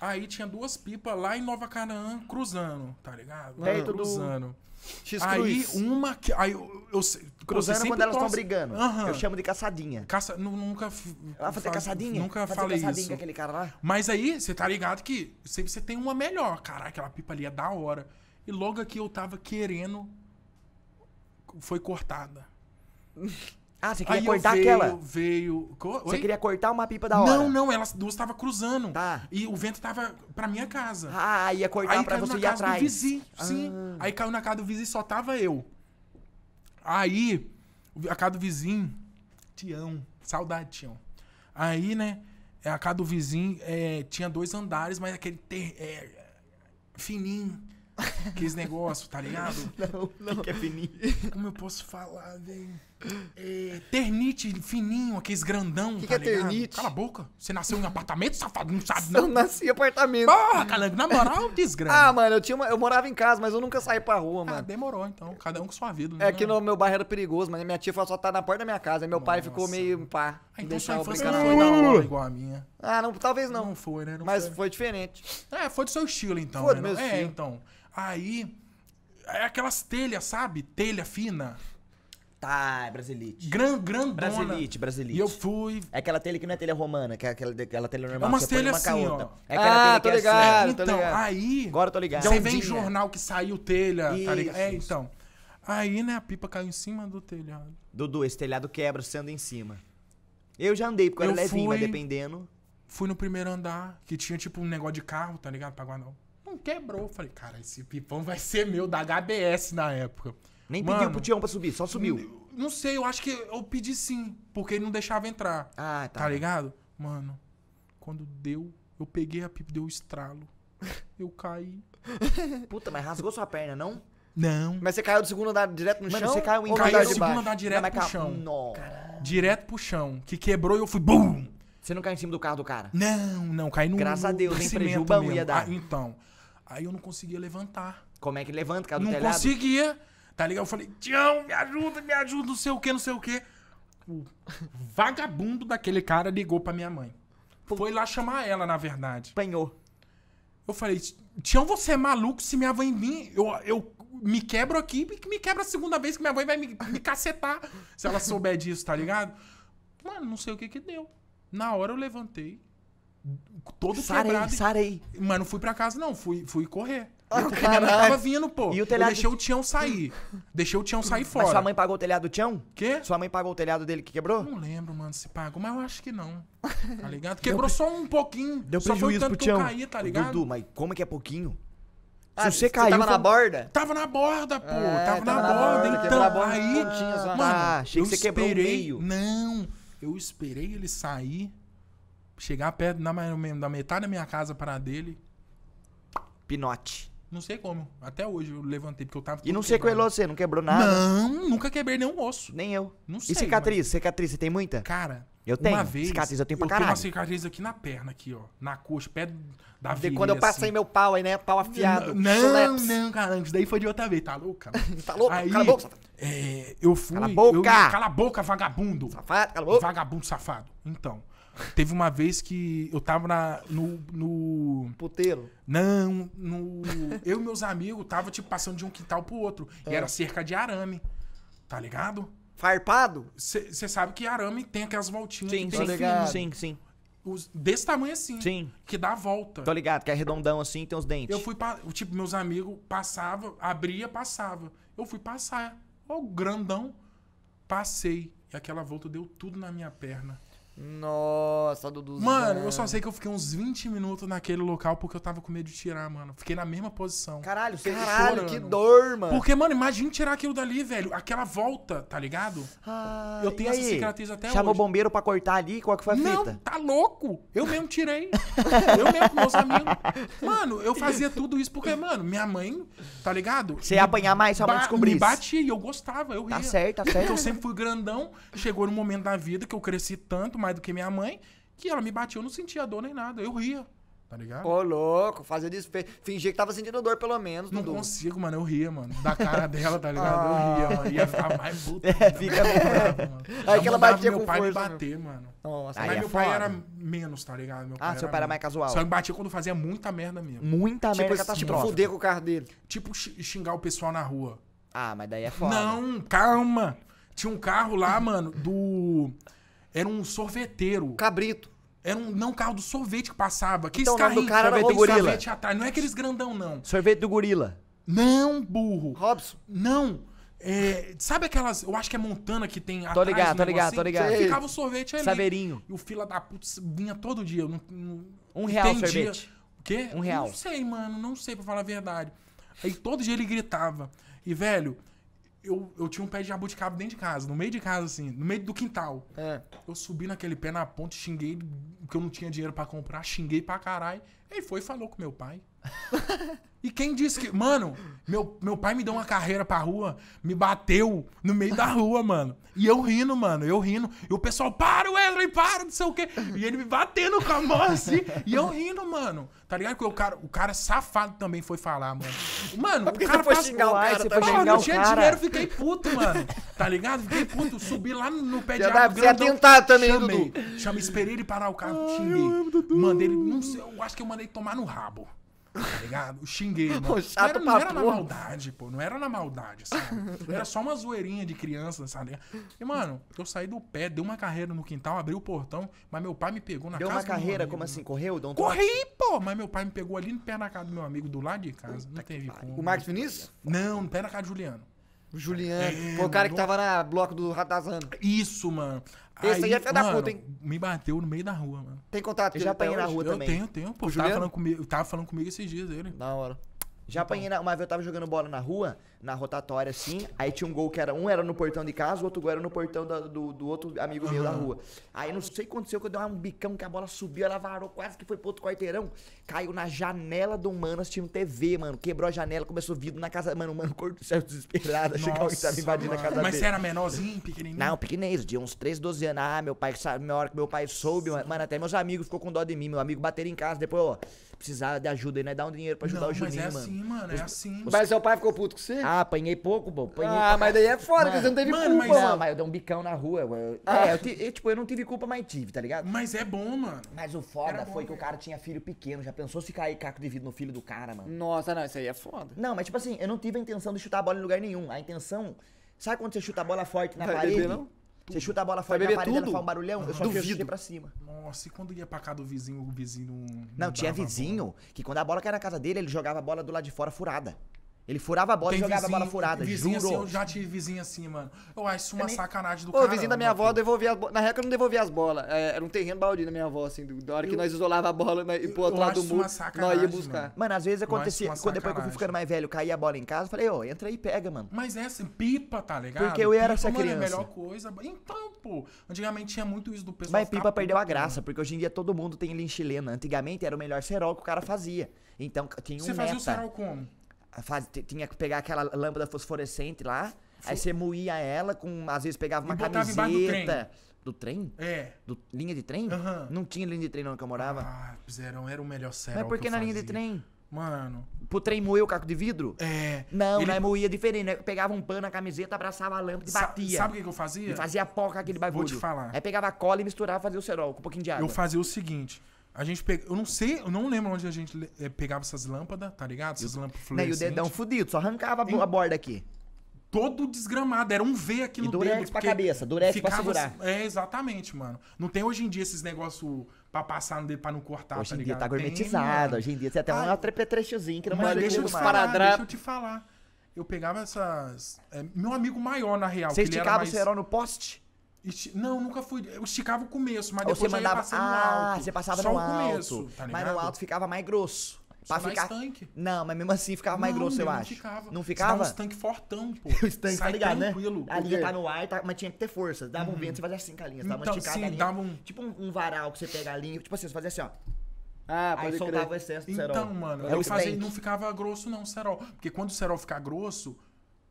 Aí tinha duas pipas lá em Nova Canaã, cruzando, tá ligado? cruzando. Aí uma que. Aí eu, eu, eu cruzando é quando elas estão brigando. Uhum. Eu chamo de caçadinha. Caça, nunca. Ah, fazer caçadinha? Nunca fazer falei caçadinha isso. Com aquele cara lá. Mas aí, você tá ligado que sempre você tem uma melhor. Caralho, aquela pipa ali é da hora. E logo aqui eu tava querendo. Foi cortada. [laughs] Ah, você queria aí cortar veio, aquela? Veio. Você queria cortar uma pipa da hora? Não, não, elas duas estavam cruzando. Tá. E o vento tava pra minha casa. Ah, ia cortar aí pra você ir atrás. Aí caiu na casa do vizinho, sim. Ah. Aí caiu na casa do vizinho e só tava eu. Aí, a casa do vizinho, Tião, saudade, Tião. Aí, né, é, a casa do vizinho é, tinha dois andares, mas aquele ter, é, fininho. Aqueles [laughs] negócio, tá ligado? Não, não. Que, que é fininho? [laughs] Como eu posso falar, velho? É, ternite fininho, aqueles grandão. O que, tá que é ligado? ternite? Cala a boca. Você nasceu em [laughs] apartamento, safado? Não sabe, não? Eu nasci em apartamento. Porra, calango, na moral, [laughs] desgraça. ah, mano, eu, tinha uma, eu morava em casa, mas eu nunca saí pra rua, ah, mano. Ah, demorou, então. Cada um com sua vida. É, aqui no meu bairro era perigoso, mas minha tia falou só tá na porta da minha casa. Aí meu Nossa. pai ficou meio pá. Ah, então sua infância não foi da hora uh! igual a minha. Ah, não, talvez não. Não foi, né? Não mas foi. foi. diferente. É, foi do seu estilo, então. Foi né? do meu é, estilo. então. Aí, é aquelas telhas, sabe? Telha fina. Tá, é Brasilite. Gran, grandona. Brasilite, Brasilite. E eu fui. É aquela telha que não é telha romana, que é aquela, aquela telha normal. É uma telha assim, ó. É aquela ah, telha tô que é assim, ligado, assim. Então, tô ligado. aí... Agora tô ligado. Então vem jornal que saiu telha, Isso. tá ligado? É, então. Aí, né, a pipa caiu em cima do telhado. Dudu, esse telhado quebra sendo em cima. Eu já andei, porque eu era levinho, fui, mas dependendo. Fui no primeiro andar, que tinha tipo um negócio de carro, tá ligado? Pra guardar. Não quebrou. Falei, cara, esse pipão vai ser meu, da HBS na época. Nem Mano, pediu pro Tião pra subir, só subiu. Não sei, eu acho que eu pedi sim, porque ele não deixava entrar. Ah, tá. Tá ligado? Mano, quando deu, eu peguei a pipa, deu estralo. [laughs] Eu caí. Puta, mas rasgou sua perna, não? Não. Mas você caiu do segundo andar direto no Mano, chão? você caiu em caiu do segundo andar direto não, pro chão. Não. Direto pro chão, que quebrou e eu fui BUM! Você não caiu em cima do carro do cara? Não, não, caí no Graças a Deus, nem prejuízo ia dar. Ah, então. Aí eu não conseguia levantar. Como é que levanta, cara, do não telhado? Não conseguia tá ligado? Eu falei, Tião, me ajuda, me ajuda, não sei o que, não sei o que. O vagabundo daquele cara ligou pra minha mãe. Foi lá chamar ela, na verdade. Apanhou. Eu falei, Tião, você é maluco? Se minha mãe vir, eu, eu me quebro aqui e me quebra a segunda vez que minha mãe vai me, me cacetar. se ela souber disso, tá ligado? Mano, não sei o que que deu. Na hora eu levantei, todo sarei, quebrado. Sarei. Mas não fui pra casa, não. Fui, fui correr. Ah, não, cara, tava vindo, pô. E o telhado... Eu deixei o Tião sair. deixei o Tião sair fora. Mas sua mãe pagou o telhado do Tião? Quê? Sua mãe pagou o telhado dele que quebrou? Não lembro, mano, se pagou, mas eu acho que não. [laughs] Tá ligado? Quebrou Deu... só um pouquinho. Deu só prejuízo foi o tanto pro Tião. Caí, tá ligado? Dudu, mas como é que é pouquinho? Ah, você caiu. Você tava foi... na borda? Tava na borda, pô. É, tava, tava, na, borda, borda então. Na borda, aí. Pontinhas, mano, ah, achei que você quebrou esperei... o meio. Não. Eu esperei ele sair, chegar perto da, metade da minha casa para dele. Pinote. Não sei como. Até hoje eu levantei, porque eu tava. E não sequelou é você, não quebrou nada? Não, nunca quebrei nenhum osso. Nem eu. Não sei. E cicatriz? Mas... Cicatriz, você tem muita? Cara. Eu tenho. Uma vez, cicatriz, eu tenho pra caralho. Eu tenho uma cicatriz aqui na perna, aqui, ó. Na coxa, pé da vida. Quando eu passei assim. meu pau aí, né? Pau afiado. Não, não, não, caramba. Isso daí foi de outra vez. Tá louco, cara? [laughs] tá louco? Aí, cala a boca. É, eu fui. Cala a boca! Eu, cala a boca, vagabundo! Safado, cala a boca! Vagabundo safado. Então. Teve uma vez que eu tava na, no, no. Puteiro? Não, no. eu e meus amigos tava, tipo, passando de um quintal pro outro. É. E era cerca de arame. Tá ligado? Farpado? Você sabe que arame tem aquelas voltinhas. Sim, tá sim, ligado. sim, sim. Os, desse tamanho assim. Sim. Que dá a volta. Tô ligado, que é redondão assim e tem os dentes. Eu fui. Pa, tipo, meus amigos passava, abria, passava. Eu fui passar. Ó, grandão. Passei. E aquela volta deu tudo na minha perna. Nossa, Dudu. Mano, eu só sei que eu fiquei uns 20 minutos naquele local porque eu tava com medo de tirar, mano. Fiquei na mesma posição. Caralho, você Caralho, chorando. que dor, mano. Porque, mano, imagina tirar aquilo dali, velho. Aquela volta, tá ligado? Ah, eu tenho essa cicatriz até hoje. o bombeiro pra cortar ali, qual que foi a fita? Não, tá louco. Eu mesmo tirei. [laughs] eu mesmo com meus amigos. Mano, eu fazia tudo isso porque, mano, minha mãe, tá ligado? Você ia apanhar mais, sua mãe descobrir Me batia e eu gostava, eu tá ria. Tá certo, tá certo. Porque eu sempre fui grandão. Chegou no momento da vida que eu cresci tanto, mas mais do que minha mãe, que ela me batia, eu não sentia dor nem nada, eu ria. Tá ligado? Ô, louco, fazer isso. Fingir que tava sentindo dor, pelo menos. Não Dudu. consigo, mano. Eu ria, mano. Da cara [laughs] dela, tá ligado? ah. Eu ria, ah. mano. Ia ficar mais [laughs] puto. É, fica bravo, mano. Aí que ela batia meu pai força, me né? bater, meu... mano. Nossa, Mas é meu foda. pai era menos, tá ligado? Meu ah, seu pai era mais casual. Só me batia quando fazia muita merda mesmo. Muita tipo, merda assim, Tipo, fuder com o carro dele. Tipo, xingar o pessoal na rua. Ah, mas daí é foda. Não, calma. Tinha um carro lá, mano, do... Era um sorveteiro. Cabrito. Era um não carro do sorvete que passava. Que então, o do cara era sorvete, gorila. sorvete atrás. Não é aqueles grandão, não. Sorvete do gorila. Não, burro. Robson. Não. É, sabe aquelas. Eu acho que é Montana que tem. Tô ligado, tô ligado, tô ligado. Ficava o sorvete ali. Saveirinho. E o fila da puta vinha todo dia. não, não, um real entendia. sorvete. O quê? Um real. Não sei, mano. Não sei, pra falar a verdade. Aí todo dia ele gritava. E, velho, eu, eu tinha um pé de jabuticaba dentro de casa, no meio de casa, assim, no meio do quintal. É. Eu subi naquele pé na ponte, xinguei, porque eu não tinha dinheiro para comprar, xinguei pra caralho. Ele foi e falou com meu pai. [laughs] e quem disse que. Mano, meu, meu pai me deu uma carreira pra rua, me bateu no meio da rua, mano. E eu rindo, mano, eu rindo. E o pessoal, para, Wesley, para, não sei o quê. E ele me batendo com a mão assim. E eu rindo, mano. Tá ligado? Porque o cara, o cara safado também foi falar, mano. Mano, o cara foi Xingar o cara, você mano, xingar eu tinha dinheiro, fiquei puto, mano. Tá ligado? Fiquei puto. Subi lá no pé de água. Você ia tentar também, Chamei. Dudu. Chamei, esperei ele parar o carro. Ai, xinguei. Mandei ele. Não sei, eu acho que eu uma mandei tomar no rabo. Tá ligado? Eu xinguei, [laughs] mano. chato não era, não era na maldade, pô. Não era na maldade, sabe? [laughs] Era só uma zoeirinha de criança, sabe? E, mano, eu saí do pé, dei uma carreira no quintal, abri o portão, mas meu pai me pegou na deu casa. Deu uma carreira, como assim? Correu? Dom Corri, pô! Mas meu pai me pegou ali no pé na casa do meu amigo do lado de casa. Não teve como. O Marcos Vinícius? Não, no pé na casa do Juliano. O Juliano. É, o cara que tava na bloco do Ratazano. Isso, mano. Esse aí, aí é filho da puta, hein? Me bateu no meio da rua, mano. Tem contato Eu já apanhei na rua eu também. Eu tenho, tenho. Pô, tava tá falando, comigo, tava falando comigo esses dias ele. Da hora. Já então. apanhei na, uma vez eu tava jogando bola na rua, na rotatória, assim. Aí tinha um gol que era um era no portão de casa, o outro gol era no portão da, do, do outro amigo meu uhum. da rua. Aí não sei o que aconteceu, que eu dei um bicão que a bola subiu, ela varou, quase que foi pro outro quarteirão. Caiu na janela do mano assistindo TV, mano. Quebrou a janela, começou vidro na casa. Mano, o mano cortou céu desesperado, achei que tava invadindo mano. a casa Mas dele. você era menorzinho, pequenininho? Não, pequenininho, de uns 13, 12 anos. Ah, meu pai, na hora que meu pai soube, mano, mano, até meus amigos ficou com dó de mim. Meu amigo bateram em casa, depois, ó, precisava de ajuda aí, né? Dar um dinheiro pra ajudar não, o Juninho, mas é mano. assim, mano, é assim. Mas seu pai ficou puto com você? Ah, ah, apanhei pouco, pô. Apanhei ah, mas daí é foda, mano, porque você não teve mano, culpa. Mas... Não, mas eu dei um bicão na rua. Eu, ah. É, eu, eu, tipo, eu não tive culpa, mas tive, tá ligado? Mas é bom, mano. Mas o foda bom, foi que o cara tinha filho pequeno. Já pensou se cair caco de vidro no filho do cara, mano? Nossa, não, isso aí é foda. Não, mas tipo assim, eu não tive a intenção de chutar a bola em lugar nenhum. A intenção. Sabe quando você chuta a bola forte na Vai parede? Beber, não? Você chuta a bola fora da parede, ela faz um barulhão, ah, eu só Duvido. pra cima. Nossa, e quando ia pra cá do vizinho, o vizinho não... Não, não tinha vizinho que quando a bola caía na casa dele, ele jogava a bola do lado de fora furada. Ele furava a bola Tem e jogava vizinho, a bola furada, vizinho assim, juro. Assim, eu já tive vizinho assim, mano. Eu acho uma nem... sacanagem do cara. O vizinho da minha avó devolvia as Na época eu não devolvia as bolas. É, era um terreno baldio da minha avó, assim. Da hora eu... que nós isolava a bola né, e pro outro eu lado do muro, nós ia buscar. Mano, mano às vezes acontecia. Quando depois que eu fui ficando mais velho, caía a bola em casa, eu falei, ô, oh, entra aí e pega, mano. Mas essa é assim, pipa, tá ligado? Porque eu era essa criança. Mano, é a melhor coisa. Então, pô. Antigamente tinha muito isso do pessoal. Mas pipa perdeu a graça, porque hoje em dia todo mundo tem linchilena. Antigamente era o melhor cerol que o cara fazia. Então, tinha um Você fazia o cerol como? faz, tinha que pegar aquela lâmpada fosforescente lá, Fu aí você moía ela com, às vezes pegava uma e camiseta. Do trem? É. Do, linha de trem? Uhum. Não tinha linha de trem não que eu morava. Ah, fizeram, era o melhor céu. Mas por que, na fazia. linha de trem? Mano. Pro trem moer o caco de vidro? É. Não, ele... né? Moía diferente, né? Pegava um pano na camiseta, abraçava a lâmpada e Sa batia. Sabe o que, que eu fazia? E fazia pó com aquele bagulho. Vou te falar. Aí pegava cola e misturava, fazia o cerol com um pouquinho de água. Eu fazia o seguinte: a gente pegou eu não sei, eu não lembro onde a gente eh, pegava essas lâmpadas, tá ligado? Essas lâmpadas fluorescentes. Né, e o dedão fudido, só arrancava em... a borda aqui. Todo desgramado, era um V aqui no e dedo. pra cabeça, durex ficava, pra segurar. É, exatamente, mano. Não tem hoje em dia esses negócios pra passar no dedo pra não cortar, hoje tá ligado? Hoje em dia tá gourmetizado, tem, hoje em dia você até ah, um trepetrechozinho que não mas deixa Deixa eu te falar. Eu pegava essas... É, meu amigo maior, na real. Você esticava o cerol no poste? Esti... Não, nunca fui. Eu esticava o começo, mas Ou depois você mandava... já ah, alto. você passava Só no alto. Começo, tá mas no alto ficava mais grosso. Pra Só ficar... tanque. Não, mas mesmo assim ficava não, mais grosso, eu não acho. Ficava. Não ficava? Você um tanque fortão, pô. [laughs] o tanque, tá ligado, né? tranquilo. né? A linha tá no ar, tá... mas tinha que ter força. Dava uhum. um vento, você fazia assim com a linha. Você dava então, uma esticada sim, linha. Dava um... Tipo um, um varal que você pega a linha. Tipo assim, você fazia assim, ó. Ah, aí soltava crer. o excesso do então, Então, mano, é eu fazia, não ficava grosso não o serol. Porque quando o serol ficar grosso,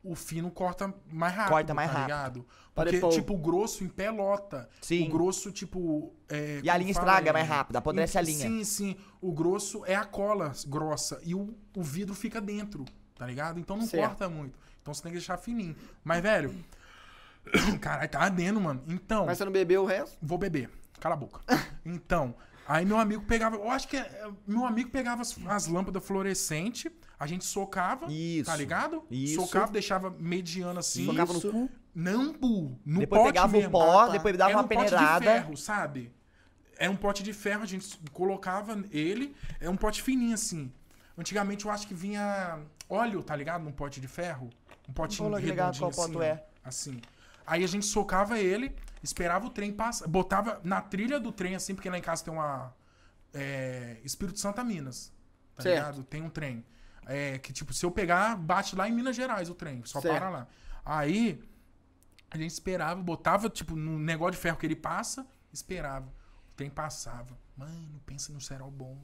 o fino corta mais rápido. Corta mais tá rápido. Porque, Pode, tipo, o grosso empelota. Sim. O grosso, tipo. É, e a linha fala, estraga é, mais rápido, apodrece a linha. Sim, sim. O grosso é a cola grossa e o, o vidro fica dentro, tá ligado? Então não certo. corta muito. Então você tem que deixar fininho. Mas, velho. [coughs] Caralho, tá ardendo, mano. Então. Mas você não bebeu o resto? Vou beber. Cala a boca. [laughs] então. Aí meu amigo pegava. Eu acho que. É, meu amigo pegava as, as lâmpadas fluorescentes a gente socava, tá Isso. tá ligado? Isso. Socava, deixava mediana assim. Socava no cu? Não, bu. No depois pote pegava mesmo. o pó, ah, tá. depois dava Era uma um peneirada. Pote de ferro, sabe? Era é um pote de ferro, a gente colocava ele. É um pote fininho assim. Antigamente eu acho que vinha óleo, tá ligado? Num pote de ferro. Um potinho de ligado qual assim, é. Assim. Aí a gente socava ele, esperava o trem passar. Botava na trilha do trem, assim, porque lá em casa tem uma. É, Espírito Santa Minas. Tá certo. ligado? Tem um trem. É, que tipo, se eu pegar, bate lá em Minas Gerais o trem, só certo. para lá. Aí a gente esperava, botava, tipo, no negócio de ferro que ele passa, esperava. O trem passava. Mano, pensa no cerol bom.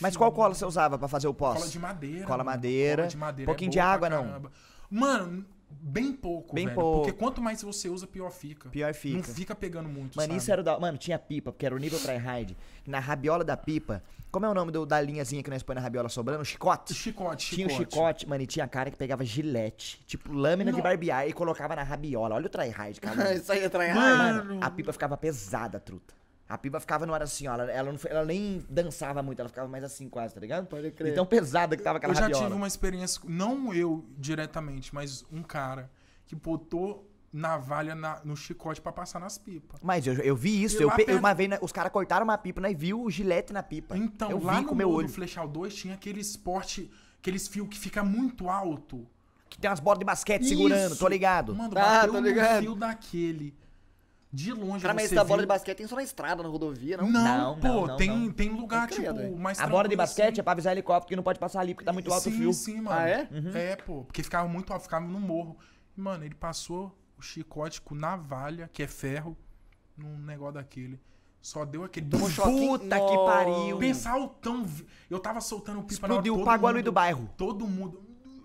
Mas qual cola você usava para fazer o pós? Cola de madeira. Cola madeira. Cola de madeira. Um é pouquinho é de água, não. Mano, Bem pouco, Bem velho. Pouco. Porque quanto mais você usa, pior fica. Pior fica. Não fica pegando muito, Mano, sabe? isso era da... Mano, tinha pipa, porque era o nível tryhard. Na rabiola da pipa... Como é o nome do, da linhazinha que nós põe na rabiola sobrando? Chicote? Chicote, Tinha chicote. o chicote, mano, e tinha cara que pegava gilete. Tipo, lâmina não. de barbear e colocava na rabiola. Olha o tryhard, cara. [laughs] isso aí é tryhard. Mano. mano, a pipa ficava pesada, truta. A piba ficava não era assim, ó. Ela, ela, não, ela, nem dançava muito, ela ficava mais assim quase, tá ligado? Pode crer. E tão pesada que tava aquela Eu já rabiola. tive uma experiência, não eu diretamente, mas um cara que botou navalha na, no chicote para passar nas pipas. Mas eu, eu vi isso. Eu, Uma vez, os caras cortaram uma pipa né, e viu o gilete na pipa. Então, eu lá vi no, com meu olho. no Flechal 2 tinha aquele esporte, aqueles fios que fica muito alto. Que tem umas bordas de basquete isso. segurando, tô ligado. Mano, ah, tô ligado. no fio daquele. De longe Cara, mas essa bola de basquete tem só na estrada, na rodovia, não? Não, não pô, não, não, tem, tem lugar, tipo, mais mais A bola de basquete assim. é pra avisar helicóptero que não pode passar ali, porque tá muito alto sim, o fio. Sim, sim, mano. Ah, é? Uhum. uhum. É, pô, porque ficava muito alto, ficava no morro. Mano, ele passou o chicote com navalha, que é ferro, num negócio daquele. Só deu aquele. Tomou Puta que pariu. Pensar o tão. Eu tava soltando pipa Explodiu, na hora. Explodiu, pagou a luz do bairro. Todo mundo.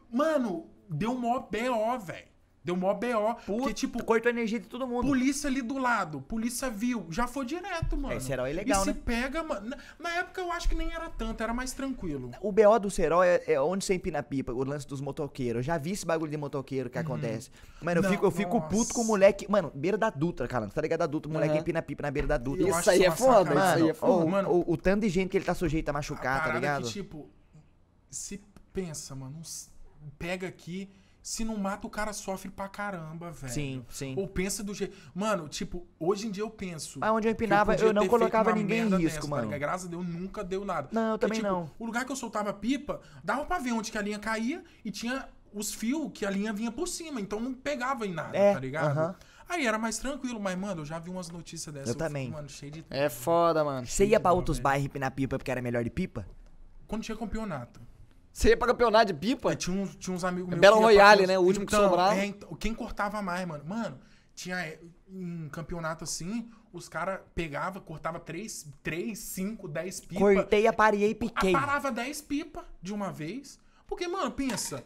Mano, deu mó BO, velho. Deu mó BO. Puta, tipo, cortou a energia de todo mundo. Polícia ali do lado, polícia viu. Já foi direto, mano. Esse herói é legal, e né? se pega, mano. Na época eu acho que nem era tanto, era mais tranquilo. O BO do Serol é, é, onde você empina a pipa, o lance dos motoqueiros. Eu já vi esse bagulho de motoqueiro que uhum. acontece. Mano, eu Não, fico, eu fico puto com o moleque. Mano, beira da Dutra, cara. Tá ligado da Dutra? O moleque uhum. empina a pipa na beira da Dutra. Isso, é isso aí é foda, mano. Isso aí é foda. O, mano, o, o, tanto de gente que ele tá sujeito a machucar, a tá é ligado? Que, tipo, se pensa, mano, pega aqui se não mata, o cara sofre pra caramba, velho. Sim, sim. Ou pensa do jeito. Mano, tipo, hoje em dia eu penso. Mas onde eu empinava, eu, eu não colocava ninguém em risco, dessa, tá mano. Tá Graças a Deus nunca deu nada. Não, eu Porque, também tipo, não. O lugar que eu soltava pipa, dava pra ver onde que a linha caía e tinha os fios que a linha vinha por cima. Então não pegava em nada, é, tá ligado? Uh -huh. Aí era mais tranquilo, mas, mano, eu já vi umas notícias dessas. Eu, eu também. Fico, mano, cheio de. É foda, mano. Você ia pra outros bairros pinar pipa porque era melhor de pipa? Quando tinha campeonato. Você ia pra campeonato de pipa? É, tinha, uns, tinha uns amigos é meus. Belo Royale, né? O último então, que sobrava. É, então, quem cortava mais, mano? Mano, tinha um é, campeonato assim, os caras pegavam, cortavam 3, 3, 5, 10 pipas. Cortei, aparei e piquei. Parava 10 pipas de uma vez. Porque, mano, pensa,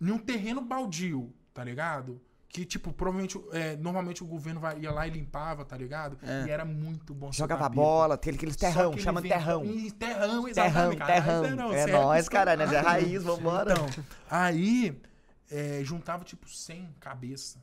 num terreno baldio, tá ligado? Que, tipo, provavelmente, é, normalmente o governo vai, ia lá e limpava, tá ligado? É. E era muito bom. Jogava bola, aquele, aquele terrão, que chama terrão. um Terrão, exatamente. Terrão, terrão. É, terrão, é nós, caralho, né? é raiz, vambora. Então, aí, é, juntava, tipo, 100 cabeça.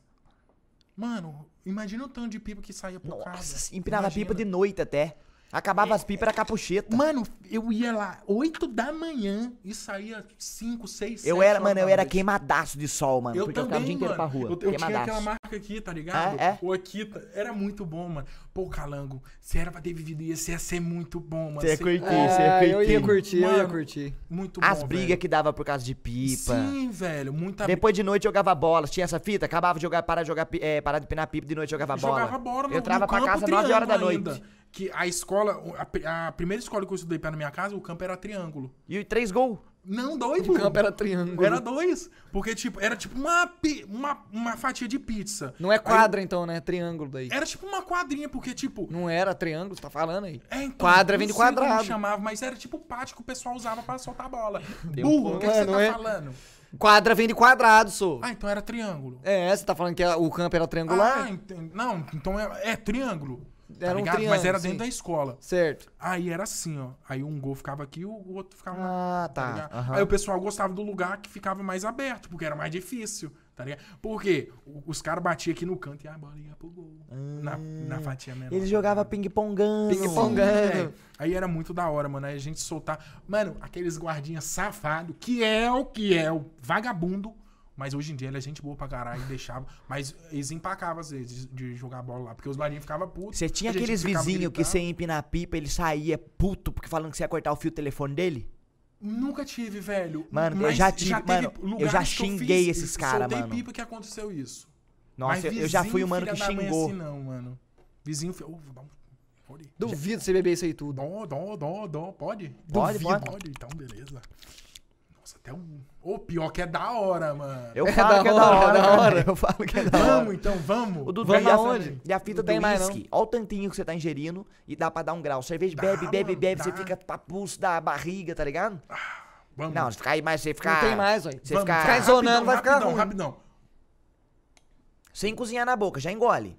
Mano, imagina o tanto de pipa que saía por Nossa, casa. Nossa, empinava imagina. pipa de noite até. Acabava é, as pipas, era capucheta. Mano, eu ia lá 8 da manhã e saía 5, 6, 7 Eu era, mano, eu era queimadaço de sol, mano. Eu porque também, eu ficava o dia inteiro mano. pra rua. Eu, eu tinha aquela marca aqui, tá ligado? É, é. Ou aqui, era muito bom, mano pô, Calango, você era pra ter vivido isso, ia ser muito bom, mano. Você ia curtir, é, você ia curtir. Eu ia curtir, mano, eu ia curtir. Muito bom, As brigas que dava por causa de pipa. Sim, velho, muita... Depois de noite jogava bola, tinha essa fita, acabava de jogar, parar de, jogar, é, parar de pinar pipa, de noite jogava bola. Jogava bola, mano. Eu entrava pra casa 9 horas da noite. Ainda, que a escola, a, a, primeira escola que eu estudei perto da minha casa, o campo era triângulo. E três gols? Não, dois, O campo era triângulo. Era dois. Porque, tipo, era tipo uma, uma, uma fatia de pizza. Não é quadra, aí, então, né? Triângulo daí. Era tipo uma quadrinha, porque, tipo. Não era triângulo, você tá falando aí. É, então. Quadra vem de quadrado. Como chamava, mas era tipo o pátio que o pessoal usava pra soltar a bola. Burro, o que, é, que você tá é? falando? Quadra vem de quadrado, sou. Ah, então era triângulo. É, você tá falando que é, o campo era triangular? Ah, ent... não, então é, é triângulo. Tá era tá um Mas era dentro sim. da escola. Certo. Aí era assim, ó. Aí um gol ficava aqui e o outro ficava Ah, tá. tá uhum. Aí o pessoal gostava do lugar que ficava mais aberto, porque era mais difícil, tá ligado? Porque os caras batiam aqui no canto e a bola ia pro gol. Hum. Na, ah. na fatia menor. Eles jogavam tá ping-pongando. Ping-pongando. É. Aí era muito da hora, mano. Aí a gente soltar. Mano, aqueles guardinhas safados, que é o que é o vagabundo mas hoje em dia ele é gente boa pra caralho e deixava. Mas eles empacavam às vezes de, jogar bola lá, porque os marinhos ficavam putos. Você tinha aqueles vizinhos que você ia empinar a pipa, ele saía puto porque falando que você ia cortar o fio do telefone dele? Nunca tive, velho. Mano, eu já tive. Já mano, eu já xinguei eu fiz, esses caras, mano. pipa que aconteceu isso. Nossa, eu já fui o mano que é xingou. Assim, não, mano. Vizinho, oh, Duvido já. você beber isso aí tudo. Dó, dó, dó, dó. Pode? Pode, Duvido. pode. Então, beleza. Nossa, até um. o pior que é da hora, mano. Eu é falo é que é da hora, da hora. Eu falo que é da hora. Vamos então, vamos. O Dudu vamos tá onde? E a fita tem mais Olha o tantinho que você tá ingerindo e dá pra dar um grau. Cerveja dá, bebe, bebe, mano, bebe, dá. você fica pra pulso da barriga, tá ligado? Ah, vamos. Não, você fica aí mais, você fica. Não tem mais, velho. Você vamos, fica. Ficar zonando, vai ficar. não. rapidão. Sem cozinhar na boca, já engole.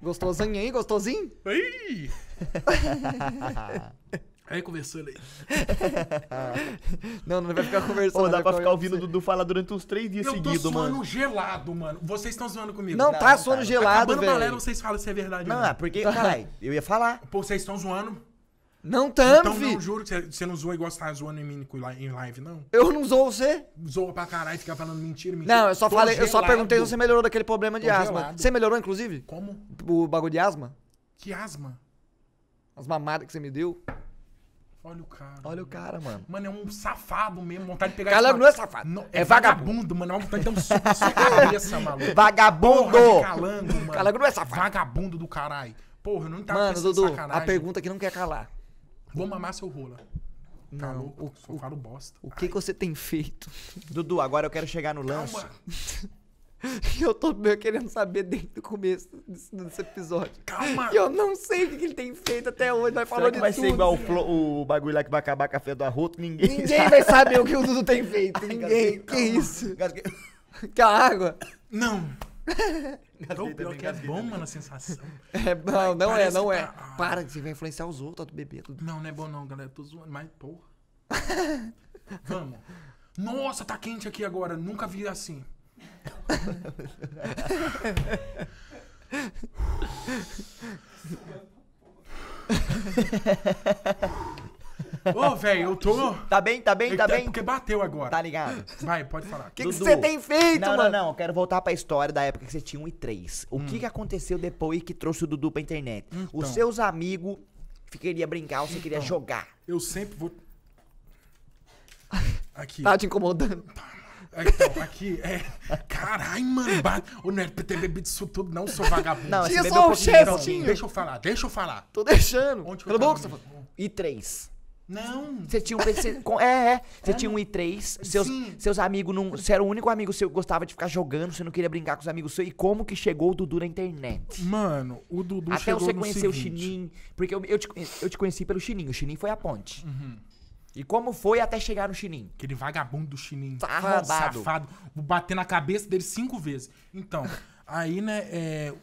Gostosinho, aí, Gostosinho? Ih! [laughs] Aí conversou aí. [laughs] não, não vai ficar conversando. Pô, dá né, pra ficar ouvindo o Dudu falar durante uns três dias seguidos, mano. Eu tô suando gelado, mano. Vocês estão zoando comigo. Não, não tá suando cara. Tá gelado, Acabando velho. Acabando vocês falam se é verdade não, é não. porque, caralho, eu ia falar. [laughs] Pô, vocês estão zoando. Não tamo, Então filho. não, juro que você não zoa igual você tá zoando em mim em live, não. Eu não zoo você? Zoa pra caralho, fica falando mentira, mentira. Não, eu só, falei, eu só perguntei se você melhorou daquele problema de tô asma. Gelado. Você melhorou, inclusive? Como? O bagulho de asma? Que asma? As mamadas que você me deu. Olha o cara. Olha mano. o cara, mano. Mano, é um safado mesmo. Vontade de pegar Cara, não é safado. Não, é, é vagabundo, vagabundo, mano. É vontade de dar um soco na [laughs] cabeça, maluco. Vagabundo! Porra, calango, [laughs] mano. Calango não é safado. Vagabundo do caralho. Porra, eu não tava Mano, Dudu, sacanagem. a pergunta que não quer calar. Vou mamar seu rola. Tá não, louco? O, o, bosta. O que, que, você tem feito? [laughs] Dudu, agora eu quero chegar no lance. [laughs] E eu tô meio querendo saber desde o começo desse, desse episódio. Calma! E eu não sei o que ele tem feito até hoje, Vai falar de vai tudo. vai ser igual o, o, bagulho lá que vai acabar café do arroto? Ninguém Ninguém sabe. vai saber o que o Dudu tem [laughs] feito. Ai, ninguém. Gasguei, que isso? Gasguei. Quer água? Não. [laughs] Gasguei o que é bom, mano, a sensação. É bom, não é, não é. Tá- ah. Para, que você vai influenciar os outros, ó, do bebê. Tudo. Não, não é bom não, galera. tô zoando, mas porra. Vamos. Nossa, tá quente aqui agora. Nunca vi assim. Ô, velho, eu tô. Tá bem, tá bem, é tá é bem? Porque bateu agora. Tá ligado? Vai, pode falar. O que você tem feito, não, mano? Não, não, eu quero voltar pra história da época que você tinha 1 e 3. O que, hum. que aconteceu depois que trouxe o Dudu pra internet? Então. Os seus amigos queriam brincar, ou você queria então, jogar. Eu sempre vou. Aqui. Tá te incomodando? Tá. É, então, aqui é. Caralho, mano. Ba... Ô, não ter bebido isso tudo, não, seu vagabundo. Não, esse só um Deixa eu falar, deixa eu falar. Tô deixando. Onde Cala a boca, I3. Não. Você tinha um PC. é, é. Você é, tinha um i3. Seus, seus amigos não. Você era o único amigo seu que gostava de ficar jogando, você não queria brincar com os amigos seus. E como que chegou o Dudu na internet? Mano, o Dudu Até chegou você conhecer o Chinin. Porque eu, eu, te, eu te conheci pelo Chinin. O Chinin foi a ponte. Uhum. E como foi até chegar no Chinim? Aquele vagabundo tá do Chinim. Safado. Safado. Bater na cabeça dele cinco vezes. Então, aí, né, é,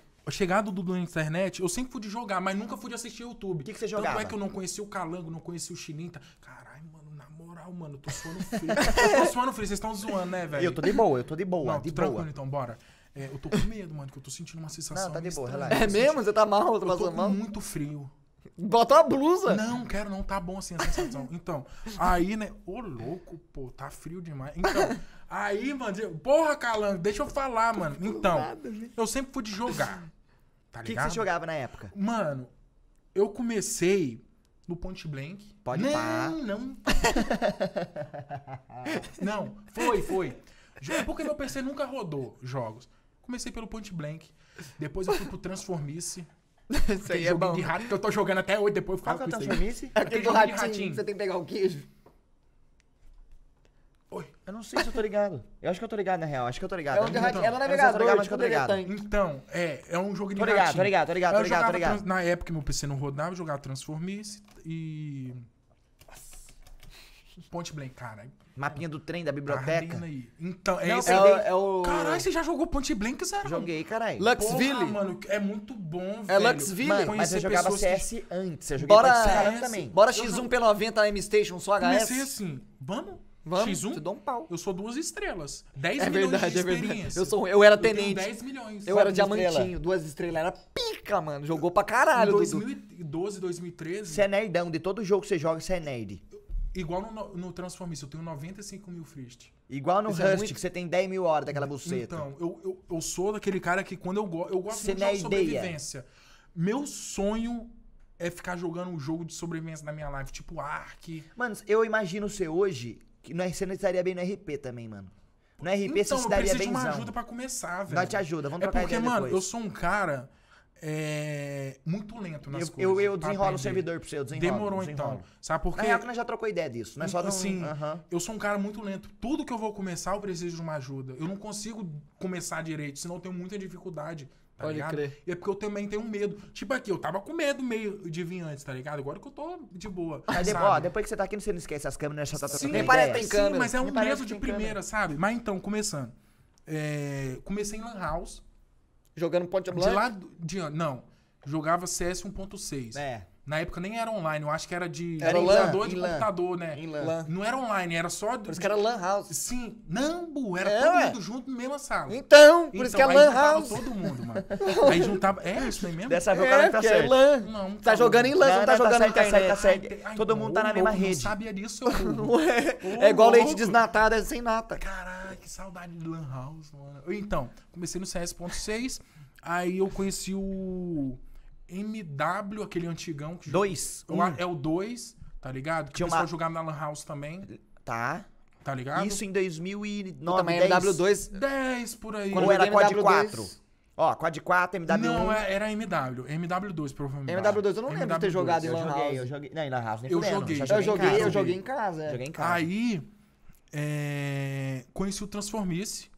a do Dudu na internet, eu sempre fui de jogar, mas nunca fui de assistir YouTube. O que, que você jogava? Tanto é que eu não conhecia o Calango, não conhecia o Tá? Caralho, mano, na moral, mano, eu tô suando frio. eu tô suando frio, vocês estão zoando, né, velho? Eu tô de boa, eu tô de boa, não, de boa. então, bora. É, eu tô com medo, mano, que eu tô sentindo uma sensação. Não, tá de boa, relaxa. É mesmo? Você tá mal? Tá eu tô mal? muito frio. Bota uma blusa. Não, quero, não, tá bom assim a sensação. Então, aí, né? Ô, louco, pô, tá frio demais. Então, aí, mano, porra, calando, deixa eu falar, mano. Então, eu sempre fui de jogar. Tá O que, você jogava na época? Mano, eu comecei no Ponte Blank. Pode não, não. [laughs] não, foi, foi. É porque meu PC nunca rodou jogos. Comecei pelo Ponte Blank. Depois eu fui pro Transformice. Isso aí é bom. de rato que eu tô jogando até hoje, depois eu falo com isso aí. aquele ratinho. ratinho. Você tem que pegar o queijo. Oi. Eu não sei se eu tô ligado. Eu acho que eu tô ligado, na real. Acho que eu tô ligado. É um de ratinho. Ela não é ligada, eu tô ligado, mas que eu tô ligado. Então, é, é um jogo de Tô ligado, ratinho. tô ligado, tô ligado, Eu tô ligado, tô ligado. Trans- Na época meu PC não rodava, eu jogava Transformice e... Ponte Blank, cara. Mapinha do trem da biblioteca. Aí. Então, é é, é, o, Caralho, você já jogou Ponte Blank, Zé? Joguei, caralho. Luxville. Porra, mano, é muito bom, é velho. É Luxville. Mano, mas eu jogava CS que... antes, eu joguei Bora, CS também. Bora X1 P90 na M-Station, só HS. Comecei assim, vamos? Vamos, X1? Te dou um pau. Eu sou duas estrelas. 10 é milhões verdade, de experiência. É verdade. Eu, sou, eu era tenente. Eu 10 milhões. Eu era diamantinho. Estrela. Duas estrelas. Era pica, mano. Jogou pra caralho. Em 2012, 2013. Você é nerdão. De todo jogo que você joga, você é nerd. Eu, Igual no, no Transformista, eu tenho 95 mil frist. Igual no é Rust, muito... que você tem 10 mil horas daquela buceta. Então, eu, eu, eu sou daquele cara que quando eu, go eu gosto de jogo de sobrevivência. Meu sonho é ficar jogando um jogo de sobrevivência na minha live, tipo Ark. Mano, eu imagino você hoje, que no, é, você não estaria bem no RP também, mano. No RP então, você estaria bem. Eu preciso de uma ajuda pra começar, velho. Nós te ajuda, vamos é trocar porque, ideia mano, depois. eu sou um cara é, muito lento nas eu, coisas. Eu, eu desenrolo o servidor pro seu, desenrolo. Demorou então. desenrolo. então. Sabe por quê? Na real nós já trocou ideia disso, não é só Assim, eu sou um cara muito lento. Tudo que eu vou começar, eu preciso de uma ajuda. Eu não consigo começar direito, senão eu tenho muita dificuldade. Tá Pode ligado? crer. E é porque eu também tenho medo. Tipo aqui, eu tava com medo meio de vir antes, tá ligado? Agora que eu tô de boa. Mas sabe? Ó, depois que você tá aqui, você não esquece as câmeras, já tá parece é tem câmera. Sim, mas é um medo de primeira, câmera. sabe? Mas então, começando. É, comecei em Lan House Jogando Point Blank? De lá, de, não. Jogava CS 1.6. É. Na época nem era online, eu acho que era de era computador de computador, né? Não era online, era só. Por isso que era Lan House. Sim. nambu era é, todo ué. mundo junto na mesma sala. Então, por então, isso que é Lan House. todo mundo, mano. [laughs] aí juntava. É isso aí mesmo? Dessa vez é, o cara é, tá é certo. É lan. Não, não tá, tá jogando em Lan, tá não, não, tá jogando tá internet. Tá certo, tá certo. Tá todo mundo tá na mesma rede. sabia disso, [laughs] é. é igual leite desnatado, é sem nata. Caralho, que saudade de Lan House, mano. Então, comecei no CS.6, aí eu conheci o. MW, aquele antigão. Que dois. Jogou, um. É o 2, tá ligado? Que começou o pessoal uma... na Lan House também. Tá. Tá ligado? Isso em 2009, Puta, mas 10. MW2... 10, por aí. Quando era Quad 4? Ó, Quad 4, mw 2 Não, é, era MW. MW2, provavelmente. MW2 eu não MW2. lembro de ter jogado em Lan House. Eu joguei, não, em Lan House nem Eu fudendo, joguei. Eu joguei, joguei, eu joguei em casa. É. Joguei em casa. Aí, é, conheci o Transformice.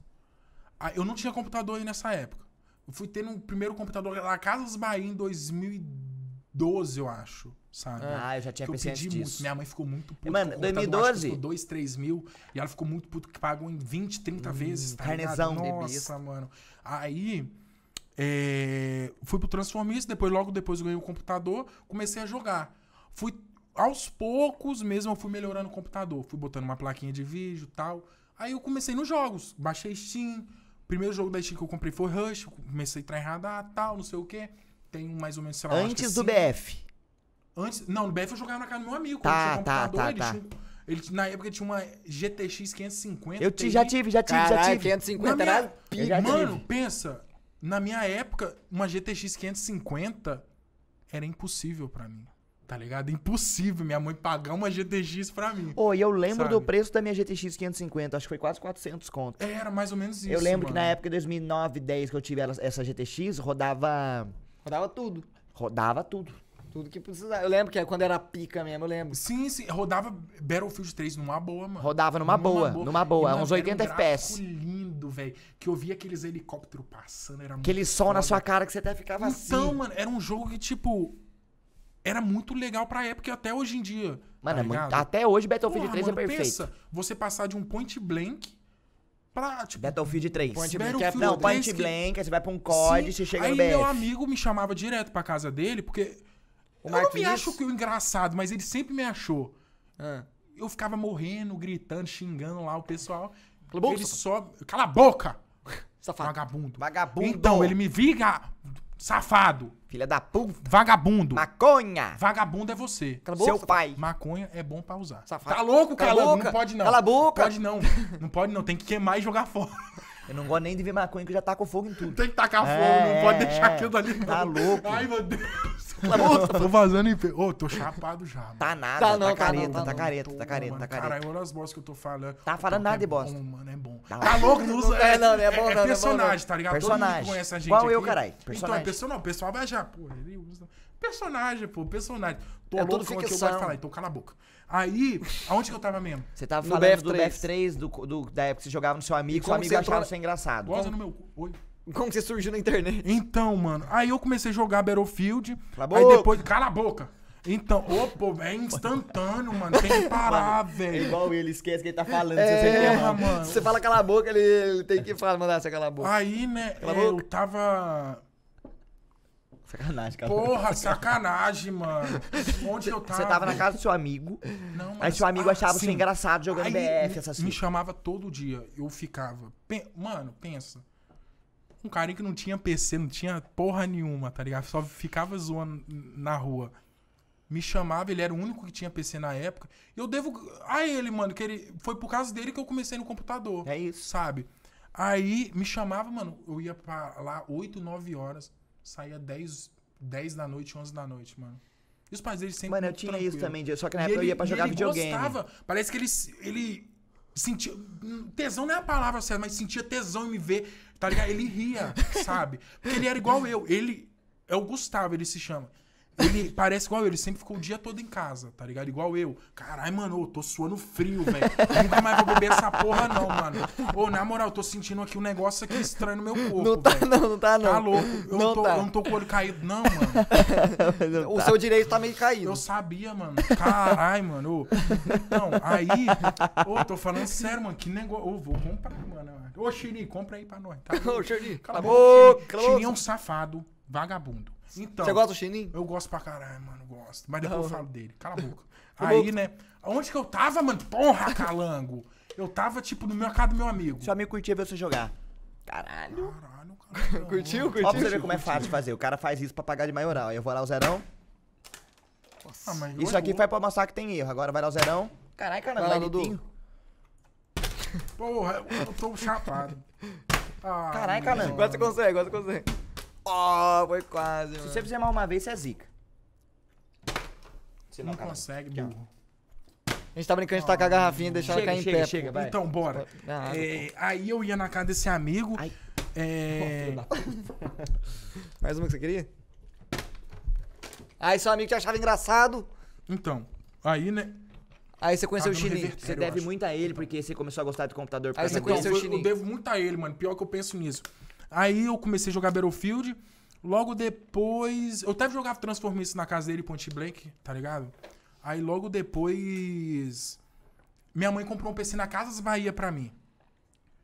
Ah, eu não tinha computador aí nessa época fui tendo um primeiro computador na Casas Bahia em 2012, eu acho. Sabe? Ah, eu já tinha pensado disso. Muito. Minha mãe ficou muito puta. É, mano, 2012? Ficou 2, 3 mil. E ela ficou muito puta que pagou em 20, 30 hum, vezes. Tá carnezão. Nossa, mano. Aí... É, fui pro Transformista, depois logo depois ganhei o um computador, comecei a jogar. Fui aos poucos mesmo eu fui melhorando o computador, fui botando uma plaquinha de vídeo, tal. Aí eu comecei nos jogos, baixei Steam, primeiro jogo da Steam que eu comprei foi Rush, comecei a tryhardar, ah, tal, não sei o quê. Tem um mais ou menos, sei lá, Antes do BF. Antes, não, no BF eu jogava na casa do meu amigo. Tá, tá, tá, tá, ele tá. Tinha, ele, na época tinha uma GTX 550. Eu te, já tive, já tive, Caralho, já tive. 550 minha, era pica. Mano, tive. pensa, na minha época, uma GTX 550 era impossível para mim. Tá ligado? Impossível minha mãe pagar uma GTX pra mim. Ô, oh, e eu lembro sabe? do preço da minha GTX 550, acho que foi quase 400 conto. É, era mais ou menos isso. Eu lembro mano. que na época de 2009, 10 que eu tive essa GTX, rodava. Rodava tudo. Rodava tudo. Tudo que precisava. Eu lembro que é quando era pica mesmo, eu lembro. Sim, sim. Rodava Battlefield 3 numa boa, mano. Rodava numa, numa boa, boa, numa boa. É uns 80 um FPS. lindo, velho. Que eu via aqueles helicópteros passando. Era Aquele sol foda. na sua cara que você até ficava então, assim. Então, mano, era um jogo que, tipo, era muito legal pra época e até hoje em dia. Tá mano, tá é muito, até hoje Battlefield Porra, 3 é mano, é perfeito. Pensa, você passar de um point blank pra, tipo... Battlefield 3. Point blank. É, não, point blank, que... você vai pra um COD, Sim. você chega aí no Aí meu amigo me chamava direto pra casa dele, porque... O eu Marquinhos... não me acho que o engraçado, mas ele sempre me achou. É. Eu ficava morrendo, gritando, xingando lá o pessoal. Cala a boca! Ele só... Cala a boca! Safado. Vagabundo. Vagabundo. Então, ele me viga. Safado. Filha da puta. Vagabundo. Maconha. Vagabundo é você. Cala boca, Seu pai. Maconha é bom pra usar. Safado. Tá louco, cala, cala Não pode não. Cala a boca. pode não. Não pode não. Tem que queimar e jogar fora. Eu não gosto nem de ver maconha que já taca fogo em tudo. Tem que tacar fogo, é, não pode deixar é. aquilo ali. Tá louco. Ai, meu Deus. Nossa, tá tô vazando em pé. Ô, tô chapado já. Mano. Tá nada, tá, tá não, tá, careta, tá, tá, tá careta, tá careta, tá é careta. Caralho, olha as bostas que eu tô falando. Tá falando nada de bosta. Bom, mano, é bom. Tá, louco, não usa. É, não, é bom, não. É personagem, tá ligado? Personagem. Todo mundo conhece a gente. Qual eu, caralho? Então, é personagem. Não, o pessoal vai já, pô. Ele Personagem, pô, personagem. Tô é louco, que eu gosto falar, então cala a boca. Aí, aonde que eu tava mesmo? Você tava no falando BF3. do BF3, do, do, da época que você jogava no seu amigo, seu amigo entrou... achava você engraçado. Goza no meu Oi. Como você surgiu na internet? Então, mano, aí eu comecei a jogar Battlefield. Cala a boca. Aí depois, cala a boca. Então, pô é instantâneo, mano. Tem que parar, é velho. É igual ele, esquece que ele tá é, falando. É, você, é, mano. você fala cala a boca, ele, ele tem que falar, mandar você cala a boca. Aí, né, cala é, eu boca. tava Sacanagem, cara. Porra, sacanagem, mano. Onde eu tava? Você tava na casa do seu amigo. Não, mas... Aí seu amigo ah, achava sim. você engraçado jogando aí BF, essas coisas. Me chamava todo dia. Eu ficava... Mano, pensa. Um carinha que não tinha PC, não tinha porra nenhuma, tá ligado? Só ficava zoando na rua. Me chamava, ele era o único que tinha PC na época. Eu devo a ele, mano, que ele foi por causa dele que eu comecei no computador. É isso. Sabe? Aí me chamava, mano, eu ia pra lá 8, 9 horas saía 10, 10 da noite, 11 da noite, mano. E os pais dele sempre. Mano, eu tinha tranquilo. isso também, só que na e época ele, eu ia pra jogar ele videogame. Gostava, parece que ele, ele sentia. Hum, tesão não é a palavra certa, mas sentia tesão em me ver, tá ligado? Ele ria, [laughs] sabe? Porque ele era igual eu. Ele. É o Gustavo, ele se chama. Ele parece igual eu, ele sempre ficou o dia todo em casa, tá ligado? Igual eu. Caralho, mano, eu tô suando frio, velho. Nunca mais vou beber essa porra, não, mano. Ô, na moral, eu tô sentindo aqui um negócio aqui estranho no meu corpo. Não tá, véio. não, não tá, não. Tá louco. Eu não, tô, tá. eu não tô com o olho caído, não, mano. [laughs] Não o tá. seu direito tá meio caído. Eu sabia, mano. Caralho, mano. Então, aí. Ô, tô falando sério, mano. Que negócio. Ô, vou comprar, mano. Ô, Xiri, compra aí pra nós, tá? [laughs] Ô, Xiri, cala a boca. Xiri é um safado, vagabundo. Então. Você gosta do Chininho? Eu gosto pra caralho, mano. Gosto. Mas depois não, eu falo dele. Cala a [laughs] boca. Tá Aí, né? Onde que eu tava, mano? Porra, calango. Eu tava, tipo, no meu casa do meu amigo. Seu amigo curtia ver você jogar. Caralho. Caralho, caralho. [laughs] curtiu, curtiu? Ó, pra você ver como é fácil de fazer. O cara faz isso pra pagar de maioral. Aí eu vou lá o zerão. Nossa, ah, isso aqui vou... foi pra mostrar que tem erro. Agora vai lá o zerão. Caralho, cara, vai lá, é Dudu. Porra, eu, tô chapado. Ah, Caralho, cara. Agora você consegue, agora você consegue. Oh, foi quase. Se mano. você fizer mal uma vez, você é zica. Você não, não consegue, mano. A gente tá brincando de tacar tá a garrafinha e deixar ela cair chega, em pé. Chega, vai. Então, bora. Ah, é, aí eu ia na casa desse amigo. Ai. É... [laughs] Mais uma que você queria? Aí seu amigo te achava engraçado. Então, aí, né? Aí você conheceu tá o Chini. Você deve acho. muito a ele, porque você começou a gostar de computador. Aí você conheceu então, o Chini. Eu devo muito a ele, mano. Pior que eu penso nisso. Aí eu comecei a jogar Battlefield. Logo depois. Eu até jogava Transformers na casa dele, Point Blank, tá ligado? Aí logo depois. Minha mãe comprou um PC na Casas Bahia pra mim.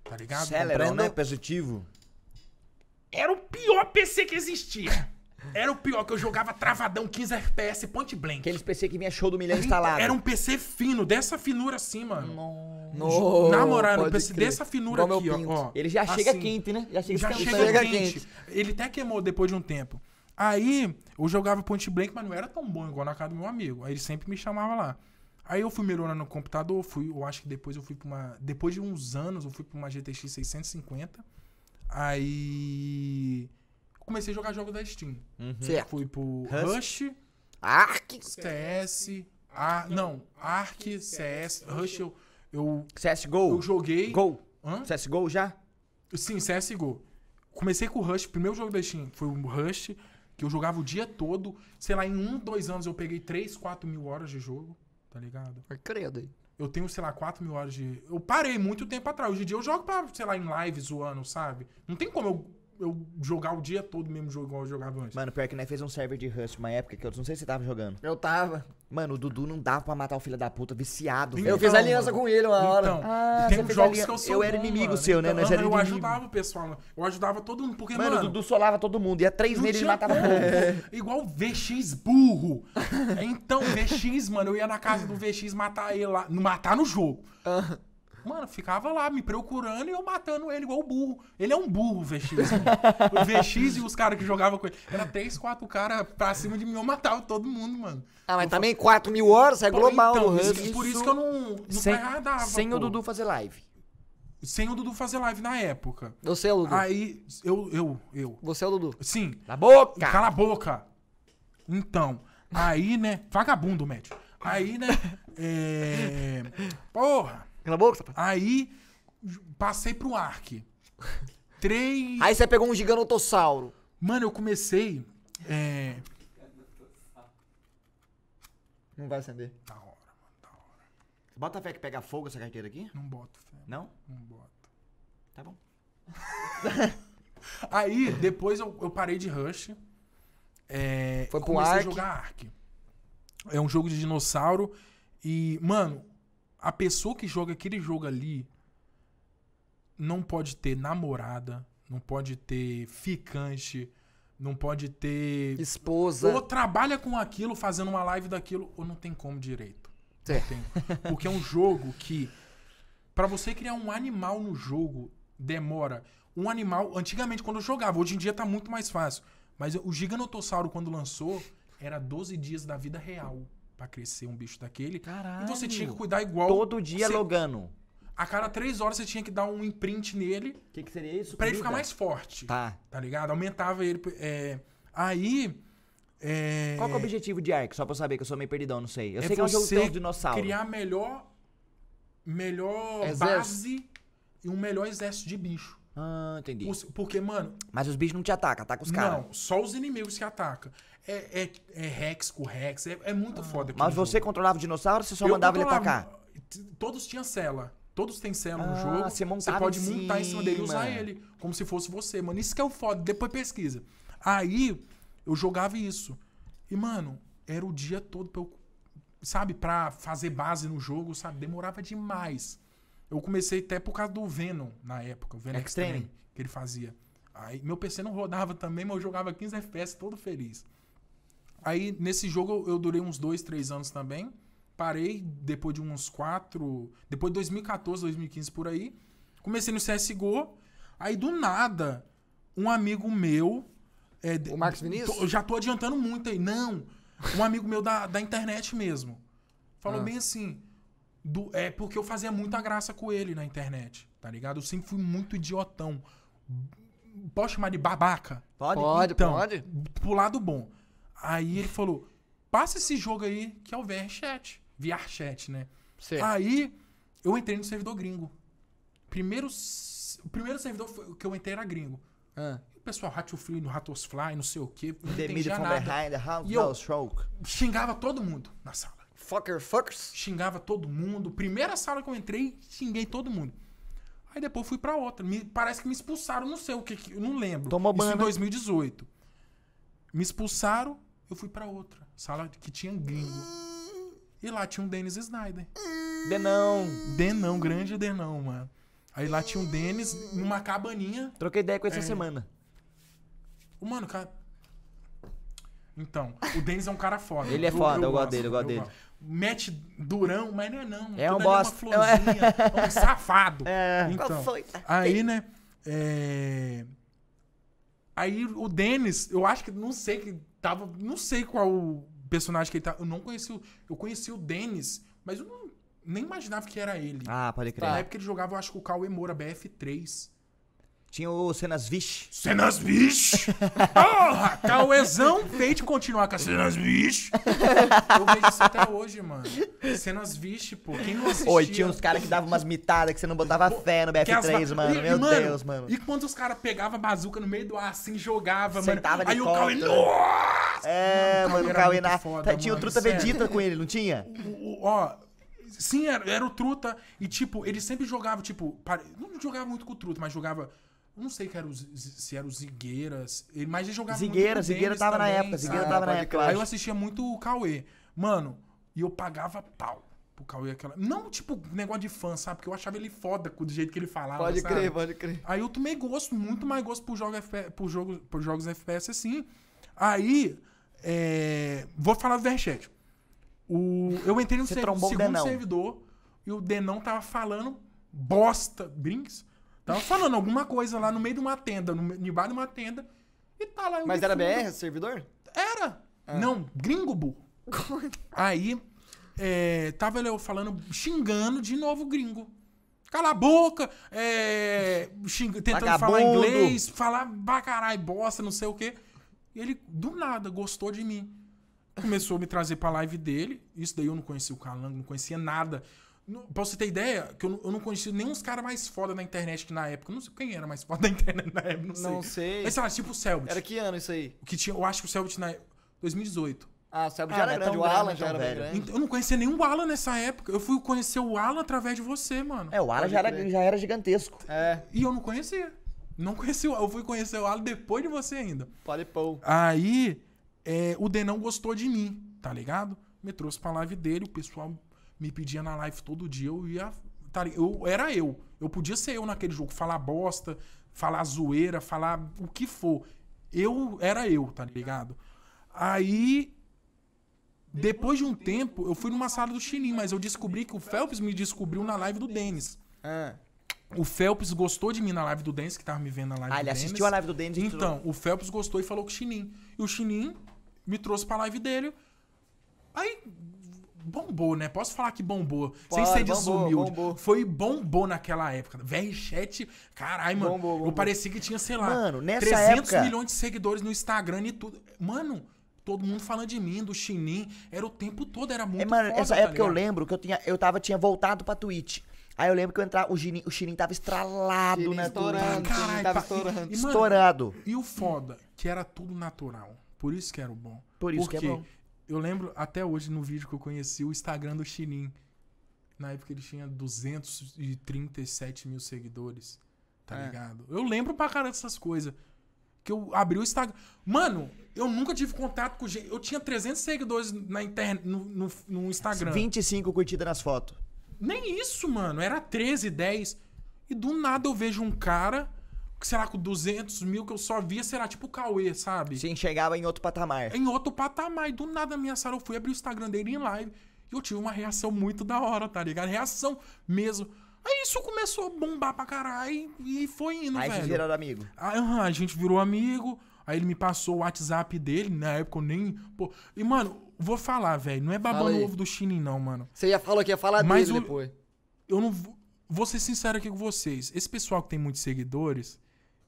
Tá ligado? Celerão, é Comprando... né? Positivo. Era o pior PC que existia. Era o pior, que eu jogava travadão, 15 FPS, point blank. Aqueles PC que vinha show do milhão instalado. Era um PC fino, dessa finura assim, mano. No, Na um PC crer. dessa finura Igual aqui, ó, ó, Ele já chega assim, quente, né? Já chega, já chega quente. quente. Ele até queimou depois de um tempo. Aí, eu jogava point blank, mas não era tão bom igual na casa do meu amigo. Aí ele sempre me chamava lá. Aí eu fui melhorando no computador, fui, eu acho que depois eu fui pra uma. Depois de uns anos, eu fui pra uma GTX 650. Aí comecei a jogar jogos da Steam. Uhum. Certo. Fui pro Rush, Rush Ark, CS, Ar, não, Ark, CS, Rush eu eu CS:GO. Eu joguei Go. Hã? CS:GO já? Sim, CS:GO. Comecei com o Rush, primeiro jogo da Steam foi o Rush, que eu jogava o dia todo. Sei lá, em um, dois anos eu peguei 3, 4 mil horas de jogo, tá ligado? É credo, hein? Eu tenho, sei lá, 4 mil horas de. Eu parei muito tempo atrás. Hoje em dia eu jogo pra, sei lá, em live zoando, sabe? Não tem como eu eu jogar o dia todo mesmo jogo igual eu jogava antes. Mano, pior que nós fez um server de Rust uma época que eu não sei se você tava jogando. Eu tava. Mano, o Dudu não dava pra matar o filho da puta, viciado. Então, eu fiz aliança mano. com ele uma então, hora. Então, ah, tem jogos que eu sou. Eu bom, era inimigo mano. seu, né? Então, Nós era eu inimigo. ajudava o pessoal, mano. Eu ajudava todo mundo, porque, mano. Mano, o Dudu solava todo mundo. Ia três nele e matava todo mundo. [laughs] Igual o VX burro. então, VX, mano, eu ia na casa do VX matar ele lá. Matar no jogo. Mano, ficava lá me procurando e eu matando ele igual o burro. Ele é um burro, [laughs] o VX. o VX e os caras que jogavam com ele. Era três, quatro caras pra cima de mim, eu matava todo mundo, mano. Ah, mas eu também quatro 4 mil horas é global. Então, né? isso, por isso que eu não, não sem, dava, Sem o Dudu fazer live. Sem o Dudu fazer live na época. Você é o Dudu. Aí, eu, eu, eu. Você é o Dudu. Sim. Cala a boca! Cala a boca! Então, aí, né, vagabundo, médico. Aí, né, [laughs] é... Porra! Cala a boca, sapato. Aí passei pro Ark [laughs] Três. Aí você pegou um gigantossauro. Mano, eu comecei. É... Não vai acender. Da hora, mano, da hora. Bota fé que pega fogo essa carteira aqui? Não boto fé. Não? Não boto. Tá bom. [laughs] Aí, depois eu, eu, parei de Rush. É, Foi pro comecei a jogar Ark. É um jogo de dinossauro. E, mano, a pessoa que joga aquele jogo ali não pode ter namorada, não pode ter ficante, não pode ter. Esposa. Ou trabalha com aquilo, fazendo uma live daquilo, ou não tem como direito. É. Não tem. Porque é um jogo que. para você criar um animal no jogo, demora. Um animal. Antigamente, quando eu jogava, hoje em dia tá muito mais fácil. Mas o Giganotossauro, quando lançou, era 12 dias da vida real para crescer um bicho daquele. Caralho. E você tinha que cuidar igual. Todo dia você... logando. A cada três horas você tinha que dar um imprint nele. O que, que, seria isso? Pra ele ficar mais forte. Tá. Tá ligado? Aumentava ele. É... Aí. É... Qual é o objetivo de Ark? Só pra eu saber que eu sou meio perdidão, não sei. Eu é sei que é um jogo tem um dinossauro. Criar melhor. Melhor exército. base e um melhor exército de bicho. Ah, entendi. Porque, mano. Mas os bichos não te atacam, atacam os caras. Não, só os inimigos que atacam. É, é, é Rex com Rex. É, é muito ah, foda. Mas você jogo. controlava o dinossauro ou você só eu mandava ele atacar? Todos tinham cela. Todos têm cela ah, no jogo. Você, você pode em montar em cima dele e usar ele. Como se fosse você, mano. Isso que é o foda. Depois pesquisa. Aí eu jogava isso. E, mano, era o dia todo pra eu. Sabe, pra fazer base no jogo, sabe? Demorava demais. Eu comecei até por causa do Venom na época, o Venom Extreme, Extreme que ele fazia. Aí meu PC não rodava também, mas eu jogava 15 FPS todo feliz. Aí nesse jogo eu durei uns dois, três anos também. Parei depois de uns quatro. Depois de 2014, 2015 por aí. Comecei no CSGO. Aí do nada, um amigo meu. É, o Max Vinícius? Tô, já tô adiantando muito aí. Não. Um amigo meu da, da internet mesmo. Falou ah. bem assim. Do, é porque eu fazia muita graça com ele na internet, tá ligado? Eu sempre fui muito idiotão. Posso chamar de babaca? Pode, então, pode. Pro lado bom. Aí ele falou: passa esse jogo aí, que é o VRChat. VRChat, né? Certo. Aí eu entrei no servidor gringo. Primeiro, o primeiro servidor que eu entrei era gringo. Ah. O pessoal, Rattlefly, no Fly, não sei o quê. Não the entendia nada. Behind the xingava todo mundo na sala. Fucker, fuckers. Xingava todo mundo. Primeira sala que eu entrei, xinguei todo mundo. Aí depois fui para outra. Me, parece que me expulsaram, não sei o que, eu não lembro. Tomou Isso banho, em 2018. Né? Me expulsaram, eu fui para outra, sala que tinha gringo. E lá tinha um Dennis Snyder. Denão. Denão, grande Denão, mano. Aí lá tinha um Dennis numa cabaninha. Troquei ideia com ele é. essa semana. O mano, cara. Então, o Dennis é um cara foda. Ele é foda, eu, eu, eu gosto dele, eu gosto dele. Mete durão, mas não é não. É um bosta. É uma florzinha, [laughs] é um safado. É, então, Qual foi? Aí, né? É... Aí o Denis, eu acho que não sei que Tava. Não sei qual personagem que ele tá. Eu não conheci o. Eu conheci o Denis, mas eu não, nem imaginava que era ele. Ah, pode crer. Na época ele jogava, eu acho que o Cauê Moura BF3. Tinha o Cenas Vish. Cenas Vish? [laughs] Porra, Cauezão veio de continuar com a Cenas Vish. Eu vejo isso até hoje, mano. Cenas Vish, pô. Quem não assistia? Oi, tinha uns caras que davam umas mitadas que você não botava pô, fé no BF3, as... mano. E, Meu mano, Deus, mano. E quando os caras pegavam a bazuca no meio do ar, assim, jogava, Sentava mano. Aí o Cauê... Né? Nossa! É, mano, o Cauê... Na... Foda, tinha mano, o Truta sério. Vegeta com ele, não tinha? O, o, ó... Sim, era, era o Truta. E, tipo, ele sempre jogava, tipo... Pare... Não jogava muito com o Truta, mas jogava não sei que era o, se era o zigueiras, Mas ele jogava Zigueira, muito Zigueira tava também, na época. Zigueira tava na época. Aí eu assistia muito o Cauê. Mano, e eu pagava pau pro Cauê aquela. Não, tipo, negócio de fã, sabe? Porque eu achava ele foda do jeito que ele falava. Pode sabe? crer, pode crer. Aí eu tomei gosto, muito mais gosto por, jogo por, jogo, por jogos FPS assim. Aí. É... Vou falar do Verchat. O... Eu entrei no segundo servidor e o Denão tava falando bosta, brinks Tava falando alguma coisa lá no meio de uma tenda, no, debaixo de uma tenda. E tá lá. Mas era BR, servidor? Era. Ah. Não, gringo burro. Aí, é, tava eu falando, xingando de novo gringo. Cala a boca, é, xing, tentando Vagabundo. falar inglês, falar pra caralho, bosta, não sei o quê. E ele, do nada, gostou de mim. Começou a me trazer pra live dele. Isso daí eu não conhecia o Calango, não conhecia nada pra você ter ideia, que eu, eu não conhecia nem uns caras mais foda na internet que na época. não sei quem era mais foda na internet na época, não sei. Não sei. Mas sei lá, tipo o Selbit. Era que ano isso aí? O que tinha, eu acho que o Selbit na 2018. Ah, o Selbit ah, era, né, era grande, o Alan já era velho. Então, eu não conhecia nenhum Alan nessa época. Eu fui conhecer o Alan através de você, mano. É, o Alan já era, já era gigantesco. É. E eu não conhecia. Não conheci Eu fui conhecer o Alan depois de você ainda. Pode pão. Aí, é, o Denão gostou de mim, tá ligado? Me trouxe pra live dele, o pessoal me pedia na live todo dia, eu ia. Tá eu, era eu. Eu podia ser eu naquele jogo, falar bosta, falar zoeira, falar o que for. Eu era eu, tá ligado? Aí depois de um tempo, eu fui numa sala do chinim mas eu descobri que o Phelps me descobriu na live do Denis. É. O Phelps gostou de mim na live do Denis, que tava me vendo na live ah, do Denis. Ah, ele Dennis. assistiu a live do Denis. Então, o Phelps gostou e falou com o Chinim. E o Chinim me trouxe pra live dele. Aí, bombou, né? Posso falar que bombou. Pode, sem ser desumilde. Bombou. Foi bombou naquela época. VRChat, caralho, mano. Bombou, bombou. Eu parecia que tinha, sei lá, mano, nessa 300 época... milhões de seguidores no Instagram e tudo. Mano, todo mundo falando de mim, do Chinin. Era o tempo todo, era muito é, Mano, foda, essa tá época ligado? eu lembro que eu, tinha, eu tava, tinha voltado pra Twitch. Aí eu lembro que eu entrava, o Chirin, o Chirin tava estralado, Chirin né? Estourando, Caralho, tava estourando. E, e, mano, estourado. E o foda, que era tudo natural. Por isso que era o bom. Por isso Porque que é bom eu lembro até hoje no vídeo que eu conheci o Instagram do Chinin. Na época ele tinha 237 mil seguidores. Tá é. ligado? Eu lembro pra cara dessas coisas. Que eu abri o Instagram. Mano, eu nunca tive contato com gente. Eu tinha 300 seguidores na internet, no, no, no, Instagram. 25 curtidas nas fotos. Nem isso, mano. Era 13, 10. E do nada eu vejo um cara sei lá, com 200 mil que eu só via, sei lá, tipo o Cauê, sabe? Sim, chegava em outro patamar. Em outro patamar. E do nada minha ameaçaram. Eu fui abrir o Instagram dele em live e eu tive uma reação muito da hora, tá ligado? Reação mesmo. Aí isso começou a bombar pra caralho e foi indo, aí velho. Aí viraram amigo. Aí, a gente virou amigo. Aí ele me passou o WhatsApp dele, na época eu nem. Pô. E, mano, vou falar, velho. Não é babando ovo do Chinin, não, mano. Você já falou que ia falar Mas dele eu, depois. Eu não. Vou ser sincero aqui com vocês. Esse pessoal que tem muitos seguidores,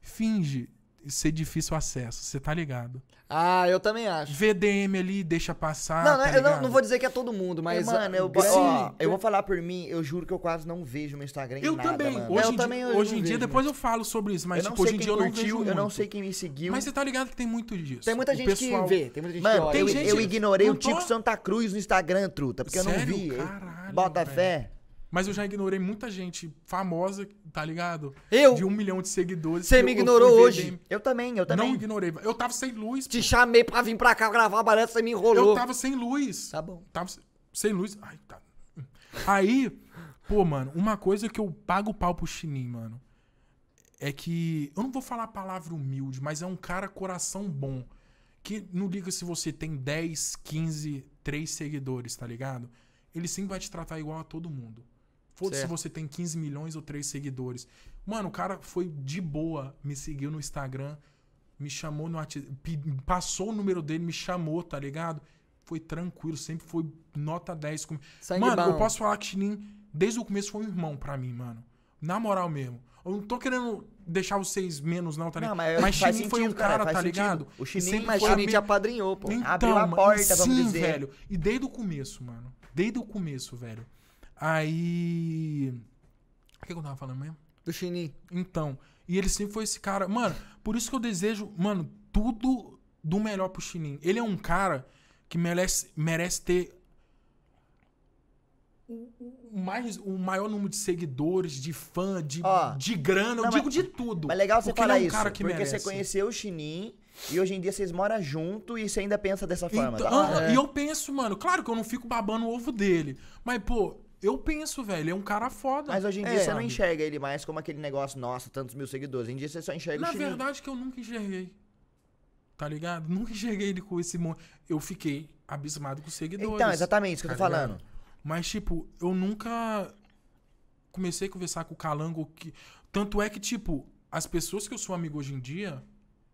finge ser difícil acesso, você tá ligado. Ah, eu também acho. VDM ali, deixa passar. Não, não tá eu não, não, vou dizer que é todo mundo, mas. mano, eu, sim, ó, eu vou falar por mim, eu juro que eu quase não vejo meu Instagram. Eu nada, também. Mano. Hoje, eu também eu hoje em dia, depois eu falo sobre isso, mas tipo, hoje em dia eu não curtiu, vejo. Muito. Eu não sei quem me seguiu. Mas você tá ligado que tem muito disso. Tem muita o gente pessoal... que vê, tem muita gente mano, que olha. Tem eu, gente... eu ignorei o Tico Santa Cruz no Instagram, truta, porque Sério? eu não vi. Caralho, Bota velho. fé. Mas eu já ignorei muita gente famosa, tá ligado? Eu? De um milhão de seguidores. Você me ignorou eu, hoje. Eu também, eu também. Não ignorei. Eu tava sem luz. Te pô. chamei pra vir pra cá gravar a balança, você me enrolou. Eu tava sem luz. Tá bom. Tava sem luz. Ai, tá. Aí, pô, mano, uma coisa que eu pago o pau pro Chinim, mano, é que. Eu não vou falar a palavra humilde, mas é um cara coração bom. Que não liga se você tem 10, 15, 3 seguidores, tá ligado? Ele sempre vai te tratar igual a todo mundo. Foda-se se você tem 15 milhões ou 3 seguidores. Mano, o cara foi de boa, me seguiu no Instagram, me chamou no WhatsApp, passou o número dele, me chamou, tá ligado? Foi tranquilo, sempre foi nota 10 comigo. Mano, bom. eu posso falar que Chinin, desde o começo, foi um irmão para mim, mano. Na moral mesmo. Eu não tô querendo deixar vocês menos, não, tá ligado? Não, mas mas Chinin sentido, foi um cara, cara tá sentido. ligado? O Chinin, mas o Chinin te apadrinhou, pô. Então, Abriu a então, porta, sim, vamos dizer. velho. E desde o começo, mano. Desde o começo, velho. Aí. O que eu tava falando mesmo? Do Chinin. Então. E ele sempre foi esse cara. Mano, por isso que eu desejo, mano, tudo do melhor pro Chinin. Ele é um cara que merece, merece ter o, mais, o maior número de seguidores, de fã, de, oh, de grana, não, eu digo de tudo. Mas legal você falar é um isso, porque merece. você conheceu o Chinin e hoje em dia vocês moram junto e você ainda pensa dessa forma. Então, tá? é. E eu penso, mano, claro que eu não fico babando o ovo dele, mas, pô, eu penso, velho, é um cara foda. Mas hoje em dia é, você sabe? não enxerga ele mais como aquele negócio, nossa, tantos mil seguidores. Hoje em dia você só enxerga Na o Na verdade que eu nunca enxerguei. Tá ligado? Nunca enxerguei ele com esse... monte. Eu fiquei abismado com os seguidores. Então, exatamente isso que tá eu tô tá ligado? falando. Mas, tipo, eu nunca comecei a conversar com o Calango. Que... Tanto é que, tipo, as pessoas que eu sou amigo hoje em dia,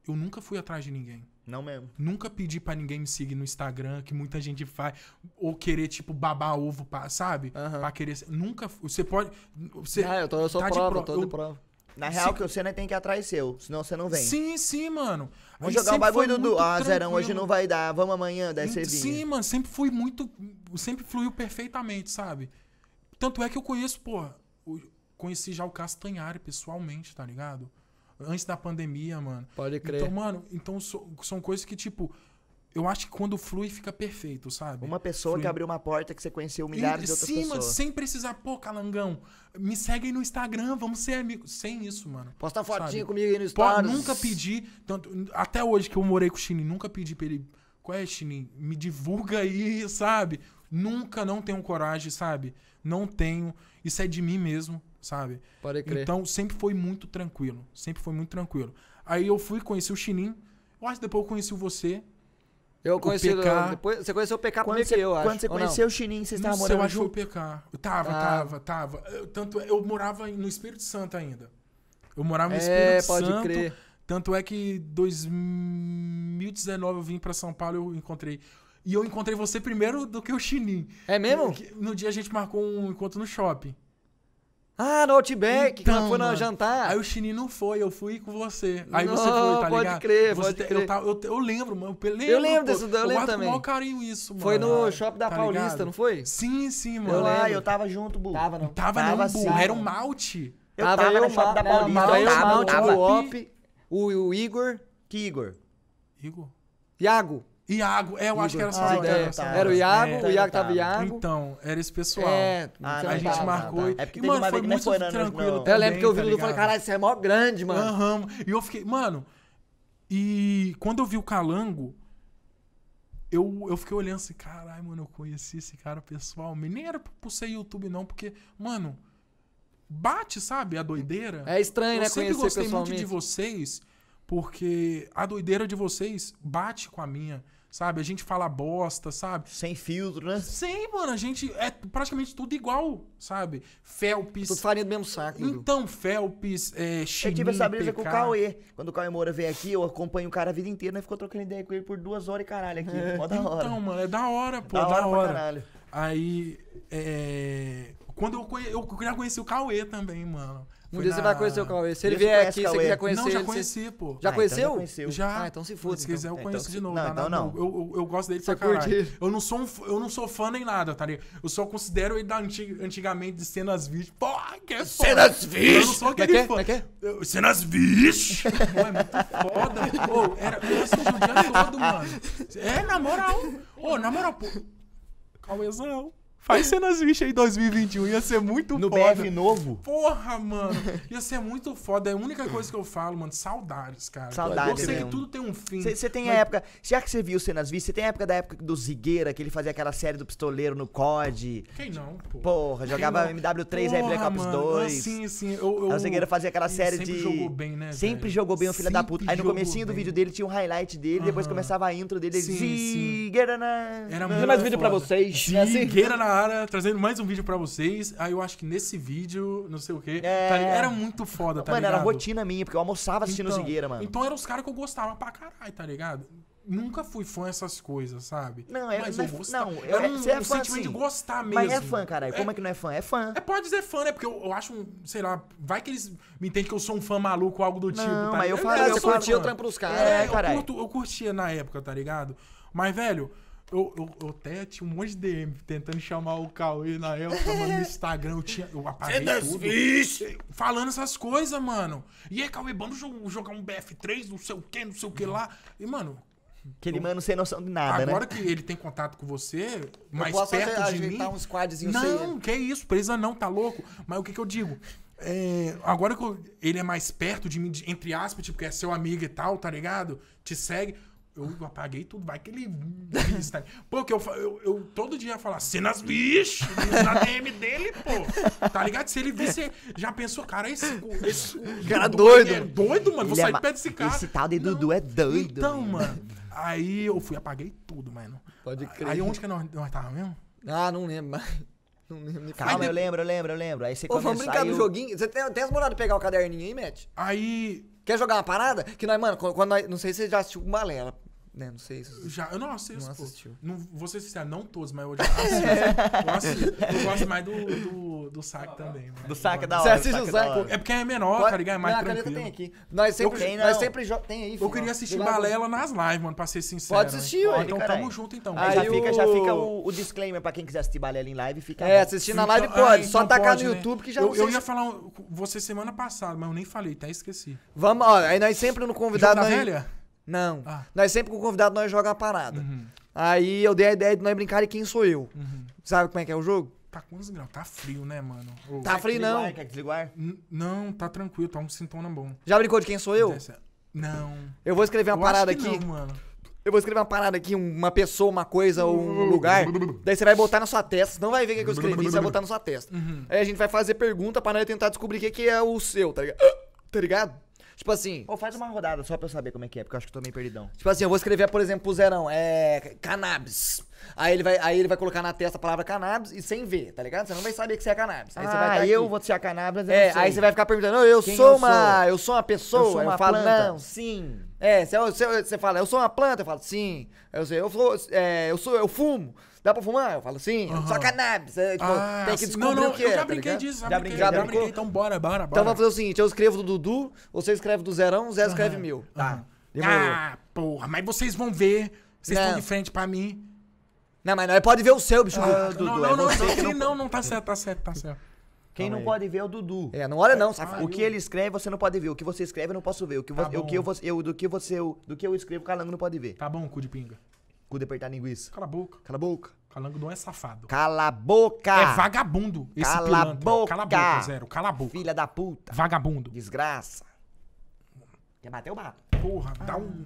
eu nunca fui atrás de ninguém. Não mesmo. Nunca pedi para ninguém me seguir no Instagram, que muita gente faz. Ou querer, tipo, babar ovo, pra, sabe? Uhum. Pra querer. Nunca. Você pode. Você ah, eu, tô, eu sou tá prova, de Eu, de prova. Na real, se... que você não tem que ir atrás seu, senão você não vem. Sim, sim, mano. Vamos jogar o bagulho, do Ah, Zerão, hoje não vai dar. Vamos amanhã, daí você Sim, mano, sempre fui muito. Sempre fluiu perfeitamente, sabe? Tanto é que eu conheço, pô. Conheci já o Castanhari pessoalmente, tá ligado? antes da pandemia, mano. Pode então, crer. Então, mano, então so, são coisas que, tipo, eu acho que quando flui fica perfeito, sabe? Uma pessoa flui. que abriu uma porta que você conheceu milhares e, de outras sim, pessoas. Sim, sem precisar, pô, calangão, me segue aí no Instagram, vamos ser amigos. Sem isso, mano. Posta fotinha comigo aí no Instagram. nunca pedi, tanto, até hoje que eu morei com o Chini, nunca pedi pra ele, qual é, Chini? Me divulga aí, sabe? Nunca não tenho coragem, sabe? Não tenho. Isso é de mim mesmo sabe? Pode crer. Então sempre foi muito tranquilo, sempre foi muito tranquilo. Aí eu fui conhecer o Chinim, eu acho que depois eu conheci você. Eu conheci o PK. Depois, você conheceu o PK quando você, que eu, acho. Quando você conheceu o Chinim, você estava morando Eu acho que o PK. Eu tava, ah. tava, tava. Eu, tanto, é, eu morava no Espírito Santo ainda. Eu morava no é, Espírito pode Santo. Crer. Tanto é que 2019 eu vim para São Paulo, eu encontrei e eu encontrei você primeiro do que o Chinim. É mesmo? No dia a gente marcou um encontro no shopping. Ah, no Outback, então, que foi no jantar. Aí o Chini não foi, eu fui com você. Aí não, você foi, tá pode Crer, você, pode crer, eu, eu, eu, lembro, mano. Eu lembro, eu lembro pô, disso, eu, eu lembro também. Eu carinho isso, mano. Foi no shopping da tá Paulista, ligado? não foi? Sim, sim, mano. Eu lá, eu tava junto, Bu. Tava não. Tava, tava não, Bu. Era um malte. Eu tava, tava no shopping da Paulista. Não, eu tava, eu tava, O tava, tava, tava, Igor. tava, tava, Iago, é, eu Igor. acho que era só ah, Era, é, tá. era o Iago, é, o Iago tava Iago. Então, era esse pessoal. É, ah, a então gente tá, marcou. Tá, tá. É porque e, mano, foi muito foi tranquilo. Não. Também, eu lembro que eu vi tá o e falei, caralho, isso é mó grande, mano. Aham. E eu fiquei, mano. E quando eu vi o Calango, eu, eu fiquei olhando assim, caralho, mano, eu conheci esse cara pessoal. Nem era por ser YouTube, não, porque, mano, bate, sabe, a doideira. É estranho, eu né? Eu sempre gostei muito de vocês, porque a doideira de vocês bate com a minha sabe? A gente fala bosta, sabe? Sem filtro, né? Sem, mano, a gente é praticamente tudo igual, sabe? Felps. Tudo farinha do mesmo saco. Então, Felps, é, Chini, Eu tive essa brisa PK. com o Cauê. Quando o Cauê Moura veio aqui, eu acompanho o cara a vida inteira, né? Ficou trocando ideia com ele por duas horas e caralho aqui. É. Mó da hora. Então, mano, é da hora, pô. Da, da hora, hora. Pra caralho. Aí, é... Quando eu, conhe... eu já conheci o Cauê também, mano. Um Foi dia você vai conhecer o Cauê. Se ele vier aqui, se você Cauê. quiser conhecer não, já ele. conheci, pô. Já Ah, então conheceu? já Já. Ah, então se foda. Se então. quiser, eu Então conheço se- de novo. não, tá? então não. Eu, eu, eu gosto dele Você pra caralho. Eu não, sou um eu não sou fã nem nada, tá ligado? Eu só considero ele da antiga, antigamente de cenas Vich. Pô, que é foda. Cenas Vich! Eu não sou é aquele Como é fã. Como é que é? Eu- Cenas Vich! Pô, é muito foda. Pô, era eu assisti o dia todo, mano. É, na moral. Ô, na moral, pô. Cauêzão. Faz cenas bichas aí 2021. Ia ser muito no foda. No BF novo? Porra, mano. Ia ser muito foda. É a única coisa que eu falo, mano. Saudades, cara. Saudades. Eu sei mesmo. que tudo tem um fim. Você tem mas... a época. Já que você viu cenas bichas, você tem a época da época do Zigueira, que ele fazia aquela série do pistoleiro no COD. Quem não, porra? Porra, jogava não? MW3 porra, aí Black Ops 2. Sim, sim. Eu, eu, a Zigueira fazia aquela série sempre de. Sempre jogou bem, né? Sempre velho? jogou bem o filho sempre da puta. Aí no comecinho do vídeo dele tinha um highlight dele, uh -huh. depois começava a intro dele. Sim, Zigueira na. Era muito. mais vídeo pra vocês. Zigueira na trazendo mais um vídeo pra vocês. Aí ah, eu acho que nesse vídeo, não sei o quê. É... Tá era muito foda, tá mano, ligado? Mano, era rotina minha, porque eu almoçava assistindo então, Zigueira, mano. Então eram os caras que eu gostava pra caralho, tá ligado? Nunca fui fã dessas coisas, sabe? Não, eu, é, mas não, é eu gostava. Não, eu, era é, um, você é um fã, sentimento de gostar mesmo. Mas é fã, caralho. Como é que não é fã? É fã. É, pode dizer fã, né? Porque eu, eu acho, sei lá, vai que eles me entendem que eu sou um fã maluco ou algo do tipo. Não, tá mas eu falo, eu, eu curtia o trampo dos caras. É, é né? caralho. Eu, curto, eu curtia na época, tá ligado? Mas, velho, eu, eu, eu, até tinha um monte de DM tentando chamar o Cauê na época, mano, no Instagram. Eu, tinha, eu apaguei Cê é tudo. Vixe. Falando essas coisas, mano. E aí, Cauê, vamos jogar um BF3, não sei o que, não sei o que lá. E, mano... Aquele mano sem noção de nada, agora né? Agora que ele tem contato com você, mais perto de mim... uns quadzinhos Não, sei. que isso, presa não, tá louco? Mas o que que eu digo? É, agora que ele é mais perto de mim, entre aspas, tipo, que é seu amigo e tal, tá ligado? Te segue eu apaguei tudo, vai que ele. pô, que eu, eu, eu todo dia ia falar, cenas bicho, na DM dele, pô. Tá ligado? Se ele visse, já pensou, cara, esse. esse [laughs] cara doido. É doido, mano. Ele Vou sair é de desse cara. Esse tal de Não. Dudu é doido. Então, mano. Aí eu fui, apaguei tudo, mano. Pode crer. Aí onde que nós, nós tava mesmo? Ah, não lembro mais. [laughs] Não lembro. Calma, eu lembro, eu lembro, eu lembro. Aí você Ô, vamos brincar no eu... joguinho. Você tem, tem as moradas pegar o caderninho aí, Matt? Aí. Quer jogar uma parada? Que nós, mano, quando nós, não sei se você já assistiu com balela. Né, não sei Já, eu não assisto. Não assistiu. Não, vou ser sincero, não todos, mas eu já assisto. eu, assisto. eu gosto mais do, do, do saque também. Do saque é da hora. Você assiste o saque? É, é porque é menor, tá ligado? É mais não, tranquilo. Tem aqui. Nós sempre, tem, nós sempre tem aí. Filho. Eu queria assistir balela nas lives, mano, pra ser sincero. Pode né? assistir, ué. Então carai. tamo junto, então. Aí, aí já, o... fica, já fica o, o disclaimer pra quem quiser assistir balela em live. Fica é, assistir na então, live ah, pode. Só então tacar no né? YouTube que já Eu ia falar você semana passada, mas eu nem falei, até esqueci. Vamos, ó. Aí nós sempre no convidado... Jogo da velha? Não. Ah. Nós sempre com o convidado, nós jogamos a parada. Uhum. Aí eu dei a ideia de nós brincar e quem sou eu. Uhum. Sabe como é que é o jogo? Tá uns graus? Tá frio, né, mano? Ô, tá frio, não. quer desligar? não, tá tranquilo, tá um sintoma bom. Já brincou de quem sou eu? Não. Eu vou escrever uma eu parada aqui. Não, mano. Eu vou escrever uma parada aqui, uma pessoa, uma coisa, um uhum. lugar. Daí você vai botar na sua testa. Não vai ver o que, é que eu escrevi, você vai botar na sua testa. Uhum. Aí a gente vai fazer pergunta pra nós tentar descobrir o que, é que é o seu, tá ligado? [gasps] Tá ligado? Tipo assim. Ou faz uma rodada só pra eu saber como é que é, porque eu acho que eu tô meio perdidão. Tipo assim, eu vou escrever, por exemplo, pro Zerão, é. Cannabis. Aí ele, vai, aí ele vai colocar na testa a palavra cannabis e sem ver, tá ligado? Você não vai saber que você é cannabis. Aí você vai aí ah, tá eu aqui. vou tirar cannabis, eu É, aí você vai ficar perguntando, não, eu Quem sou eu uma. Sou? Eu sou uma pessoa. Eu, sou uma eu falo, não, sim. É, você, é você, é você fala, eu sou uma planta, eu falo, sim. Eu, sei, eu, eu, é, eu, sou, eu fumo dá pra fumar? Eu falo, sim, uhum. só cannabis. É, tipo, ah, tem que descobrir não, não, o que eu é. Eu já tá brinquei tá disso, já, já brinquei, já, brinquei. Então bora, bora, bora. Então vamos fazer o seguinte: eu escrevo do Dudu, você escreve do Zerão, o Zé escreve uhum. mil. Tá. Uhum. Ah, porra, mas vocês vão ver, vocês não. estão de frente pra mim. Não, mas não pode ver o seu, bicho. Ah, Dudu, não, não, é não, não, não, não, não, tá certo, tá certo, tá certo. Quem não pode ver é o Dudu. É, não olha não, é, sabe? o que ele escreve você não pode ver, o que você escreve eu não posso ver, o que, tá o que eu, eu, do que você eu, do que eu escrevo o Calango não pode ver. Tá bom, cu de pinga. Cu de apertar linguiça. Cala a boca. Cala a boca. Calango não é safado. Cala a boca! É vagabundo esse Cala pilantra. Boca. Cala a boca, Zero. Cala a boca. Filha da puta. Vagabundo. Desgraça. Quer bater o bato? Porra, ah. dá um...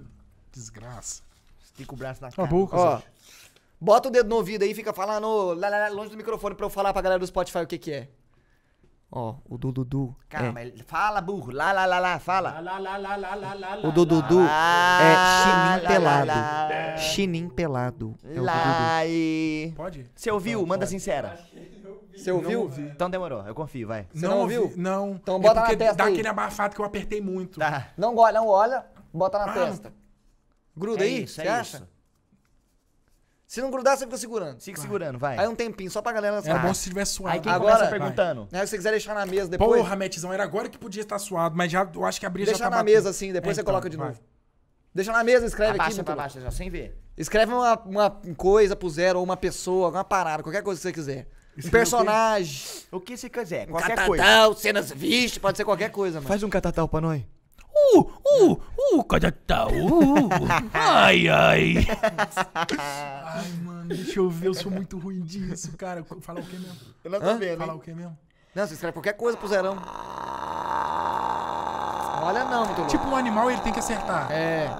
Desgraça. Estica o braço na cara. Cala a boca, Ó, Bota o dedo no ouvido aí e fica falando longe do microfone pra eu falar pra galera do Spotify o que que é. Ó, o do Dudu. Calma, é... fala, burro. Lá, lá, lá, lá, fala. Lá, lá, lá, lá, lá, lá, é o do Dudu é chinim pelado. Lá, Chinim pelado. É lá e. Pode? Você ouviu? Não, Manda pode. sincera. Você ouviu? Então demorou, eu confio, vai. Você não, não ouviu? Não. Então é bota é na testa. Dá aí. aquele abafado que eu apertei muito. Tá. Não olha, não olha, bota na ah, testa. Gruda é aí, isso, é acha? Isso. Se não grudar, você fica segurando. Fica vai. segurando, vai. Aí um tempinho, só pra galera. É bom se tiver suado. Aí quem agora, começa perguntando. Aí né, se você quiser deixar na mesa depois. Porra, Metzão, era agora que podia estar suado, mas já, eu acho que a briga já tá na batendo. mesa assim, depois é, você então, coloca de vai. novo. Deixa na mesa, escreve abaixa, aqui. Pra baixo, já, sem ver. Escreve uma, uma coisa pro zero, ou uma pessoa, alguma parada, qualquer coisa que você quiser. um personagem. O que, você quiser, qualquer catatal, coisa. catatal, cenas vistas, pode ser qualquer coisa, mano. Faz um catatal pra nós. Uh, uh, uh, tá? uh, ai, ai. ai, mano, deixa eu ver, eu sou muito ruim disso, cara. Falar o que mesmo? Eu não tô vendo, Falar o que mesmo? Não, você escreve qualquer coisa pro zerão. Olha não, muito louco. Tipo um animal, ele tem que acertar. É.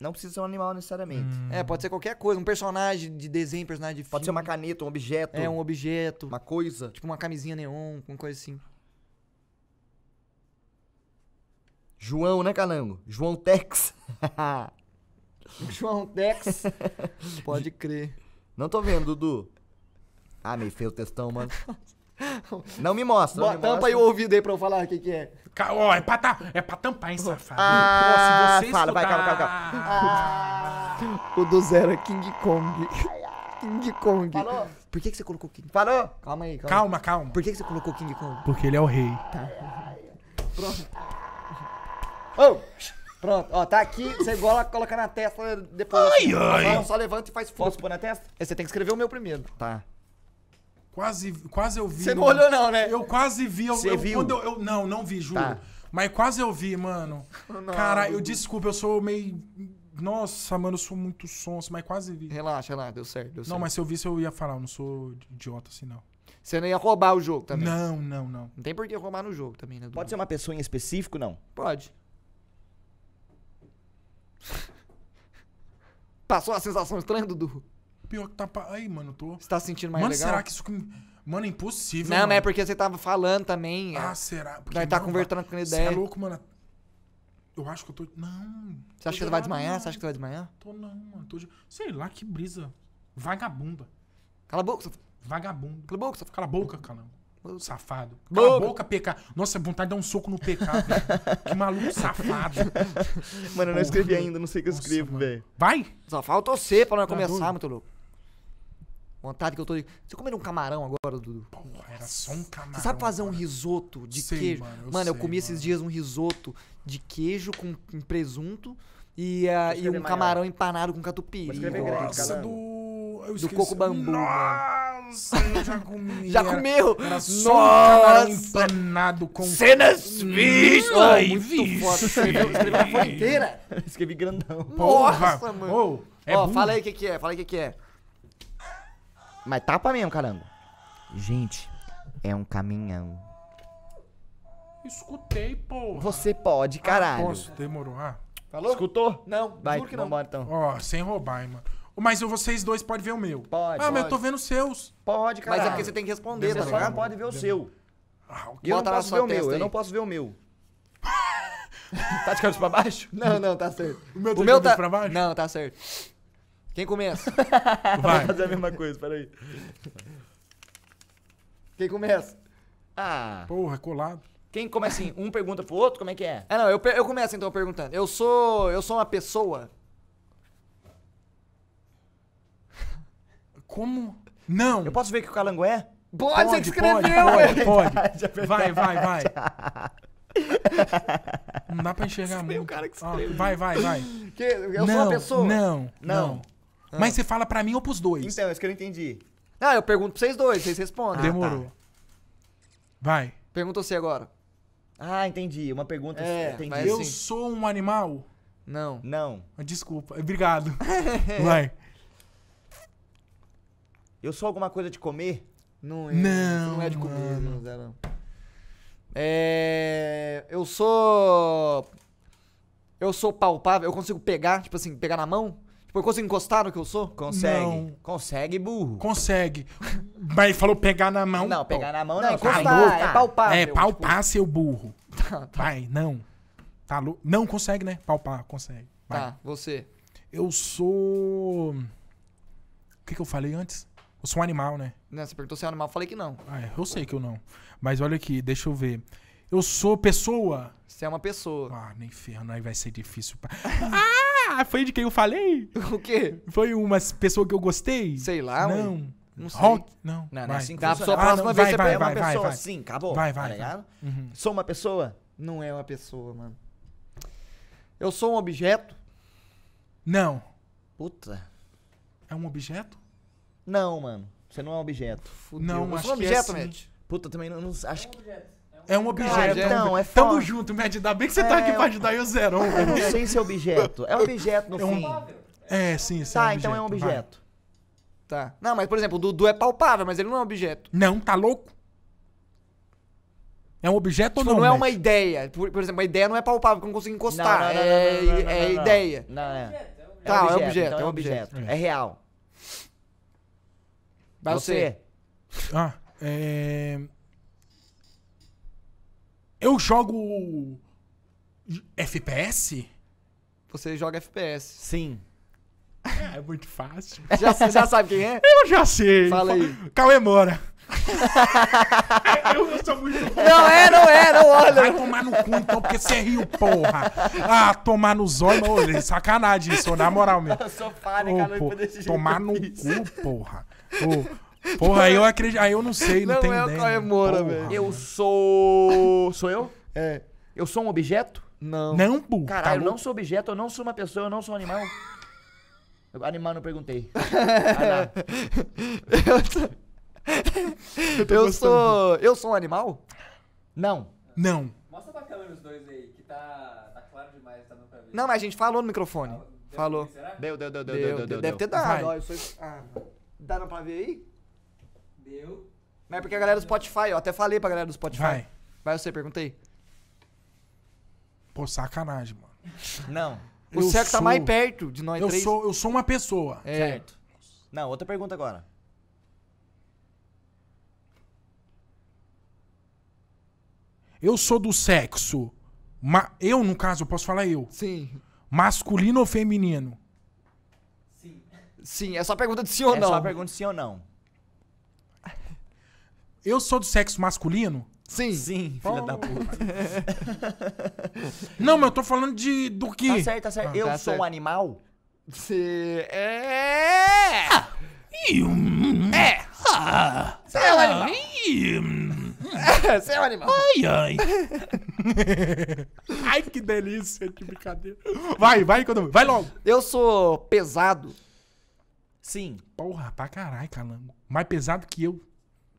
Não precisa ser um animal necessariamente. Hum. É, pode ser qualquer coisa. Um personagem de desenho, personagem de filme. Pode ser uma caneta, um objeto. É, um objeto. Uma coisa. Tipo uma camisinha neon, uma coisa assim. João, né, Calango? João Tex. [laughs] João Tex. Pode crer. Não tô vendo, Dudu. Ah, meio feio o textão, mano. [laughs] Não me mostra. Não me tampa mostra. aí o ouvido aí pra eu falar o que, que é. Ó, é, pra tá, é pra tampar, hein, ah, safado. Ah, Ó, se você fala, vai, calma, calma, calma. Ah. O do zero é King Kong. King Kong. Falou? Por que, que você colocou King Kong? Falou? Calma aí, calma. Calma, calma. Por que, que você colocou King Kong? Porque ele é o rei. Tá. Pronto. Oh, pronto, ó, tá aqui, você gola, coloca na testa depois. Ai, assim, ai. Só, só levanta e faz fogo. Posso pôr na testa? você tem que escrever o meu primeiro. Tá. Quase, quase eu vi. Você não olhou, não, né? Eu quase vi. Eu, você viu? Eu, eu, não, não vi, juro. Tá. Mas quase eu vi, mano. Não, Cara, eu desculpa, eu sou meio. Nossa, mano, eu sou muito sonso, mas quase vi. Relaxa, relaxa, deu certo, deu certo. Não, mas se eu visse, eu ia falar, eu não sou idiota assim, não. Você não ia roubar o jogo também? Não, não, não. Não tem por que roubar no jogo também, né? Pode ser uma pessoa em específico, não? Pode. [laughs] Passou a sensação estranha, Dudu? Pior que tá. Pa... Aí, mano, tô. Você tá sentindo mais mano, legal? Mano, será que isso. Mano, é impossível. Não, mano. mas é porque você tava falando também. É. Ah, é... será? Porque, Nós tá conversando com a ideia. Você é louco, mano. Eu acho que eu tô. Não. Você acha que você vai desmaiar? Você acha que você vai desmaiar? Tô não, mano. Tô de... Sei lá que brisa. Vagabunda. Cala a boca, Vagabundo. Cala a boca, Cala a boca, calango. Safado. Cala boca. a boca, PK. Nossa, vontade de dar um soco no PK, que maluco safado. [laughs] Mano, eu não escrevi ainda, não sei o que eu Nossa, escrevo, velho. Vai! Só falta você pra não tá começar, doido. muito louco. Vontade que eu tô de. Você comeu um camarão agora, Dudu? Porra, era só um camarão. Você sabe fazer um risoto de sei, queijo? Mano, eu, mano, eu sei, comi mano. esses dias um risoto de queijo com presunto e, uh, e um maior. camarão empanado com catupiry. Nossa, grande, do. do coco bambu. Né? Nossa! Mano. Nossa, eu já comi. já comeu? Era só Nossa. Um empanado com... Cenas hum, vistas! Oh, muito visto. foda. a folha inteira. [laughs] Escrevi grandão. Porra. Nossa, mano. É Ó, oh, é oh, fala aí o que que é, fala aí o que que é. Mas tapa mesmo, caramba. Gente, é um caminhão. Escutei, pô. Você pode, ah, caralho. Ah, posso, demorou. Ah. Falou? Escutou? Não, vai, que não. Vambora, então. Ó, sem roubar, hein, mano. Mas vocês dois podem ver o meu. Pode. Ah, mas eu tô vendo os seus. Pode, cara. Mas é porque você tem que responder, você tá só não pode ver o seu. Ah, Eu não posso ver o meu, eu não posso ver o meu. tá de cabeça pra baixo? [laughs] Não, não, tá certo. O meu tá de cabeça tá pra baixo? Não, tá certo. Quem começa? [laughs] Vai. Vai fazer a mesma coisa, peraí. Quem começa? Ah. Porra, colado. Quem começa assim? Um pergunta pro outro, como é que é? Ah, não, eu, eu começo então perguntando. Eu sou. Eu sou uma pessoa. Como? Não. Eu posso ver o que o calango é? Pode, você escreveu, pode, é pode, é pode. É Vai, vai, vai. [laughs] Não dá pra enxergar muito. o cara que Ah, vai, vai, vai. Que, eu não, sou uma pessoa? Não, não. não. Ah. Mas você fala pra mim ou pros dois? Então, é isso que eu não entendi. Ah, eu pergunto pra vocês dois, vocês respondem. Ah, Demorou. Ah, tá. Vai. Pergunta você agora. Ah, entendi. Uma pergunta. É, assim, entendi. Eu assim. sou um animal? Não. Não. Desculpa. Obrigado. [laughs] vai. Eu sou alguma coisa de comer? Não é. Não, não é de comer, mano. não, não. É, eu sou. Eu sou palpável, eu consigo pegar, tipo assim, pegar na mão? Tipo, eu consigo encostar no que eu sou? Consegue. Não. Consegue, burro. Consegue. Mas falou pegar na mão. Não, pegar pô. na mão não. não é encostar, tá é palpável. É, palpar, tipo... seu burro. [laughs] Tá, tá. Vai, não. Tá louco. Não consegue, né? Palpar, consegue. Vai. Tá, você. Eu sou. O que, que eu falei antes? Eu sou um animal, né? Não, né, você perguntou se é animal, eu falei que não. Ah, é, eu sei que eu não. Mas olha aqui, deixa eu ver. Eu sou pessoa. Você é uma pessoa. Ah, nem ferro, aí vai ser difícil. Pra... [laughs] ah, foi de quem eu falei? O quê? Foi uma pessoa que eu gostei? Sei lá, Não. Não sei. Rock? Não. Não, não é assim. Da sua ah, próxima não, vez vai, você vai, é vai, uma pessoa. Vai, Sim, acabou. Vai, tá vai. Tá uhum. Sou uma pessoa? Não é uma pessoa, mano. Eu sou um objeto? Não. Puta. É um objeto? Não, mano. Você não é um objeto. Fudeu. Não, eu é um objeto, que é assim. Puta, também não, não acho que... É um objeto. Cara, ah, então, é um... não, é foda. Tamo junto, Matt. Ainda bem que você é... tá aqui é, pra ajudar eu, Zero. Eu não sei se é objeto. É um objeto, no é um... fim. É, sim, sim. É tá, um então é um objeto. Vai. Tá. Não, mas, por exemplo, o Dudu é palpável, mas ele não é um objeto. Não, tá louco? É um objeto tipo, ou não? Não é uma ideia. Por, por, exemplo, uma ideia não é palpável, porque eu não consigo encostar. Não, é ideia. Não, é. Tá, é então objeto, é um objeto. É real. Vai você. você. Ah, é... Eu jogo FPS? Você joga FPS. Sim. É, é muito fácil. Já, já sabe quem é? Eu já sei. Fala aí. Cauê [laughs] eu, sou muito Não é, não é, não olha. Vai tomar no cu então, porque você riu, porra. Ah, tomar nos olhos, sacanagem isso, na moral mesmo. Eu sou fálica, oh, não pô, Tomar no cu, porra. Pô, porra, aí eu acredito. Aí eu não sei, não, não tem é ideia. Não é Moura, velho. Eu sou. Sou eu? É. Eu sou um objeto? Não. Não, pô. Tá Caralho, tá eu não sou objeto, eu não sou uma pessoa, eu não sou um animal. animal não perguntei. Vai [laughs] eu, ah, tá. eu, tô eu sou. Eu sou um animal? Não. Não. Mostra pra câmera os dois aí, que tá, tá claro demais, tá Não, mas a gente falou no microfone. falou. Deu, deu, deu, deu, deu, deu, deu, Deve ter dado. Ah, eu sou. Ah, não. Dá pra ver aí? Deu. Mas é porque a galera do Spotify, eu até falei pra galera do Spotify. Vai. Vai você, perguntei. Pô, sacanagem, mano. Não. O sexo Cerco tá mais perto de nós Eu três. sou, eu sou uma pessoa. É. Certo. Não, outra pergunta agora. Eu sou do sexo. ma- eu, no caso, eu posso falar eu. Sim. Masculino ou feminino? Sim, é só pergunta de sim ou é não. É só pergunta de sim ou não. [laughs] Eu sou do sexo masculino? Sim. Sim, filha oh. da puta. [laughs] não, mas eu tô falando de do que? Tá certo, tá certo. Ah, eu tá sou certo. um animal? Você é. Hum. é. Ah. É. Ah. é um ah, animal. Você hum. [laughs] é um animal. Ai, ai. ai, que delícia, que brincadeira. Vai, vai, vai logo. Eu sou pesado. Sim. Porra, pra caralho, calango. Mais pesado que eu.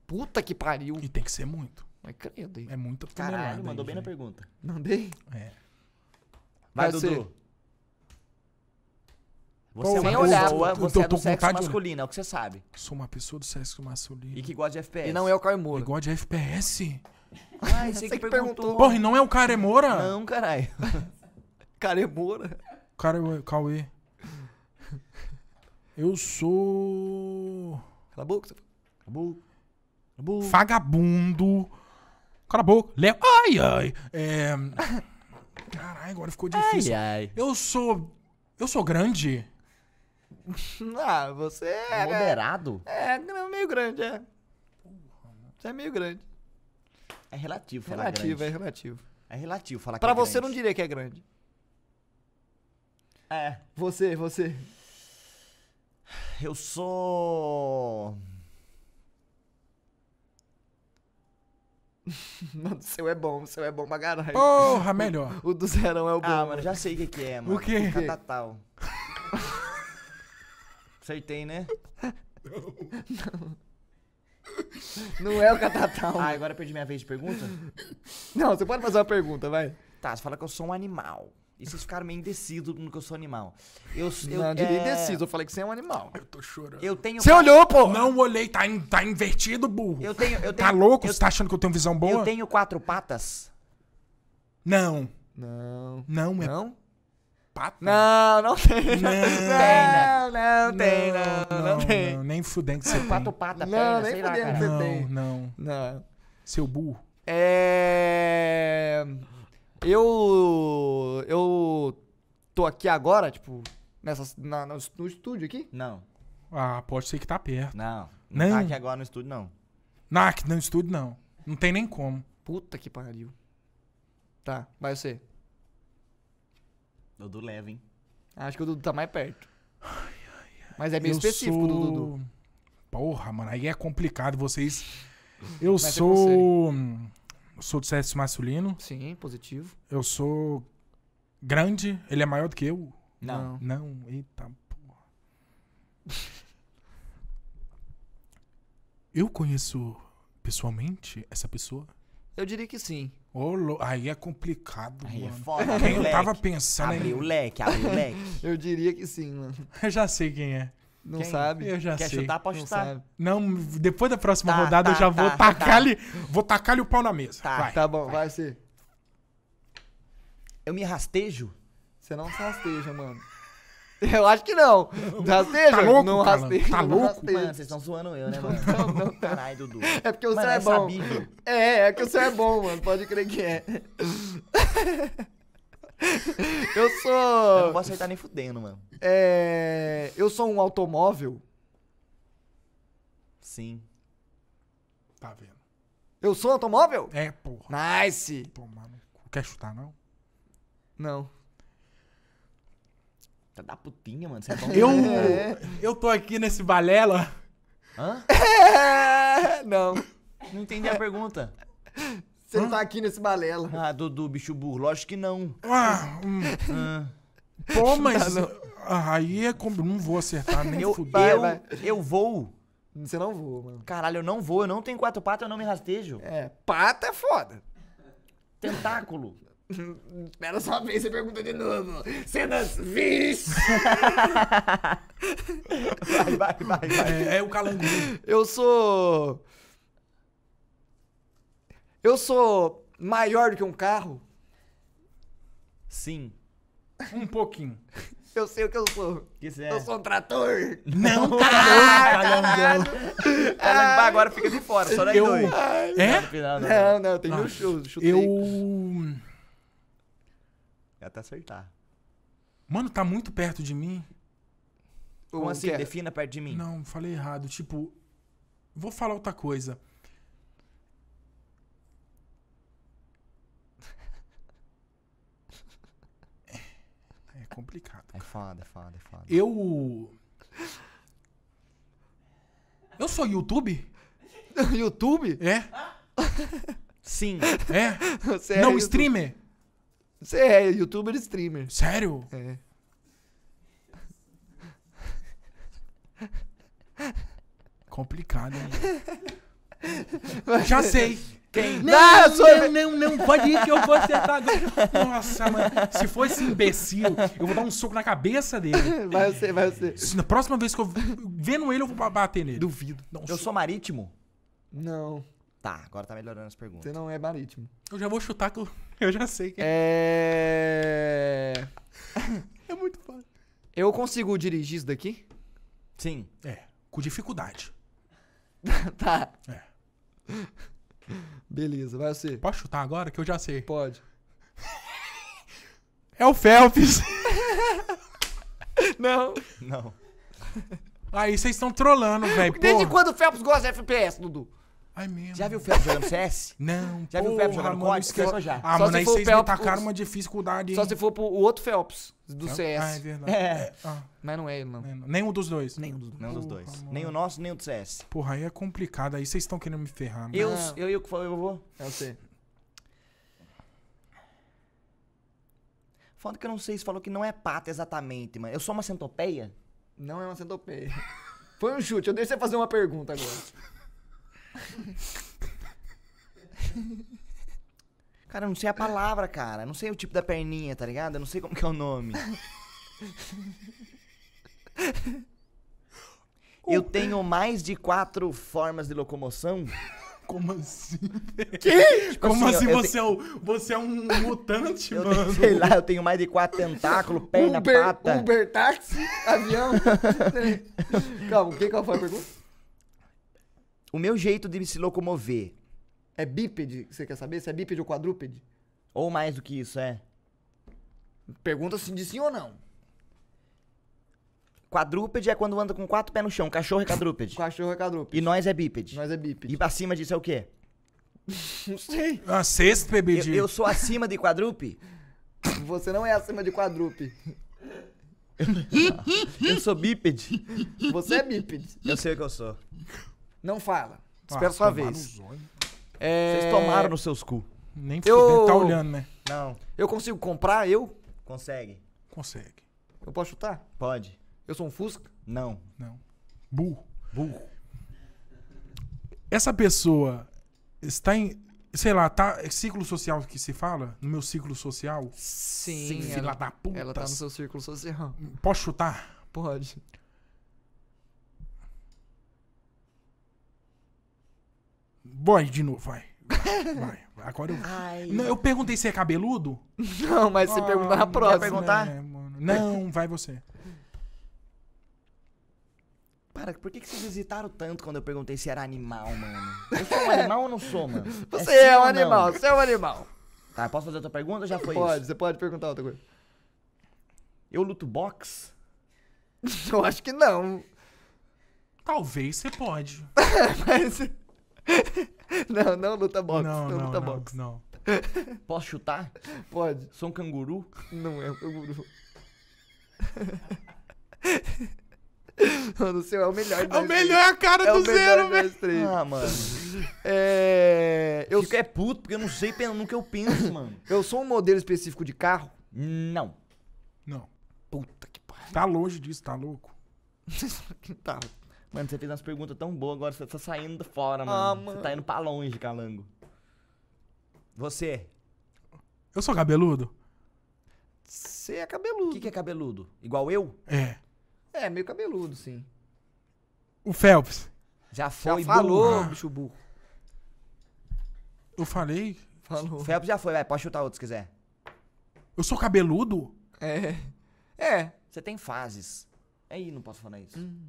Puta que pariu. E tem que ser muito. Mas credo. hein? É muito tonelada. Caralho, mandou aí, bem na pergunta. Mandei? É. Vai, Vai ser. Dudu. Você é Sem uma olhar, pessoa, você é do sexo de masculino, é o que você sabe. Sou uma pessoa do sexo masculino. E que gosta de FPS. E não é o Caio Moura. Igual de FPS? ai você que perguntou. Porra, e não é o Caio Não, caralho. Cara, é cara Cauê. Eu sou. Cala a boca. Cala a boca. Cala a boca. Vagabundo. Cala a boca. Léo. Ai, ai. É. Caralho, agora ficou difícil. Ai, ai. Eu sou. Eu sou grande? [laughs] ah, você é. Né? Moderado? É, é meio grande, é. Você é meio grande. É relativo, falar relativo, grande. é relativo. É relativo falar pra que é grande. Pra você não diria que é grande. É. Você, você. Eu sou. [laughs] Mano, o seu é bom, o seu é bom pra caralho. Porra, melhor. O, o do Zerão é o ah, bom. Ah, mano, já sei o que, que é, mano. O quê? O catatal. Acertei, né? Não. Não. Não é o catatal. Ah, agora perdi minha vez de pergunta? Não, você pode fazer uma pergunta, vai. Tá, você fala que eu sou um animal. E vocês ficaram meio indecisos no que eu sou animal. Eu, eu não, eu é... indeciso, eu falei que você é um animal. Eu tô chorando. Eu tenho... Você olhou, pô! Não olhei, tá, in, tá invertido, burro. Eu tenho, eu tá tenho... Tá louco? Eu... Você tá achando que eu tenho visão boa? Eu tenho quatro patas. Não. Não. Não, é... Não? Pata? Não, não tem. Não, [laughs] não, não tem, não. Não, não tem. Não, nem fudendo que você tem. Quatro patas, perna, nem sei lá, cara. Não, não. Não. Seu burro. É... Eu. Eu tô aqui agora, tipo, nessa, na, no estúdio aqui? Não. Ah, pode ser que tá perto. Não. Não, tá aqui agora no estúdio, não. Não, aqui no estúdio não. Não tem nem como. Puta que pariu. Tá, vai ser. Dudu leva, hein? Acho que o Dudu tá mais perto. Mas é meio Eu específico o Dudu. Porra, mano, aí é complicado. Vocês. Eu Mas é sou. Eu sou do sexo masculino. Sim, positivo. Eu sou grande. Ele é maior do que eu? Não. Não, não. eita porra. [laughs] eu conheço pessoalmente essa pessoa? Eu diria que sim. Oh, Aí é complicado, Aí é mano. É foda, quem eu tava pensando abriu o leque, abriu o leque. [laughs] eu diria que sim, mano. [laughs] Eu já sei quem é. Não Quem? sabe. Eu já Quer sei. chutar? Pode chutar. Não, depois da próxima Tá, rodada eu tá, já vou tá, tacar-lhe. Tá. Vou tacar o pau na mesa. Tá, Vai. Tá bom, vai ser. Eu me rastejo? Você não se rasteja, mano. [laughs] Eu acho que não. Rasteja? Tá louco, não Carlão? rasteja. Tá não louco? Mano, vocês estão zoando eu, né, mano? Não, não, Caralho, Dudu. É porque o Mano, é é bom. É, é que o seu é bom, mano. Pode crer que é. [laughs] [laughs] eu sou. Eu não vou aceitar nem fudendo, mano. É. Eu sou um automóvel? Sim. Tá vendo? Eu sou um automóvel? É, porra. Nice! Pô, mano. Quer chutar, não? Não. Tá da putinha, mano. Você é bom. Eu. [laughs] É. Eu tô aqui nesse balela. Hã? É, [laughs] não. Não entendi a pergunta. Você não tá aqui nesse balela. Ah, Dudu, bicho burro, lógico que não. Ah, hum. hum. ah. Pô, mas. Não, não. aí é como. Não vou acertar, nem eu, Eu, eu vou. Você não voa, mano. Caralho, eu não vou, eu não tenho quatro patas, eu não me rastejo. É, pata é foda. Tentáculo. Espera [laughs] só vez, você pergunta de novo. Cenas vis! [laughs] vai, vai, vai, vai. É, é o calango. Eu sou. Eu sou maior do que um carro? Sim. Um pouquinho. [laughs] Eu sei o que eu sou. Que é? Eu sou um trator. Não, [laughs] tá, caralho. agora fica de fora, só daí. eu... dois. Tá é? Não, final, não, né? não, não, tem meu ah. chute. Eu... É até acertar. Mano, tá muito perto de mim. Como assim? Defina perto de mim. Não, falei errado. Tipo, vou falar outra coisa. complicado. É foda, é foda, é foda. Eu. Eu sou YouTube? [laughs] YouTube? É? Sim. É? Você é Não, streamer? Você é youtuber streamer. Sério? É. Complicado, hein? [laughs] Já sei. Tem. Não, ah, sou... não, não, não, pode ir que eu vou acertar agora. Nossa, mano. Se for esse imbecil, eu vou dar um soco na cabeça dele. Vai ser, vai ser. Se na próxima vez que eu vendo ele, eu vou bater nele. Duvido. Não, eu sou... sou marítimo? Não. Tá, agora tá melhorando as perguntas. Você não é marítimo. Eu já vou chutar que eu, eu já sei que é. É. [laughs] é muito fácil. Eu consigo dirigir isso daqui? Sim. É. Com dificuldade. [laughs] tá. É. Beleza, vai você. Pode chutar agora que eu já sei. Pode. [laughs] É o Phelps. [laughs] Não. Não. Aí vocês estão trolando, velho. Desde quando o Phelps gosta de FPS, Dudu? Ai, mesmo. Já viu o Felps jogando CS? Não. Já viu o Felps jogando COD? Esquece... Já. Ah, Só mano, aí vocês Felps, me tacaram os... uma dificuldade. Hein? Só se for pro outro Felps do Felps? CS. Ah, é verdade. É. é. Ah. Mas não é irmão. Nenhum dos dois. Nenhum dos, nenhum dos dois. nem o nosso, nem o do CS. Porra, aí é complicado. Aí vocês estão querendo me ferrar, mano. Eu, eu, eu que falei, eu vou. É você. Foda que eu não sei, você falou que não é pata exatamente, mano. Eu sou uma centopeia? Não é uma centopeia. [laughs] Foi um chute, eu deixei você fazer uma pergunta agora. [laughs] Cara, eu não sei a palavra, cara. Eu não sei o tipo da perninha, tá ligado? Eu não sei como que é o nome. [laughs] eu tenho mais de quatro formas de locomoção. Como assim? [laughs] Que? Tipo Como assim, assim você, tenho... é o, você é um mutante, eu mano? Tenho, sei lá, eu tenho mais de quatro tentáculos, perna, Uber, pata. Uber táxi, avião. Calma, o que, foi a pergunta? o meu jeito de se locomover. É bípede, você quer saber? Se é bípede ou quadrúpede? Ou mais do que isso, é. Pergunta se de sim ou não. Quadrúpede é quando anda com quatro pés no chão. Cachorro é quadrúpede. Cachorro é quadrúpede. E nós é bípede. Nós é bípede. E pra cima disso é o quê? [laughs] não sei. Ah, sexto bebê. Eu, eu sou acima de quadrúpede? [laughs] Você não é acima de quadrúpede. [laughs] eu sou bípede. Você é bípede. Eu sei o que eu sou. Não fala. Espera ah, sua vez. É... Vocês tomaram nos seus cu. Nem eu... tá olhando, né? Não. Eu consigo comprar, eu? Consegue. Consegue. Eu posso chutar? Pode. Eu sou um Fusca? Não. Não. Burro. Burro. Essa pessoa está em. Sei lá, tá. É ciclo social que se fala? No meu ciclo social? Sim. Sim ela, da puta. Ela tá no seu círculo social. Posso chutar? Pode. Boy, de novo, vai. [laughs] Vai, vai. Agora eu. Não, eu perguntei se é cabeludo. Não, mas se ah, na próxima. Vai perguntar? Tá? É, [laughs] não, vai você. Para, por que, que vocês hesitaram tanto quando eu perguntei se era animal, mano? Eu sou um animal ou não sou, mano? [laughs] É você é, é um animal, não? você é um animal. Tá, posso fazer outra pergunta já foi pode, isso? você pode perguntar outra coisa. Eu luto box? eu acho que não. Talvez você pode. Mas... [laughs] Não, não luta boxe. Não, não, não luta não, boxe. Não. [laughs] Posso chutar? Pode. Sou um canguru? Não é um canguru. Mano, [laughs] o seu é o melhor. É o melhor é a cara é do zero, velho. Ah, mano. É. Eu Fico é puto porque eu não sei no que eu penso, mano. Eu sou um modelo específico de carro? Não. Não. Puta que pariu. Tá longe disso, tá louco? tá, Mano, você fez umas perguntas tão boas agora, você tá saindo fora, mano. Ah, mano. Você tá indo pra longe, calango. Você. Eu sou cabeludo? Você é cabeludo. O que, que é cabeludo? Igual eu? É. É, meio cabeludo, sim. O Phelps. Já foi, já falou, burro. bicho burro. Eu falei? Falou. O Phelps já foi, vai, pode chutar outro se quiser. Eu sou cabeludo? É. É. Você tem fases. Aí, é, não posso falar isso. Hum.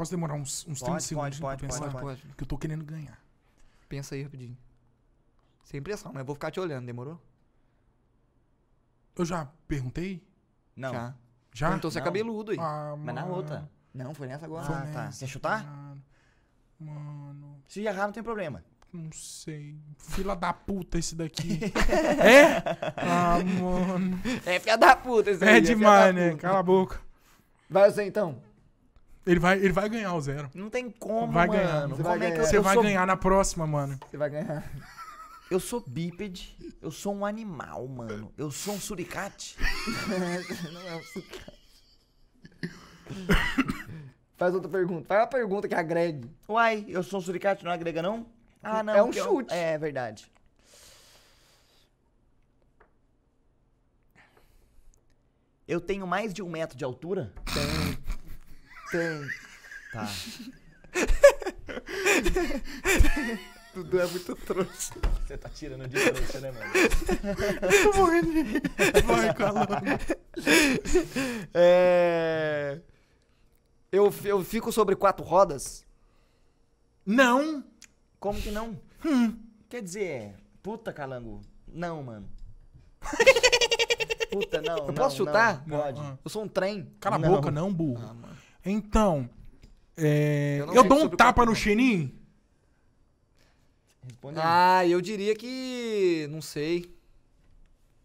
Posso demorar uns, uns pode, 30 segundos pode, pra pensar? Pode, pode. Porque eu tô querendo ganhar. Pensa aí rapidinho. Sem pressão, mas Eu vou ficar te olhando, demorou? Eu já perguntei? Não. Já. Já? Perguntou se é cabeludo aí. Ah, Mas na outra. Não, foi nessa agora. Foi ah, tá. Quer chutar? Mano. Se errar, não tem problema. Não sei. Fila da puta esse daqui. [laughs] é? Ah, mano. É filha da puta esse daqui. É, é demais, né? Cala a boca. Vai você então. Ele vai, ele vai ganhar o zero. Não tem como, vai mano. Ganhar. Você, vai, é ganhar. Eu, você eu vai sou... ganhar na próxima, mano. Você vai ganhar. Eu sou bípede, eu sou um animal, mano. Eu sou um suricate. não é um suricate. Faz outra pergunta. Faz uma pergunta que agregue. Uai, eu sou um suricate, não agrega, não? É ah, não. É um chute. Eu... É, verdade. Eu tenho mais de um metro de altura? Tenho. Tá. [laughs] Dudu é muito trouxa. Você tá tirando de trouxa, né, mano? Tô morrendo de rir. com a É... Eu, eu fico sobre quatro rodas? Não. Como que não? Hum. Quer dizer, puta calango. Não, mano. [laughs] Puta, não. Eu não, posso chutar? Não, pode. Ah. Eu sou um trem. Cala a boca, não, burro. Ah, mano. Então, é, eu, eu dou um tapa no Chenin? Ah, eu diria que. Não sei.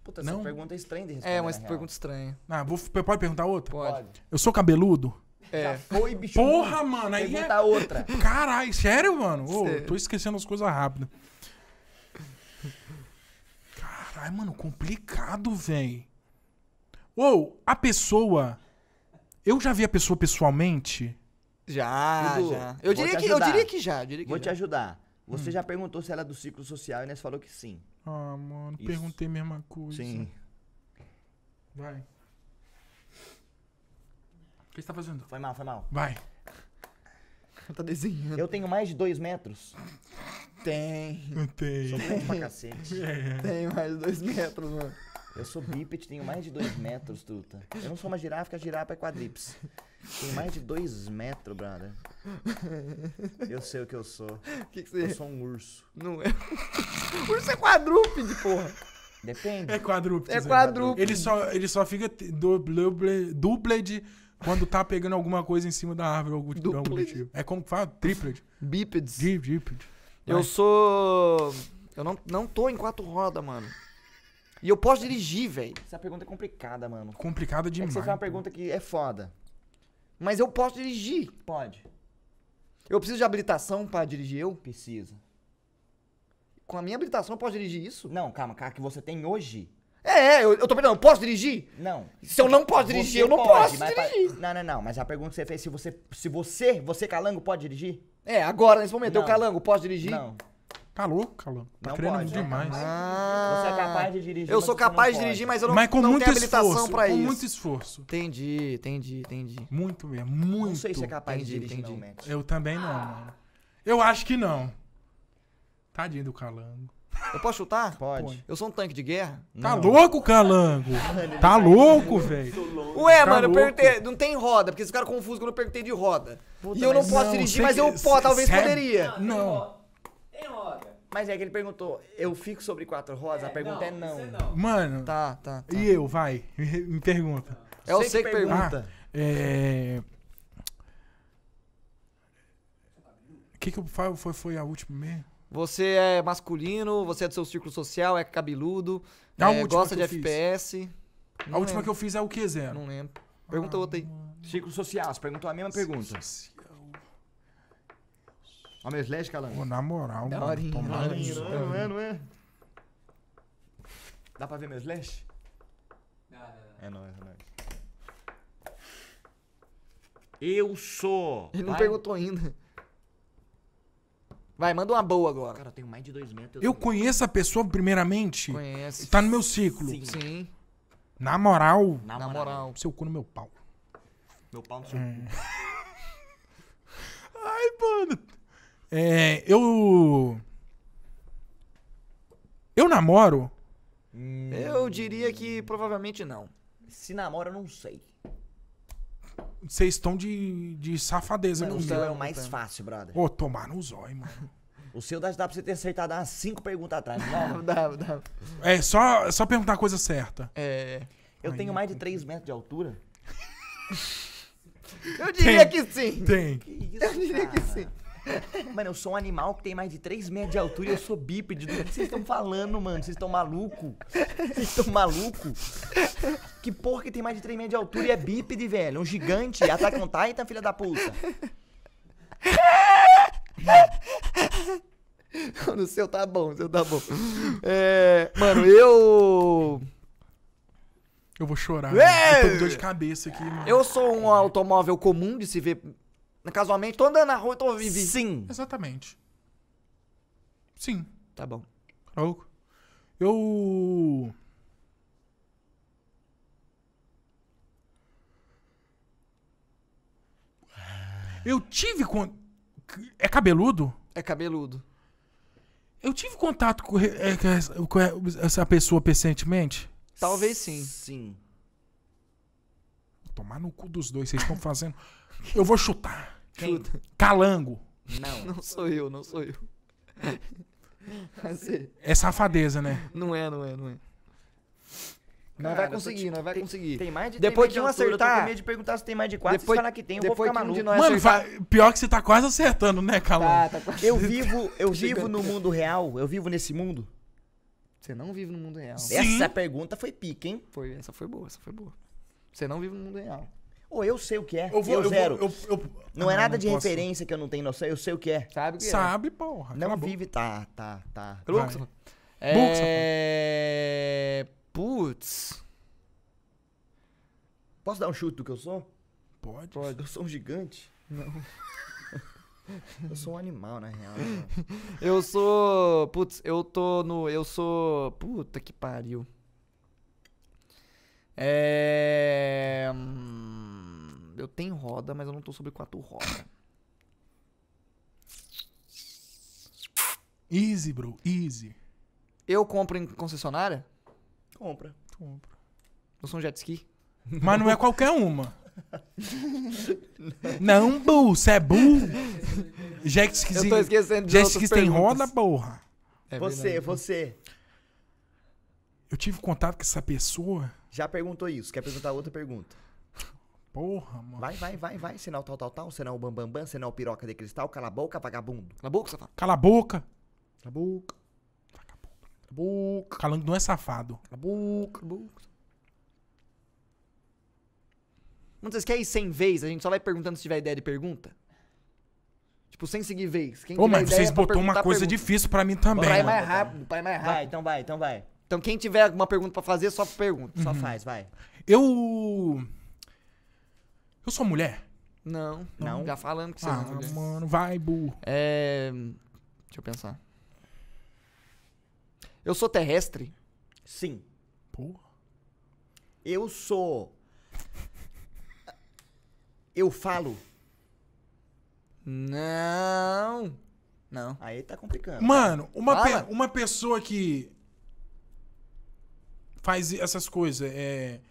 Puta, não? essa pergunta é estranha de é, responder. É, uma pergunta estranha. Ah, vou, pode perguntar outra? Pode. Eu sou cabeludo? É. Já foi, bicho. Porra, mano. Aí pergunta é... outra. [laughs] Caralho, sério, mano? Ô, sério. Tô esquecendo as coisas rápido. Caralho, mano, complicado, velho. Ou a pessoa eu já vi a pessoa pessoalmente? Já, Dudu, já. Eu diria, que, eu diria que já. Diria que vou já. te ajudar. Você hum. já perguntou se ela é do ciclo social e Inês falou que sim. Ah, mano, Isso. perguntei a mesma coisa. Sim. Vai. O que você tá fazendo? Foi mal, foi mal. Vai. tá desenhando. Eu tenho mais de dois metros. Tem. Tem. Sou grande pra cacete. É. [laughs] Tem mais de dois metros, mano. Eu sou bípede, tenho mais de dois metros, truta. Eu não sou uma girafa, que a girafa é quadrips. Tenho mais de dois metros, brother. Eu sei o que eu sou. Que que você... Eu sou um urso. Não é. [laughs] urso é quadrúpede, porra. Depende. É quadrúpede. É quadrúpede. Ele só, ele só fica dubled, de quando tá pegando alguma coisa em cima da árvore. Algum, tipo, algum tipo. É como que fala? Tripled. Bípedes. Bípede. Eu sou... Eu não, não tô em quatro rodas, mano. E eu posso dirigir, velho. Essa pergunta é complicada, mano. Complicada demais. É que você uma pergunta que é foda. Mas eu posso dirigir. Pode. Eu preciso de habilitação pra dirigir eu? Precisa. Com a minha habilitação eu posso dirigir isso? Não, calma, cara, que você tem hoje. É, é eu, eu tô perguntando, eu posso dirigir? Não. Se eu não posso dirigir, eu não posso mas pra- dirigir. Não, não, não. Mas a pergunta que você fez, se você, se você, você calango, pode dirigir? É, agora, nesse momento, eu calango, posso dirigir? Não. Tá louco, Calão? Tá não querendo pode, demais. Você é capaz de dirigir. Eu sou capaz de dirigir, mas eu não, mas com não muito tenho habilitação esforço, pra com isso. Com muito esforço. Entendi, entendi, entendi. Muito mesmo, muito. Não sei se é capaz entendi, de dirigir, entendi. não, Eu também não, mano. Eu acho que não. Tadinho do Calango. Eu posso chutar? Pode. Eu sou um tanque de guerra? Tá não. louco, Calango? [laughs] Tá, tá louco, velho? Ué, tá mano, louco. eu perguntei. Não tem roda, porque esse ficaram confusos quando eu perguntei de roda. Puta, e eu não posso não, dirigir, mas eu posso, talvez é poderia. Não. Tem roda. Mas é que ele perguntou, eu fico sobre quatro rosas? É, a pergunta não, é não. É não. Mano. Tá, tá, tá, E eu, vai. [laughs] Me, pergunta. É você, que, que pergunta. Ah, é. O que, que eu falo foi, foi a última mesmo? Você é masculino, você é do seu círculo social, é cabeludo, é, gosta de FPS. A última lembro. que eu fiz é o que, Zero? Não lembro. Pergunta ah, outra aí. Círculo social, você perguntou a mesma pergunta. Ó, meu slash, Calango. Pô, na moral, mano. Daorinha, tomara não, não é, não é? Dá pra ver meu slash? Dá, dá, dá. É nóis, é nóis. Eu sou. Ele não Vai. perguntou ainda. Vai, manda uma boa agora. Cara, eu tenho mais de dois metros. Eu, eu conheço a pessoa primeiramente. Conhece. Tá no meu ciclo. Sim. Sim. Na moral. Na, na moral. moral. Seu cu no meu pau. Meu pau no seu hum. cu. [laughs] Ai, mano. É, eu. Eu namoro? Eu diria que provavelmente não. Se namora, eu não sei. Vocês estão de, de safadeza Mano, o seu é né? o mais fácil, brother. Ô, tomar no zóio, mano. O seu dá, pra você ter acertado umas cinco perguntas atrás, é, [laughs] não dá, Dá, É só, só perguntar a coisa certa. É. Eu Ai, tenho mais de 3 metros de altura. [laughs] eu diria Tem. que sim. Tem. Que isso, Eu diria que sim. Mano, eu sou um animal que tem mais de 3 metros de altura e eu sou bípede. Do que vocês estão falando, mano? Vocês estão maluco? Vocês estão maluco? Que porra que tem mais de 3 metros de altura e é bípede, velho? É um gigante. É Ataca um Titan, filha da puta. [laughs] No seu tá bom, no seu tá bom. É, mano, eu. Eu vou chorar. É! Eu tô com dor de cabeça aqui. Mano. Eu sou um automóvel comum de se ver Casualmente, tô andando na rua e tô vivendo. Sim. Exatamente. Sim. Tá bom. Tá louco? Eu. Ah. Eu tive con... É cabeludo? É cabeludo. Eu tive contato com, é, essa pessoa recentemente? Talvez sim. Sim. tomar no cu dos dois, vocês estão fazendo. Eu vou chutar. Quem? Calango. Não. Não sou eu, não sou eu. É. é safadeza, né? Não é, não é, não é. Não vai conseguir, não vai tem, conseguir. Tem mais de Depois que de um altura, acertar. Eu tô medo de perguntar se tem mais de quatro. Depois, se falar que tem, eu vou ficar maluco. Um Mano, pior que você tá quase acertando, né, Calango? Tá, tá quase eu vivo, eu vivo no mundo real. Eu vivo nesse mundo. Você não vive no mundo real. Sim. Essa pergunta foi pica, hein? Foi, essa foi boa, essa foi boa. Você não vive no mundo real. Pô, eu sei o que é. Eu vou, eu, eu zero. Vou, eu, eu, não, ah, é não, é nada não de posso. referência que eu não tenho noção, eu sei o que é. Sabe o que é. Sabe, é. porra. Não vive. Tá, tá, tá. Louco, é... Putz. Posso dar um chute do que eu sou? Pode. Pode. Eu sou um gigante? Não. [laughs] eu sou um animal, na real. Né? eu sou. Putz, eu tô no. Eu sou. Puta que pariu. É. Hum eu tenho roda, mas eu não tô sobre quatro rodas. Easy, bro, easy. Eu compro em concessionária? Compra. Compra. Não sou um jet ski. Mas não é qualquer uma. não, Bull, você é Bull? Jet ski. Eu tô esquecendo de Jet ski tem roda, porra. É você, você. Eu tive contato com essa pessoa. Já perguntou isso. Quer perguntar outra pergunta? Porra, mano. Vai, vai, vai, vai. Sinal tal, tal, tal. Sinal bambambam. Bam, bam, sinal piroca de cristal. Cala a boca, vagabundo. Cala a boca, safado. Cala a boca. Cala a boca. Vagabundo. Cala a boca. Calango não é safado. Cala a boca. Cala a boca. Mano, vocês querem ir 100 vezes? A gente só vai perguntando se tiver ideia de pergunta? Tipo, sem seguir vez. Quem Ô, mas vocês botou uma coisa pergunta. difícil pra mim também. Vai mais rápido, vai mais rápido. Vai, então vai, então vai. Então quem tiver alguma pergunta pra fazer, só pergunta, uhum. só faz, vai. Eu... Eu sou mulher? Não, não. Já falando que você ah, não é mulher. mano, vai, burro. É. Deixa eu pensar. Eu sou terrestre? Sim. Porra. Eu sou. Eu falo? Não. Não. Aí tá complicando. Mano, uma, pe- uma pessoa que faz essas coisas, é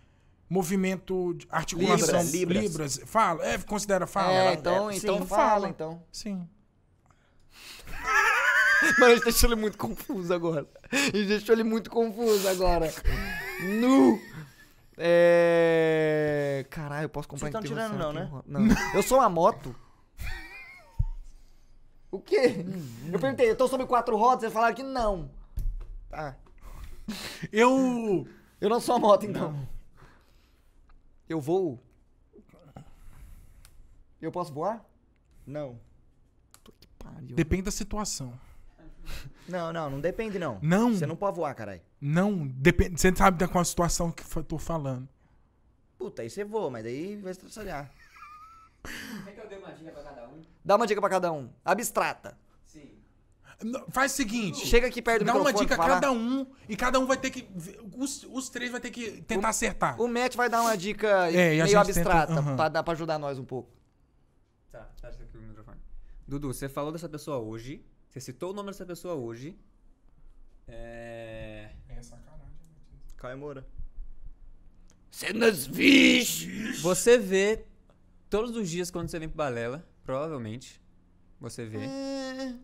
movimento, de articulação. Libras, libras. libras. Fala, é, considera fala. É, então, é, então sim, fala, fala, então. Sim. [laughs] mas a gente deixou ele muito confuso agora. A gente deixou ele muito confuso agora. nu! É. Caralho, eu posso comprar Vocês estão tirando, não, aqui? né? Não. Eu sou uma moto. O quê? Eu perguntei, eu tô sobre quatro rodas, eles falaram que não. Tá. Eu. Eu não sou uma moto, então. Não. Eu vou. Eu posso voar? Não. Que pariu. Depende da situação. Não, não, não depende não. Não. Você não pode voar, caralho. Não, depende. Você sabe da qual situação que eu tô falando. Puta, aí você voa, mas daí vai estraçalhar. é que eu dei uma dica pra cada um? Dá uma dica pra cada um. Abstrata. Faz o seguinte. Chega aqui perto do Dá uma dica a cada um e cada um vai ter que. Os, os três vai ter que tentar o, acertar. O Matt vai dar uma dica é, meio abstrata tenta, uhum. pra, pra, ajudar nós um pouco. Tá, fecha tá, tá aqui o microfone. Dudu, você falou dessa pessoa hoje. Você citou o nome dessa pessoa hoje. É. É sacanagem, né, Caio Moura. Cenas vixe! Você vê todos os dias quando você vem pro Balela, provavelmente. Você vê. É...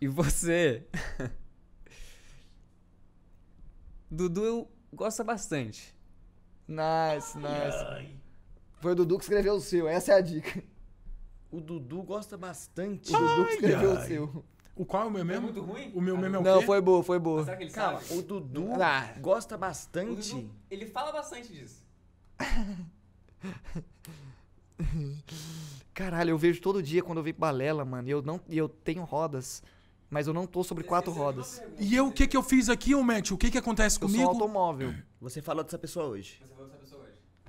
E você. [laughs] Dudu gosta bastante. Nice, nice. Ai. Foi o Dudu que escreveu o seu, essa é a dica. O Dudu gosta bastante. O Dudu que escreveu ai. o seu. O qual é o meu meme? É muito ruim? O meu ah, meme é o Não, foi boa, foi boa. será que ele Calma, sabe? o Dudu ah. gosta bastante. Dudu, ele fala bastante disso. [laughs] Caralho, eu vejo todo dia quando eu vejo balela, mano. E eu, não, eu tenho rodas mas eu não tô sobre quatro rodas. E eu, o que que eu fiz aqui, ô Matt? O que que acontece Eu sou comigo? um automóvel. Você falou dessa pessoa hoje.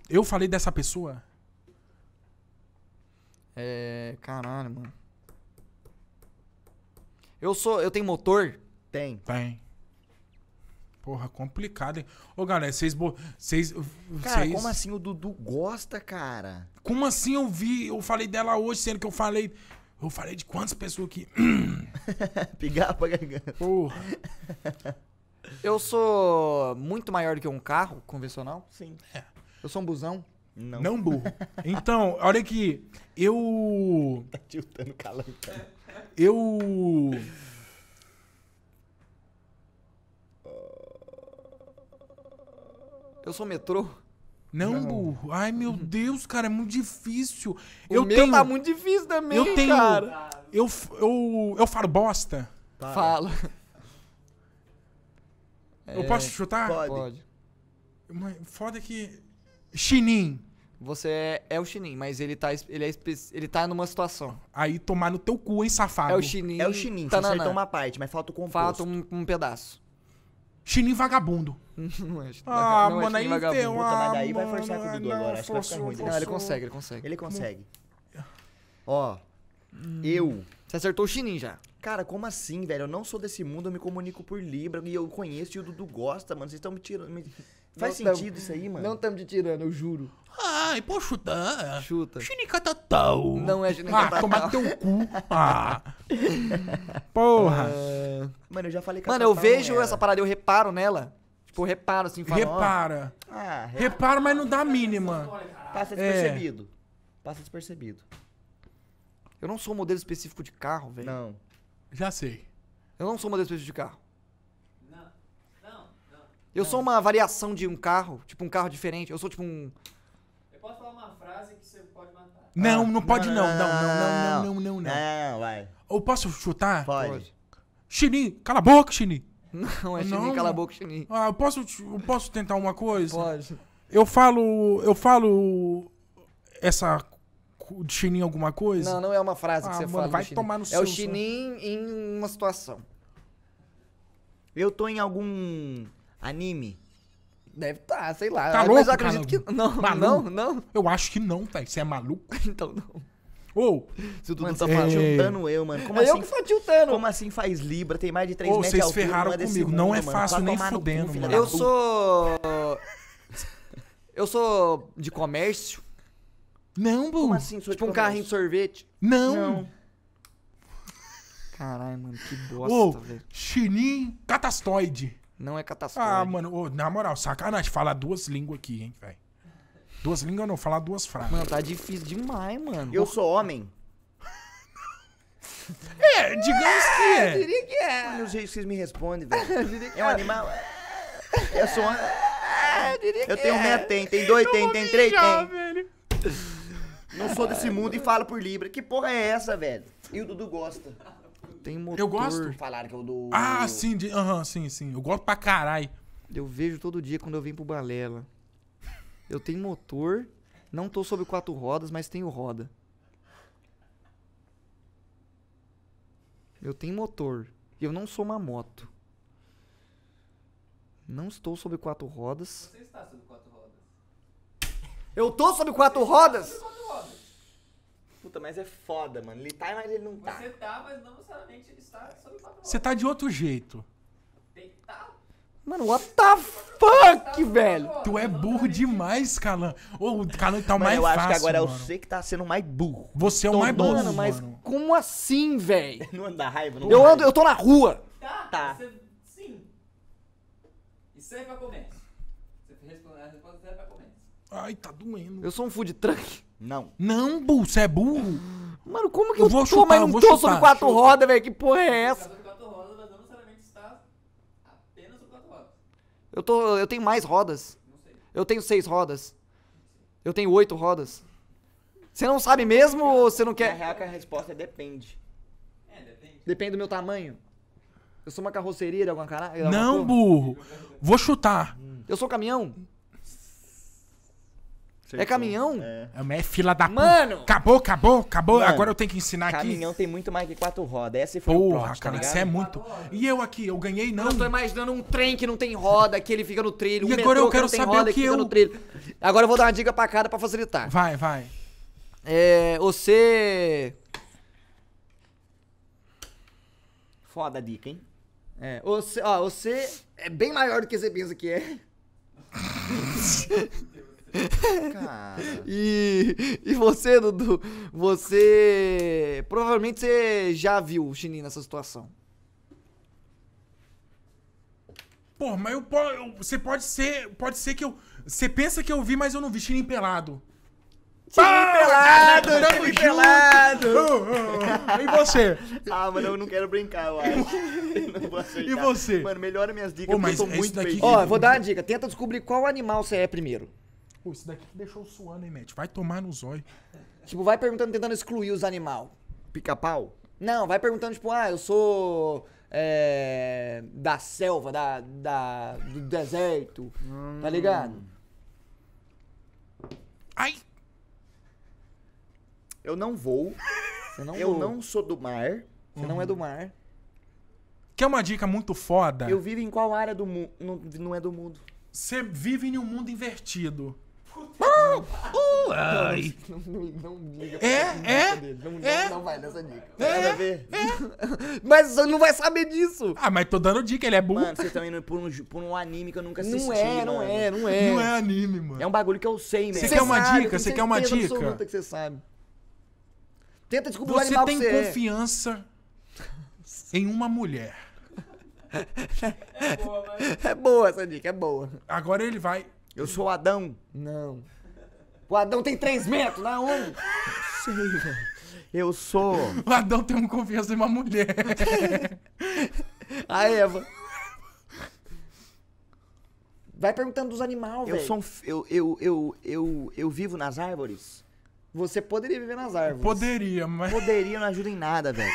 Eu falei dessa pessoa? É. Caralho, mano. Eu sou. Eu tenho motor? Tem. Tem. Porra, complicado, hein? Ô, galera, vocês... bo- Vocês... Cara, como assim o Dudu gosta, cara? Como assim eu vi, eu falei dela hoje, sendo que eu falei eu falei de quantas pessoas que [laughs] Pigar pra garganta. Porra. [laughs] Eu sou muito maior do que um carro convencional? Sim. É. Eu sou um busão? Não. Não burro. [laughs] Então, olha aqui. Eu. Tá tiltando calando. Tá? Eu. Eu sou metrô? Não, não, burro. Ai, meu uhum. Deus, cara, é muito difícil. O eu meu tenho... tá muito difícil também, eu tenho... cara. Eu, eu, eu falo bosta. Para. [laughs] Eu é... posso chutar? Pode. Pode. Mas foda que... Chinim. Você é, é o Chinin, mas ele tá, ele, é, ele tá numa situação. Aí tomar no teu cu, hein, safado. É o Chinin. É o Chinin, tá você acertou uma parte, mas falta o composto. Falta um, um pedaço. Chinin vagabundo. É, ah, não é mano, é aí tem uma... Ah, vai forçar com o Dudu é agora, acho que vai ficar ruim. Não, ele consegue, ele consegue. Ele consegue. Ó, hum. eu... Você acertou o Chinin já. Cara, como assim, velho? Eu não sou desse mundo, eu me comunico por Libra e eu conheço e o Dudu gosta, mano. Vocês estão me tirando... Faz não sentido tamo, isso aí, mano? Não estamos te tirando, eu juro. Ai, posso chutar? Chuta. Chinicatatal. Não é chinicatatal. Ah, tomar teu cu. [laughs] Ah. Porra. Uh, mano, eu já falei Mano, eu vejo essa parada, eu reparo nela. Tipo, eu reparo assim, falo, Repara. Ó. Ah, repara. mas não dá a mínima. Passa é. despercebido. É. Passa despercebido. Eu não sou um modelo específico de carro, velho. Não. Já sei. Eu não sou um modelo específico de carro. Eu não. sou é. uma variação de um carro, tipo um carro diferente. Eu sou tipo um. Eu posso falar uma frase que você pode matar. Não, ah. não pode não. Não, não, não, não, não, não. Não, vai. Ou posso chutar? Pode. Chini, cala a boca, Chini. Não, é Chini, cala a boca, Chini. Ah, eu posso, eu posso tentar uma coisa? Pode. Eu falo. Eu falo. Essa de chininho alguma coisa? Não, não é uma frase ah, que você mano, fala. Vai tomar no é seu. É o chininho em uma situação. Eu tô em algum Anime. Deve tá, sei lá. Tá mas eu acredito cara? que. Não, Malu? não, não. Eu acho que não, tá? Você é maluco? [laughs] então não. Ou. Oh, Se o Dudu tá falando, tiltando é- eu, mano. Como é assim, eu que tô tiltando. Como assim faz Libra? Tem mais de 3 oh, metros de altura. Vocês ferraram comigo. não é fácil nem fudendo, mano. Eu sou. [laughs] eu sou de comércio. Não, Bu. Como assim? Sou tipo um carrinho de sorvete? Não. não. Caralho, mano, que bosta, oh, velho. chinim catastoide. Não é ah, catastrófico. Ah, mano, ô, na moral, sacanagem. Falar duas línguas aqui, hein, velho. Duas línguas não, falar duas frases. Mano, tá difícil demais, mano. Eu sou homem. [laughs] é, digamos que é. [laughs] Eu diria que é. Olha os jeitos que vocês me respondem, velho. É um é. animal. Eu sou homem. É, eu tenho é. um metro, tem, tem dois, tem, tem três, tem. Não sou desse mundo e falo por Libra. Que porra é essa, velho? E o Dudu gosta tem motor. Eu gosto. Falaram que é o do. Ah, sim, de, uhum, sim, sim. Eu gosto pra caralho. Eu vejo todo dia quando eu vim pro Balela. Eu tenho motor, não tô sobre quatro rodas, mas tenho roda. Eu tenho motor. Eu não sou uma moto. Não estou sobre quatro rodas. Você está sobre quatro rodas. Eu tô sobre quatro rodas? Sobre quatro rodas puta, mas é foda, mano. Ele tá, mas ele não tá. Você tá, mas não necessariamente ele está sob controle. Você tá de outro jeito. Tem que tá. Mano, what the fuck, tá velho? Tu é burro demais, Calan. Ô, o Calan tá o mais fácil, Eu acho fácil, que agora é mano. é você que tá sendo mais burro. Você é o mais burro, mano. Mas mano. como assim, velho? [laughs] Não anda raiva? Não eu, ando, eu tô na rua. Tá, tá. Você, sim. Isso aí é pra comércio. Você responde, a resposta é pra comércio. Ai, tá doendo. Eu sou um food truck. Não. Não, burro, você é burro. Mano, como que eu, eu vou chutar, mas não vou tô chutar, sobre quatro chuta. rodas, velho? Que porra é essa? Tá eu, tô, eu tenho mais rodas. Eu tenho seis rodas. Eu tenho oito rodas. Você não sabe mesmo ou você não quer? Na real, que a resposta é depende. É, depende. Depende do meu tamanho. Eu sou uma carroceria de alguma caralho? Não, burro. Vou chutar. Eu sou caminhão? É Acertou. É caminhão? É. é, é fila da Mano! Acabou, acabou, acabou. Mano, Agora eu tenho que ensinar caminhão aqui. Caminhão tem muito mais que quatro rodas. Essa foi Porra, o prompt, tá cara, tá é muito. E eu aqui, eu ganhei não. Eu tô imaginando um trem que não tem roda, que ele fica no trilho. E um agora eu quero que saber roda, o que, que eu... Agora eu vou dar uma dica pra cada pra facilitar. Vai, vai. É, você... Foda a dica, hein? É, você, ó, você é bem maior do que você pensa que é. [laughs] Cara. [laughs] E, e você, Dudu, você. Provavelmente você já viu o Chininho nessa situação. Pô, mas eu, eu, você pode ser. Pode ser que eu. Você pensa que eu vi, mas eu não vi Chininho pelado. Chinin ah, pelado! Chinin pelado! E você? Ah, mas eu não quero brincar, eu acho. [laughs] não E você? Mano, melhora minhas dicas, Pô, mas eu tô é muito daqui... Ó, oh, vou dar uma dica. Tenta descobrir qual animal você é primeiro. Pô, isso daqui que deixou suando, hein, Matt? Vai tomar no zóio. Tipo, vai perguntando, tentando excluir os animal. Pica-pau? Não, vai perguntando, tipo, ah, eu sou. É, da selva, da, da, do deserto. Tá hum. Tá ligado? Ai! Eu não vou. Não eu vou. não sou do mar. Você uhum. não é do mar. Que é uma dica muito foda. Eu vivo em qual área do mundo? não é do mundo. Você vive em um mundo invertido. Puta. Ah, Ai. Não, não, não, não liga pra é, é, dele. Não, é, não, vai nessa dica. Não é, nada a ver. É. mas você não vai saber disso. Ah, mas tô dando dica, ele é burro. Mano, você também não por um, por um anime que eu nunca assisti. Não é, não é, não é. Não é anime, mano. É um bagulho que eu sei mesmo. Você, quer uma sabe, dica? Você quer uma dica? Que você sabe. Tenta descobrir você o animal tem que você tem é. confiança é. em uma mulher. [laughs] É boa, mas... é boa essa dica, é boa. Agora ele vai eu sou o Adão. Não. O Adão tem 3 metros, na é Um. Sei, velho. Eu sou. O Adão tem uma confiança em uma mulher. [laughs] A Eva. Vai perguntando dos animais, velho. Eu sou um, eu, eu, eu, eu, eu vivo nas árvores? Você poderia viver nas árvores. Poderia, mas. Poderia, não ajuda em nada, velho.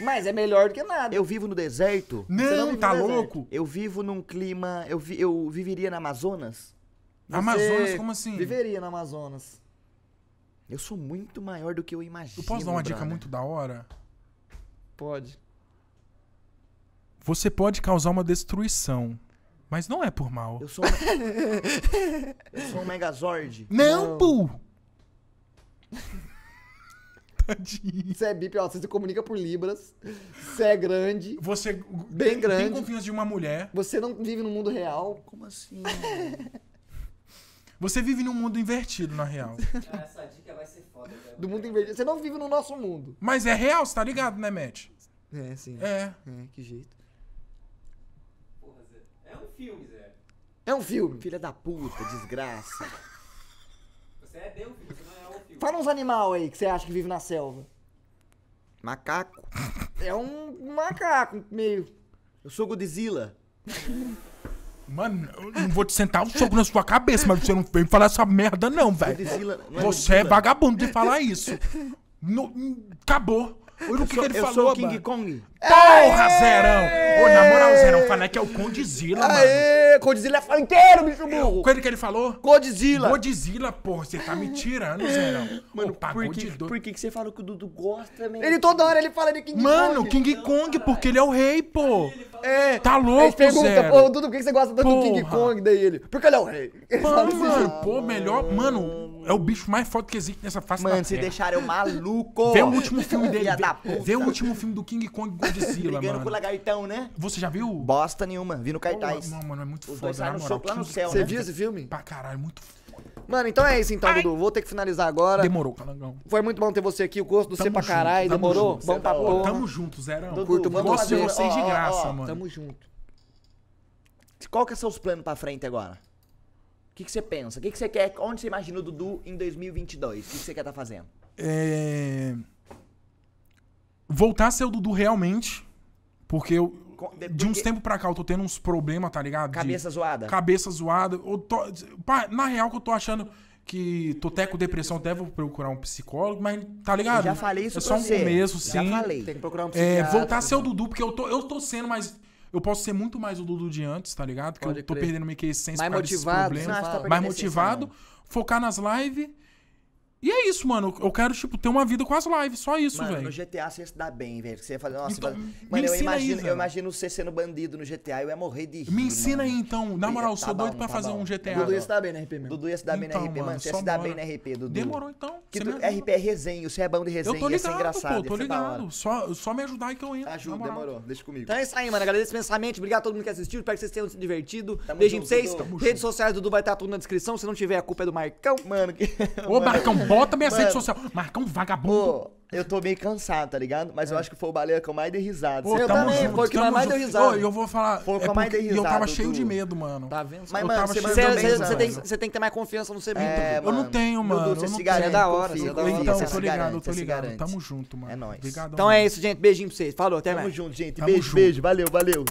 Mas é melhor do que nada. Eu vivo no deserto. Não, não tá louco? Eu vivo num clima. Eu, vi, eu viveria na Amazonas? Amazonas, como assim? Viveria na Amazonas. Eu sou muito maior do que eu imagino. Eu posso dar uma brother. dica muito da hora? Pode. Você pode causar uma destruição. Mas não é por mal. Eu sou um, [laughs] eu sou um Megazord. Não, não. pu! [laughs] Tadinho. Você é bip, ó, você se comunica por libras. Você é grande. Você bem tem, grande. Tem confiança de uma mulher. Você não vive no mundo real. Como assim? [laughs] Você vive num mundo invertido, na real. [laughs] Ah, essa dica vai ser foda. Cara. Do mundo invertido. Você não vive no nosso mundo. Mas é real, você tá ligado, né, Matt? É, sim. É. É, que jeito. Porra, Zé. É um filme, Zé. É um filme, filha da puta, desgraça. Você é Deus, filho, você não é um filme. Fala uns animal aí que você acha que vive na selva. Macaco. É um macaco meio. Eu sou Godzilla. [laughs] Mano, eu não vou te sentar um soco na sua cabeça, mas você não vem falar essa merda, não, velho. Você é vagabundo de falar isso. No, acabou. Olha o que, sou, que ele eu falou. Eu sou o King Kong. Porra, Aê! Zerão! Ô, na moral, Zerão, que é o Condizila, mano. Aê, Condizila fala inteiro, é bicho burro! O que ele falou? Condizila! Condizila, porra, você tá me tirando, Zerão. Mano, Ô, pagou que, de doido. Por que, que você falou que o Dudu gosta mesmo? Ele toda hora ele fala de King mano, Kong. Mano, King Kong, não, porque ele é o rei, pô. É. Tá louco, pergunta, Zero. Ô, Dudu, por que, você gosta tanto porra. do King Kong? Daí ele, porque ele é o rei. [laughs] Mano, assim. mano pô, melhor... Mano, é o bicho mais foda que existe nessa face mano, da Mano, se deixaram maluco. Vê o último filme [laughs] dele. Vê, vê o último filme do King Kong de Brigando mano. com o lagartão, né? Você já viu? Bosta nenhuma, vi no cartaz. Oh, não, mano, é muito Os foda. Dois lá no lá no céu, né? Você né? viu esse filme? Pra caralho, é muito foda. Mano, então é isso então, Ai. Dudu. Vou ter que finalizar agora. Demorou, Calangão. Tá Foi muito bom ter você aqui. O gosto do C pra caralho. Demorou? Junto, bom pra porra. Tamo junto, Zerão. Curto mano. gosto de vocês de graça, mano. Tamo junto. Qual que é os planos pra frente agora? O que, que você pensa? O que, que você quer? Onde você imagina o Dudu em 2022? O que, que você quer estar tá fazendo? É voltar a ser o Dudu realmente, porque eu. De uns tempos pra cá eu tô tendo uns problemas, tá ligado? Cabeça de... zoada. Cabeça zoada. Eu tô... Pá, na real que eu tô achando que tô até com depressão, até vou procurar um psicólogo, mas tá ligado? Já falei isso É só um você. começo, sim. Já falei. Tem que procurar um psicólogo. É, voltar a ser o Dudu, porque eu tô, eu tô sendo mais. Eu posso ser muito mais o Dudu de antes, tá ligado? Que Pode eu tô crer. perdendo meio que a essência mais motivado, problemas. Tá mais motivado, focar nas lives e é isso, mano. Eu quero, tipo, ter uma vida com as lives, só isso, velho. Mano, no GTA você ia se dar bem, velho. Você ia fazer, nossa, então, mano, mano eu imagino, aí, eu imagino você sendo bandido no GTA, eu ia morrer de rir, Me ensina mano. aí, então. Na moral, eu tá sou tá doido bom, pra tá fazer bom. um GTA. Dudu ia se dar bem na RP mesmo. Dudu ia se dar bem então, na RP, mano. Você ia se dar bem na RP, Dudu. Demorou, então. Que tu, RP é resenha, você é bom de resenha, eu tô ligado, ia ser engraçado. Pô, tô ligado. Só, só me ajudar aí que eu entro. Tá ajuda, demorou. Deixa comigo. Então é isso aí, mano. Agradeço imensamente. Obrigado a todo mundo que assistiu. Espero que vocês tenham se divertido. Beijinho pra vocês. Redes sociais, Dudu vai estar tudo na descrição. Se não tiver, a culpa é do Marcão. Mano, que. Ô, Marcão! [laughs] bota minha rede social. Marcão vagabundo. Pô, eu tô meio cansado, tá ligado? Mas eu é. acho que foi o baleia que eu mais dei risada. Pô, eu também, junto, foi o que eu mais dei risada. eu vou falar. Foi o que é eu mais dei E eu tava cheio de medo, mano. Tá vendo? Mas, eu mano, tava você- cheio de medo. Você tem, tem que ter mais confiança no seu. É, Eu não tenho, mano, Dudu, Você não se garante. É da hora, confia, você tá hora. Então, tô ligado, garante, tô ligado. Tamo junto, mano. É nóis. Obrigadão, Então é isso, gente. Beijinho pra vocês. Falou, até mais. Tamo junto, gente. Beijo, beijo. Valeu, valeu.